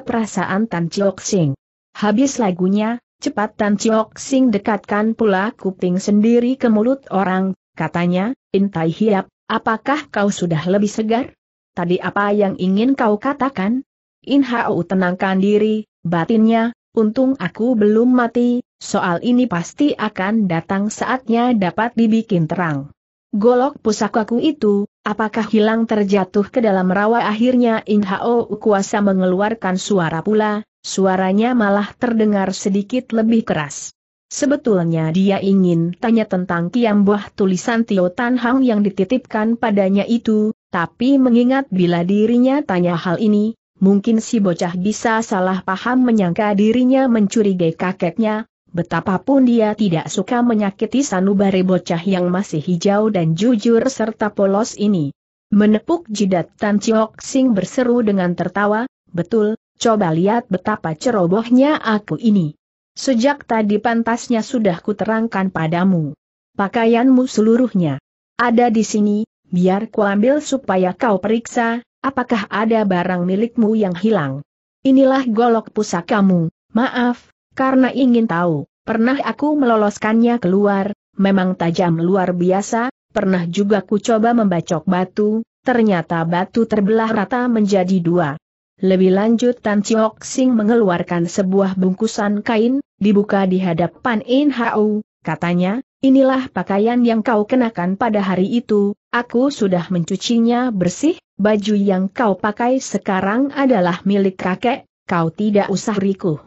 perasaan Tan Chiok Sing. Habis lagunya, cepat Tan Chiok Sing dekatkan pula kuping sendiri ke mulut orang, katanya, Intai Hiap, apakah kau sudah lebih segar? Tadi apa yang ingin kau katakan? Inhao tenangkan diri, batinnya, Untung aku belum mati, soal ini pasti akan datang saatnya dapat dibikin terang. Golok pusakaku itu, apakah hilang terjatuh ke dalam rawa akhirnya In Hao kuasa mengeluarkan suara pula, suaranya malah terdengar sedikit lebih keras. Sebetulnya dia ingin tanya tentang kiam buah tulisan Tio Tan Hang yang dititipkan padanya itu, tapi mengingat bila dirinya tanya hal ini, mungkin si bocah bisa salah paham menyangka dirinya mencurigai kakeknya, betapapun dia tidak suka menyakiti sanubari bocah yang masih hijau dan jujur serta polos ini. Menepuk jidat Tan Chiok Sing berseru dengan tertawa, betul, coba lihat betapa cerobohnya aku ini. Sejak tadi pantasnya sudah kuterangkan padamu. Pakaianmu seluruhnya. Ada di sini, biar kuambil supaya kau periksa, Apakah ada barang milikmu yang hilang? Inilah golok pusakamu, maaf, karena ingin tahu, pernah aku meloloskannya keluar, memang tajam luar biasa, pernah juga ku coba membacok batu, ternyata batu terbelah rata menjadi dua. Lebih lanjut Tan Chiok Sing mengeluarkan sebuah bungkusan kain, dibuka di hadapan In Hau, katanya, inilah pakaian yang kau kenakan pada hari itu, aku sudah mencucinya bersih, baju yang kau pakai sekarang adalah milik kakek, kau tidak usah rikuh.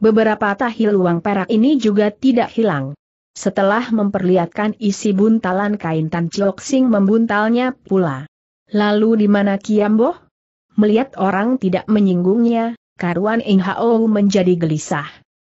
Beberapa tahil uang perak ini juga tidak hilang. Setelah memperlihatkan isi buntalan kain Tan Chiok Sing membuntalnya pula. Lalu di mana Kiambo? Melihat orang tidak menyinggungnya, karuan Ing Hao menjadi gelisah.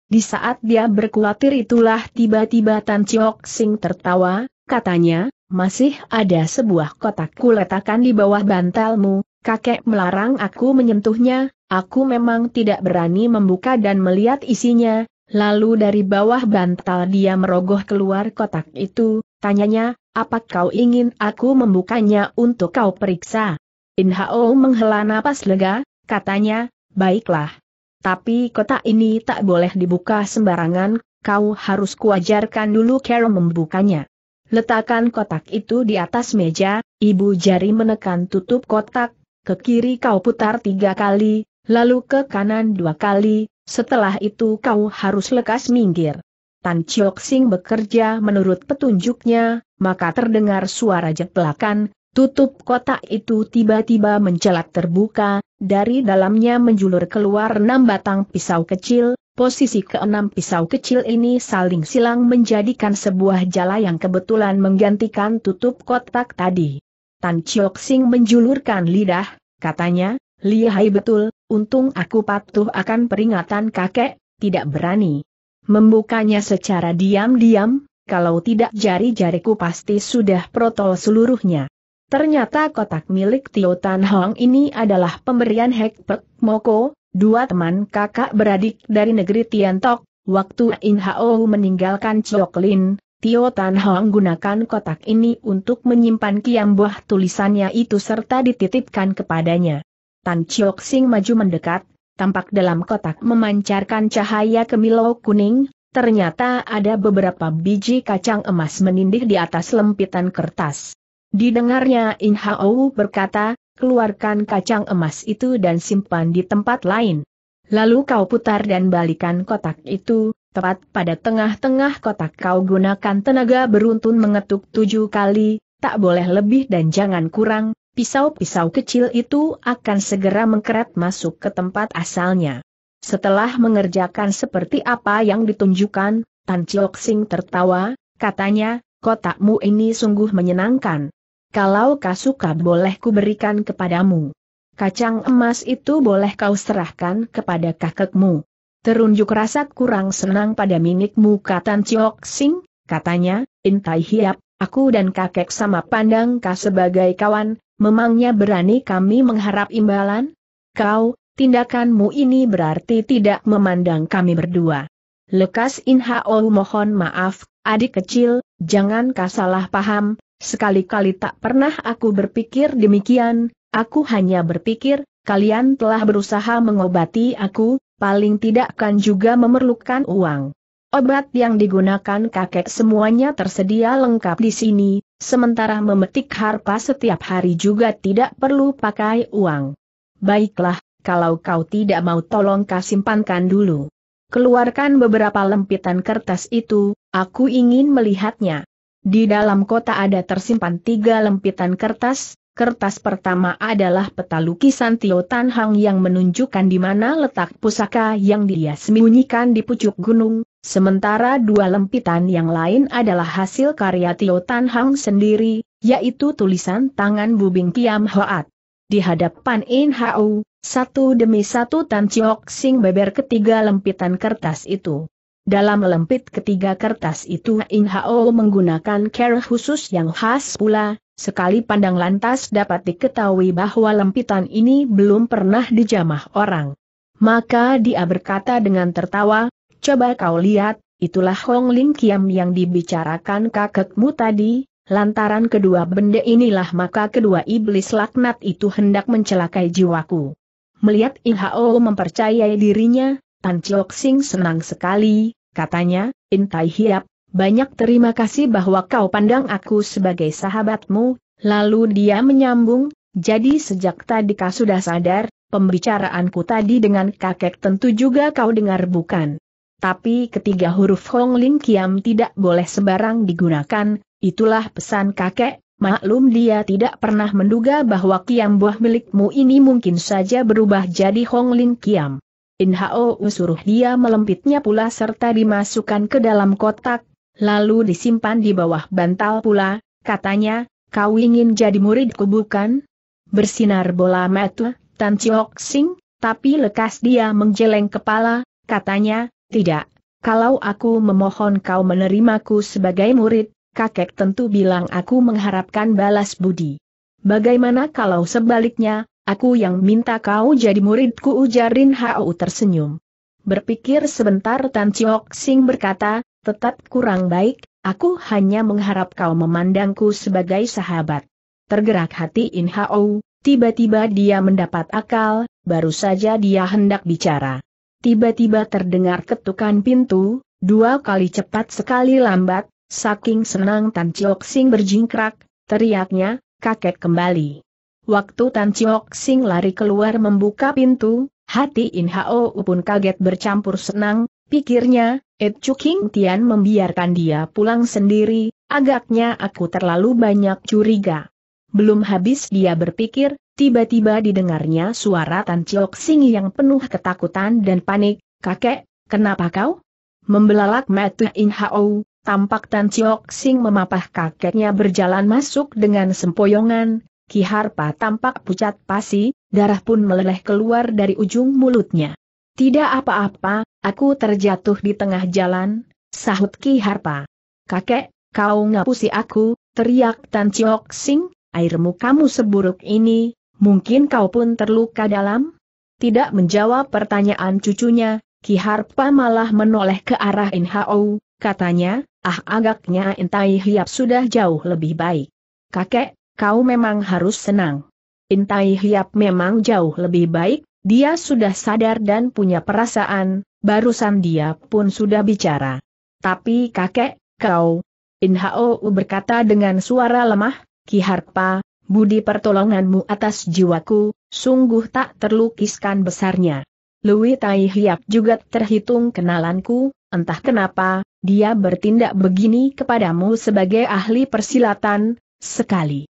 Di saat dia berkhawatir itulah tiba-tiba Tan Chiok Sing tertawa, Katanya, masih ada sebuah kotak kuletakan di bawah bantalmu, kakek melarang aku menyentuhnya, aku memang tidak berani membuka dan melihat isinya, lalu dari bawah bantal dia merogoh keluar kotak itu, tanyanya, apa kau ingin aku membukanya untuk kau periksa? Inhao menghela napas lega, katanya, baiklah. Tapi kotak ini tak boleh dibuka sembarangan, kau harus kuajarkan dulu Carol membukanya. Letakkan kotak itu di atas meja, ibu jari menekan tutup kotak, ke kiri kau putar tiga kali, lalu ke kanan dua kali, setelah itu kau harus lekas minggir. Tan Chiok Sing bekerja menurut petunjuknya, maka terdengar suara jeplakan, tutup kotak itu tiba-tiba mencelat terbuka, dari dalamnya menjulur keluar enam batang pisau kecil, Posisi keenam pisau kecil ini saling silang menjadikan sebuah jala yang kebetulan menggantikan tutup kotak tadi. Tan Chiok Sing menjulurkan lidah, katanya, lihai betul, untung aku patuh akan peringatan kakek, tidak berani. Membukanya secara diam-diam, kalau tidak jari-jariku pasti sudah protol seluruhnya. Ternyata kotak milik Tio Tan Hong ini adalah pemberian Hek Pek Moko, dua teman kakak beradik dari negeri Tiantok, waktu In Hao meninggalkan Choklin, Tio Tan Hong gunakan kotak ini untuk menyimpan kiambuah tulisannya itu serta dititipkan kepadanya. Tan Chok Sing maju mendekat, tampak dalam kotak memancarkan cahaya kemilau kuning, ternyata ada beberapa biji kacang emas menindih di atas lempitan kertas. Didengarnya In Hao berkata, keluarkan kacang emas itu dan simpan di tempat lain. Lalu kau putar dan balikan kotak itu, tepat pada tengah-tengah kotak kau gunakan tenaga beruntun mengetuk tujuh kali, tak boleh lebih dan jangan kurang, pisau-pisau kecil itu akan segera mengkeret masuk ke tempat asalnya. Setelah mengerjakan seperti apa yang ditunjukkan, Tan Chiok Sing tertawa, katanya, kotakmu ini sungguh menyenangkan. Kalau kau suka boleh kuberikan kepadamu. Kacang emas itu boleh kau serahkan kepada kakekmu. Terunjuk rasa kurang senang pada muka Tan Chiok Sing, katanya, Intai Hiap, aku dan kakek sama pandang kau sebagai kawan, memangnya berani kami mengharap imbalan? Kau, tindakanmu ini berarti tidak memandang kami berdua. Lekas Inhao mohon maaf, adik kecil, jangan kau salah paham, Sekali-kali tak pernah aku berpikir demikian, aku hanya berpikir, kalian telah berusaha mengobati aku, paling tidak kan juga memerlukan uang. Obat yang digunakan kakek semuanya tersedia lengkap di sini, sementara memetik harpa setiap hari juga tidak perlu pakai uang. Baiklah, kalau kau tidak mau tolong kasimpankan dulu. Keluarkan beberapa lempitan kertas itu, aku ingin melihatnya. Di dalam kota ada tersimpan tiga lempitan kertas, kertas pertama adalah peta lukisan Tio Tan Hang yang menunjukkan di mana letak pusaka yang dia sembunyikan di pucuk gunung, sementara dua lempitan yang lain adalah hasil karya Tio Tan Hang sendiri, yaitu tulisan tangan Bubing Kiam Hoat. Di hadapan In Hau, satu demi satu Tan Chiok Sing beber ketiga lempitan kertas itu. Dalam lempit ketiga kertas itu In Hao menggunakan care khusus yang khas pula, sekali pandang lantas dapat diketahui bahwa lempitan ini belum pernah dijamah orang. Maka dia berkata dengan tertawa, coba kau lihat, itulah Hong Ling Kiam yang dibicarakan kakekmu tadi, lantaran kedua benda inilah maka kedua iblis laknat itu hendak mencelakai jiwaku. Melihat In Hao mempercayai dirinya, Tan Chok Sing senang sekali, katanya, Intai Hiap, banyak terima kasih bahwa kau pandang aku sebagai sahabatmu, lalu dia menyambung, jadi sejak tadi kau sudah sadar, pembicaraanku tadi dengan kakek tentu juga kau dengar bukan? Tapi ketiga huruf Hong Ling Kiam tidak boleh sembarang digunakan, itulah pesan kakek, maklum dia tidak pernah menduga bahwa Kiam buah milikmu ini mungkin saja berubah jadi Hong Ling Kiam. Inhao suruh dia melempitnya pula serta dimasukkan ke dalam kotak, lalu disimpan di bawah bantal pula, katanya, kau ingin jadi muridku bukan? Bersinar bola mata, Tan Chiok Sing, tapi lekas dia menggeleng kepala, katanya, tidak, kalau aku memohon kau menerimaku sebagai murid, kakek tentu bilang aku mengharapkan balas budi. Bagaimana kalau sebaliknya, Aku yang minta kau jadi muridku ujarin Hau Hao tersenyum. Berpikir sebentar Tan Chiok Sing berkata, tetap kurang baik, aku hanya mengharap kau memandangku sebagai sahabat. Tergerak hati In Hao, tiba-tiba dia mendapat akal, baru saja dia hendak bicara. Tiba-tiba terdengar ketukan pintu, dua kali cepat sekali lambat, saking senang Tan Chiok Sing berjingkrak, teriaknya, kakek kembali. Waktu Tan Chiok Sing lari keluar membuka pintu, hati In Hao pun kaget bercampur senang, pikirnya, Ed Chu Tian membiarkan dia pulang sendiri, agaknya aku terlalu banyak curiga. Belum habis dia berpikir, tiba-tiba didengarnya suara Tan Chiok Sing yang penuh ketakutan dan panik, kakek, kenapa kau? Membelalak mata In Hao, tampak Tan Chiok Sing memapah kakeknya berjalan masuk dengan sempoyongan, Ki Harpa tampak pucat pasi, darah pun meleleh keluar dari ujung mulutnya. Tidak apa-apa, aku terjatuh di tengah jalan, sahut Ki Harpa. Kakek, kau ngapusi aku, teriak Tan Chiok Sing, airmu kamu seburuk ini, mungkin kau pun terluka dalam? Tidak menjawab pertanyaan cucunya, Ki Harpa malah menoleh ke arah Inhao, katanya, ah agaknya Intai Hiap sudah jauh lebih baik. Kakek, kau memang harus senang. Intai Hiap memang jauh lebih baik, dia sudah sadar dan punya perasaan, barusan dia pun sudah bicara. Tapi kakek, kau, Inhao berkata dengan suara lemah, Ki Harpa, budi pertolonganmu atas jiwaku, sungguh tak terlukiskan besarnya. Lui Tai Hiap juga terhitung kenalanku, entah kenapa, dia bertindak begini kepadamu sebagai ahli persilatan, sekali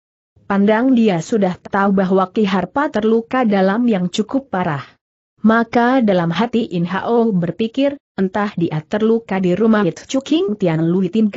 pandang dia sudah tahu bahwa Ki Harpa terluka dalam yang cukup parah. Maka dalam hati In Hao berpikir, entah dia terluka di rumah It Chuking Tian Lui Tin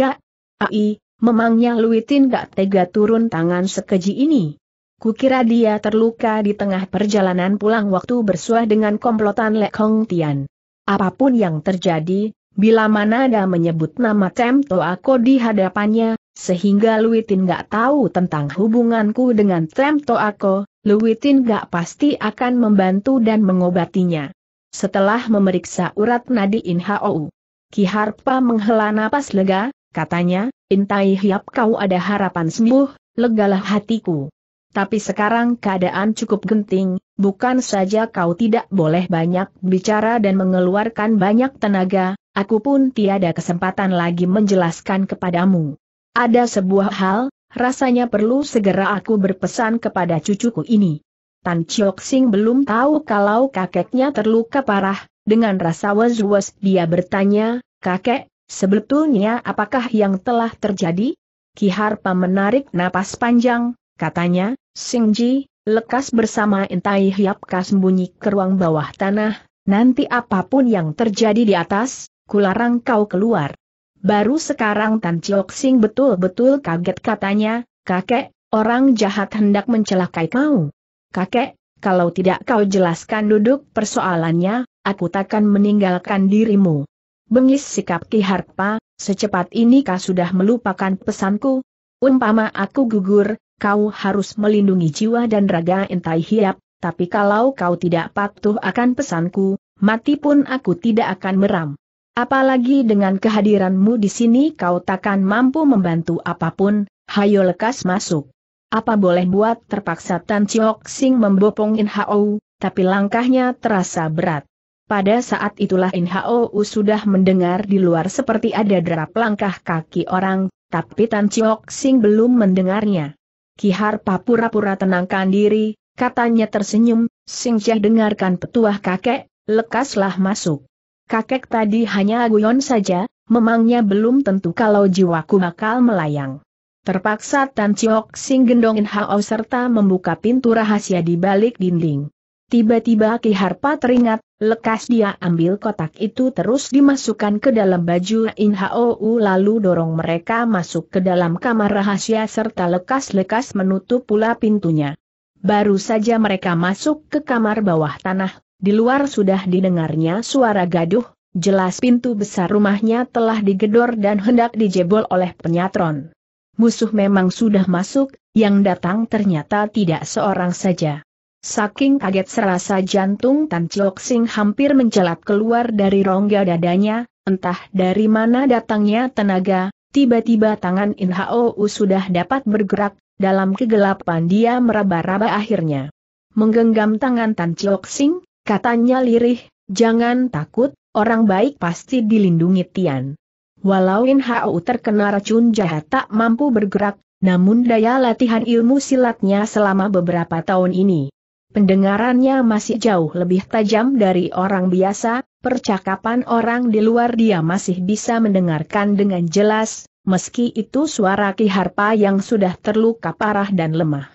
Ai, memangnya Lui Tin tega turun tangan sekeji ini. Kukira dia terluka di tengah perjalanan pulang waktu bersuah dengan komplotan Lek Hong Tian. Apapun yang terjadi, Bila mana ada menyebut nama Temto aku di hadapannya, sehingga Luitin gak tahu tentang hubunganku dengan Tremto Ako, Luitin gak pasti akan membantu dan mengobatinya. Setelah memeriksa urat nadi In Hou, Ki Harpa menghela napas lega, katanya, Intai Hiap kau ada harapan sembuh, legalah hatiku. Tapi sekarang keadaan cukup genting, bukan saja kau tidak boleh banyak bicara dan mengeluarkan banyak tenaga, aku pun tiada kesempatan lagi menjelaskan kepadamu. Ada sebuah hal, rasanya perlu segera aku berpesan kepada cucuku ini. Tan Chiok Sing belum tahu kalau kakeknya terluka parah, dengan rasa was-was dia bertanya, kakek, sebetulnya apakah yang telah terjadi? Ki Harpa menarik napas panjang, katanya, Ji, lekas bersama Intai Kas bunyi ke ruang bawah tanah, nanti apapun yang terjadi di atas, kularang kau keluar. Baru sekarang Tan Chiok Sing betul-betul kaget katanya, kakek, orang jahat hendak mencelakai kau. Kakek, kalau tidak kau jelaskan duduk persoalannya, aku takkan meninggalkan dirimu. Bengis sikap Ki Harpa, secepat ini kau sudah melupakan pesanku. Umpama aku gugur, kau harus melindungi jiwa dan raga entai hiap, tapi kalau kau tidak patuh akan pesanku, mati pun aku tidak akan meram. Apalagi dengan kehadiranmu di sini kau takkan mampu membantu apapun, hayo lekas masuk. Apa boleh buat terpaksa Tan Chiok Sing membopong In Hao, tapi langkahnya terasa berat. Pada saat itulah In Hao sudah mendengar di luar seperti ada derap langkah kaki orang, tapi Tan Chiok Sing belum mendengarnya. Kihar papura-pura tenangkan diri, katanya tersenyum, Sing Syah dengarkan petuah kakek, lekaslah masuk kakek tadi hanya guyon saja, memangnya belum tentu kalau jiwaku bakal melayang. Terpaksa Tan Chiok Sing gendongin Hao serta membuka pintu rahasia di balik dinding. Tiba-tiba Ki Harpa teringat, lekas dia ambil kotak itu terus dimasukkan ke dalam baju In Hao lalu dorong mereka masuk ke dalam kamar rahasia serta lekas-lekas menutup pula pintunya. Baru saja mereka masuk ke kamar bawah tanah, di luar sudah didengarnya suara gaduh, jelas pintu besar rumahnya telah digedor dan hendak dijebol oleh penyatron. Musuh memang sudah masuk, yang datang ternyata tidak seorang saja. Saking kaget serasa jantung Tan Chok Sing hampir mencelat keluar dari rongga dadanya, entah dari mana datangnya tenaga, tiba-tiba tangan In U sudah dapat bergerak, dalam kegelapan dia meraba-raba akhirnya. Menggenggam tangan Tan Chok Sing, Katanya lirih, jangan takut, orang baik pasti dilindungi Tian. Walau In Hao terkena racun jahat tak mampu bergerak, namun daya latihan ilmu silatnya selama beberapa tahun ini. Pendengarannya masih jauh lebih tajam dari orang biasa, percakapan orang di luar dia masih bisa mendengarkan dengan jelas, meski itu suara Ki Harpa yang sudah terluka parah dan lemah.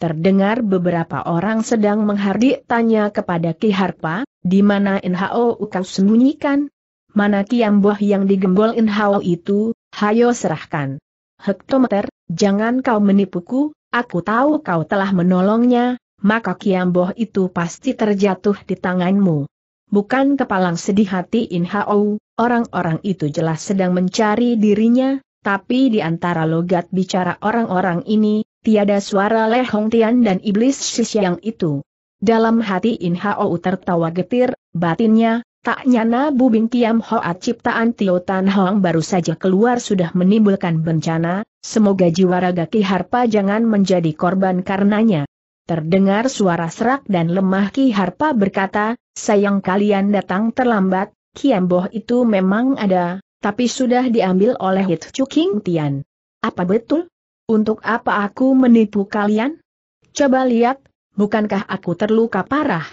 Terdengar beberapa orang sedang menghardik tanya kepada Ki Harpa, di mana Inhao? kau sembunyikan? Mana Amboh yang digembol Inhao itu, hayo serahkan. Hektometer, jangan kau menipuku, aku tahu kau telah menolongnya, maka Kiamboh itu pasti terjatuh di tanganmu. Bukan kepalang sedih hati Inhao, orang-orang itu jelas sedang mencari dirinya, tapi di antara logat bicara orang-orang ini, tiada suara Leh Hong Tian dan iblis yang itu. Dalam hati In Hao tertawa getir, batinnya, tak nyana bubing Kiam Hoa ciptaan Tio Tan Hong baru saja keluar sudah menimbulkan bencana, semoga jiwa raga Ki Harpa jangan menjadi korban karenanya. Terdengar suara serak dan lemah Ki Harpa berkata, sayang kalian datang terlambat, Kiam Boh itu memang ada, tapi sudah diambil oleh Hit Chu King Tian. Apa betul? Untuk apa aku menipu kalian? Coba lihat, bukankah aku terluka parah?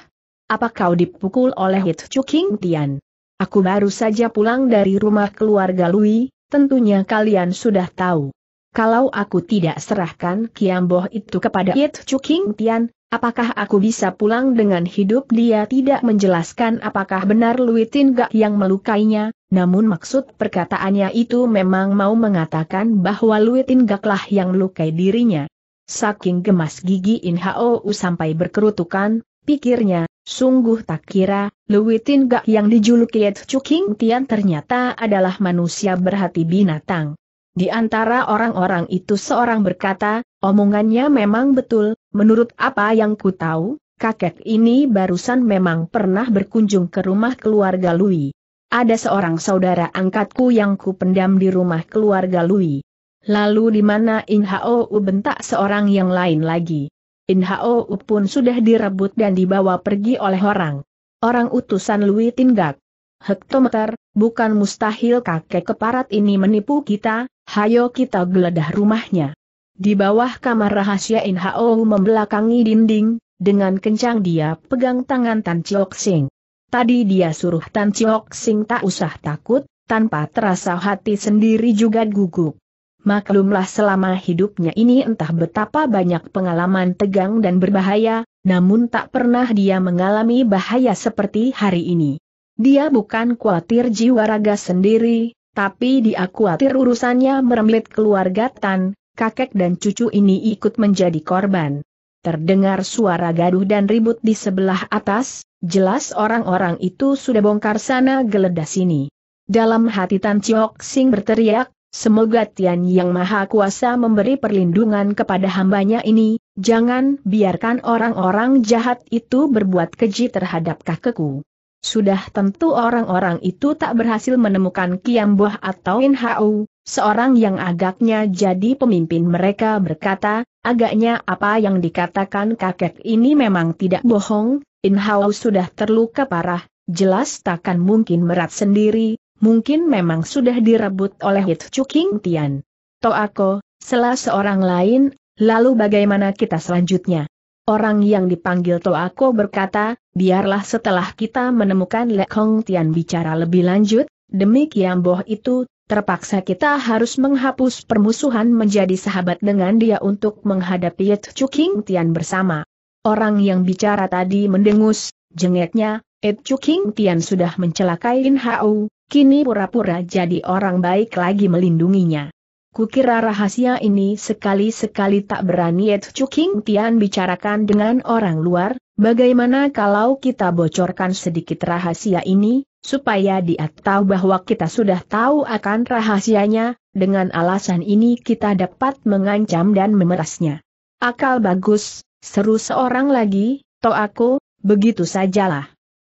Apa kau dipukul oleh Hitchu King Tian? Aku baru saja pulang dari rumah keluarga Lui, tentunya kalian sudah tahu. Kalau aku tidak serahkan Kiamboh itu kepada Hit Chu Tian, Apakah aku bisa pulang dengan hidup dia tidak menjelaskan apakah benar Luitin Gak yang melukainya, namun maksud perkataannya itu memang mau mengatakan bahwa Luitin Gaklah yang melukai dirinya. Saking gemas gigi In Hao sampai berkerutukan, pikirnya, sungguh tak kira, Luitin Gak yang dijuluki cucking Tian ternyata adalah manusia berhati binatang. Di antara orang-orang itu seorang berkata, Omongannya memang betul, menurut apa yang ku tahu, kakek ini barusan memang pernah berkunjung ke rumah keluarga Lui. Ada seorang saudara angkatku yang ku pendam di rumah keluarga Lui. Lalu di mana In u bentak seorang yang lain lagi. In u pun sudah direbut dan dibawa pergi oleh orang. Orang utusan Lui tinggak. Hektometer, bukan mustahil kakek keparat ini menipu kita, hayo kita geledah rumahnya. Di bawah kamar rahasia In Hao membelakangi dinding, dengan kencang dia pegang tangan Tan Chiok Sing. Tadi dia suruh Tan Chiok Sing tak usah takut, tanpa terasa hati sendiri juga gugup. Maklumlah selama hidupnya ini entah betapa banyak pengalaman tegang dan berbahaya, namun tak pernah dia mengalami bahaya seperti hari ini. Dia bukan khawatir jiwa raga sendiri, tapi dia khawatir urusannya merembet keluarga Tan, kakek dan cucu ini ikut menjadi korban. Terdengar suara gaduh dan ribut di sebelah atas, jelas orang-orang itu sudah bongkar sana geledah sini. Dalam hati Tan Chiok Sing berteriak, semoga Tian Yang Maha Kuasa memberi perlindungan kepada hambanya ini, jangan biarkan orang-orang jahat itu berbuat keji terhadap kakekku. Sudah tentu orang-orang itu tak berhasil menemukan Buah atau Hau. Seorang yang agaknya jadi pemimpin mereka berkata, agaknya apa yang dikatakan kakek ini memang tidak bohong, Inhao sudah terluka parah, jelas takkan mungkin merat sendiri, mungkin memang sudah direbut oleh Hit Chuking Tian. Toako, selah seorang lain, lalu bagaimana kita selanjutnya? Orang yang dipanggil Toako berkata, biarlah setelah kita menemukan Lekong Kong Tian bicara lebih lanjut, demikian Kiamboh itu, Terpaksa kita harus menghapus permusuhan menjadi sahabat dengan dia untuk menghadapi Chu King Tian bersama. Orang yang bicara tadi mendengus, jengeknya, Chu King Tian sudah mencelakai In Hao, kini pura-pura jadi orang baik lagi melindunginya. Kukira rahasia ini sekali-sekali tak berani Ed Chuking Tian bicarakan dengan orang luar, bagaimana kalau kita bocorkan sedikit rahasia ini, supaya dia tahu bahwa kita sudah tahu akan rahasianya, dengan alasan ini kita dapat mengancam dan memerasnya. Akal bagus, seru seorang lagi, to aku, begitu sajalah.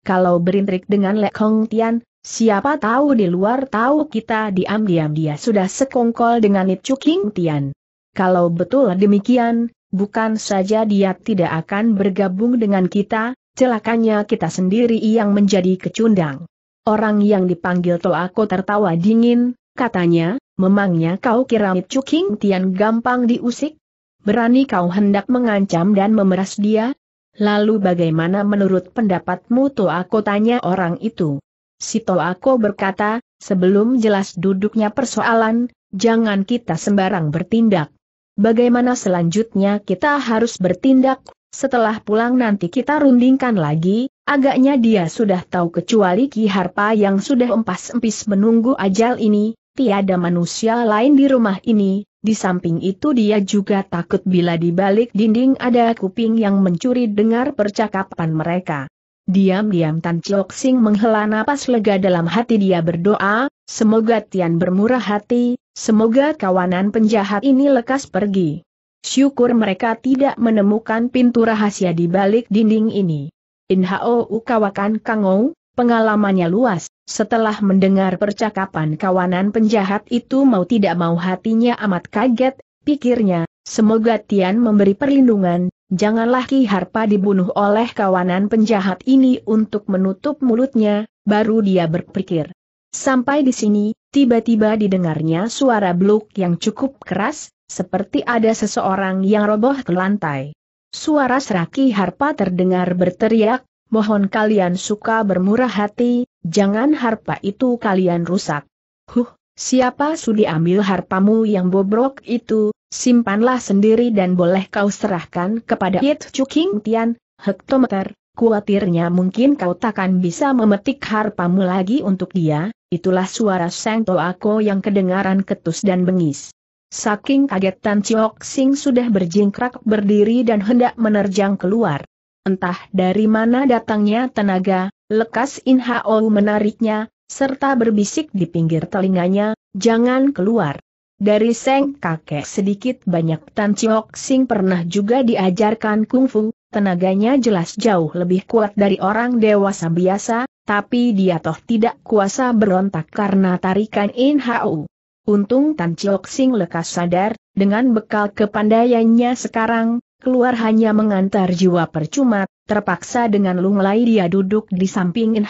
Kalau berintrik dengan Lek Hong Tian, siapa tahu di luar tahu kita diam-diam dia sudah sekongkol dengan It King Tian. Kalau betul demikian, bukan saja dia tidak akan bergabung dengan kita, celakanya kita sendiri yang menjadi kecundang. Orang yang dipanggil Toako tertawa dingin, katanya, memangnya kau kira King Tian gampang diusik? Berani kau hendak mengancam dan memeras dia? Lalu bagaimana menurut pendapatmu Toako tanya orang itu? Si Toako berkata, sebelum jelas duduknya persoalan, jangan kita sembarang bertindak. Bagaimana selanjutnya kita harus bertindak, setelah pulang nanti kita rundingkan lagi, Agaknya dia sudah tahu kecuali Ki Harpa yang sudah empas-empis menunggu ajal ini, tiada manusia lain di rumah ini, di samping itu dia juga takut bila di balik dinding ada kuping yang mencuri dengar percakapan mereka. Diam-diam Tan Chok Sing menghela napas lega dalam hati dia berdoa, semoga Tian bermurah hati, semoga kawanan penjahat ini lekas pergi. Syukur mereka tidak menemukan pintu rahasia di balik dinding ini. Inhao Ukawakan Kangou, pengalamannya luas, setelah mendengar percakapan kawanan penjahat itu mau tidak mau hatinya amat kaget, pikirnya, semoga Tian memberi perlindungan, janganlah Ki Harpa dibunuh oleh kawanan penjahat ini untuk menutup mulutnya, baru dia berpikir. Sampai di sini, tiba-tiba didengarnya suara bluk yang cukup keras, seperti ada seseorang yang roboh ke lantai. Suara seraki harpa terdengar berteriak, mohon kalian suka bermurah hati, jangan harpa itu kalian rusak. Huh, siapa sudi ambil harpamu yang bobrok itu, simpanlah sendiri dan boleh kau serahkan kepada It Chuking Tian, hektometer, kuatirnya mungkin kau takkan bisa memetik harpamu lagi untuk dia, itulah suara sang toako yang kedengaran ketus dan bengis. Saking kaget Tan Chiok Sing sudah berjingkrak berdiri dan hendak menerjang keluar. Entah dari mana datangnya tenaga, lekas In Hao menariknya, serta berbisik di pinggir telinganya, jangan keluar. Dari Seng kakek sedikit banyak Tan Chiok Sing pernah juga diajarkan kungfu, tenaganya jelas jauh lebih kuat dari orang dewasa biasa, tapi dia toh tidak kuasa berontak karena tarikan In Hao. Untung Tan Chiok Sing lekas sadar, dengan bekal kepandaiannya sekarang, keluar hanya mengantar jiwa percuma, terpaksa dengan lunglai dia duduk di samping In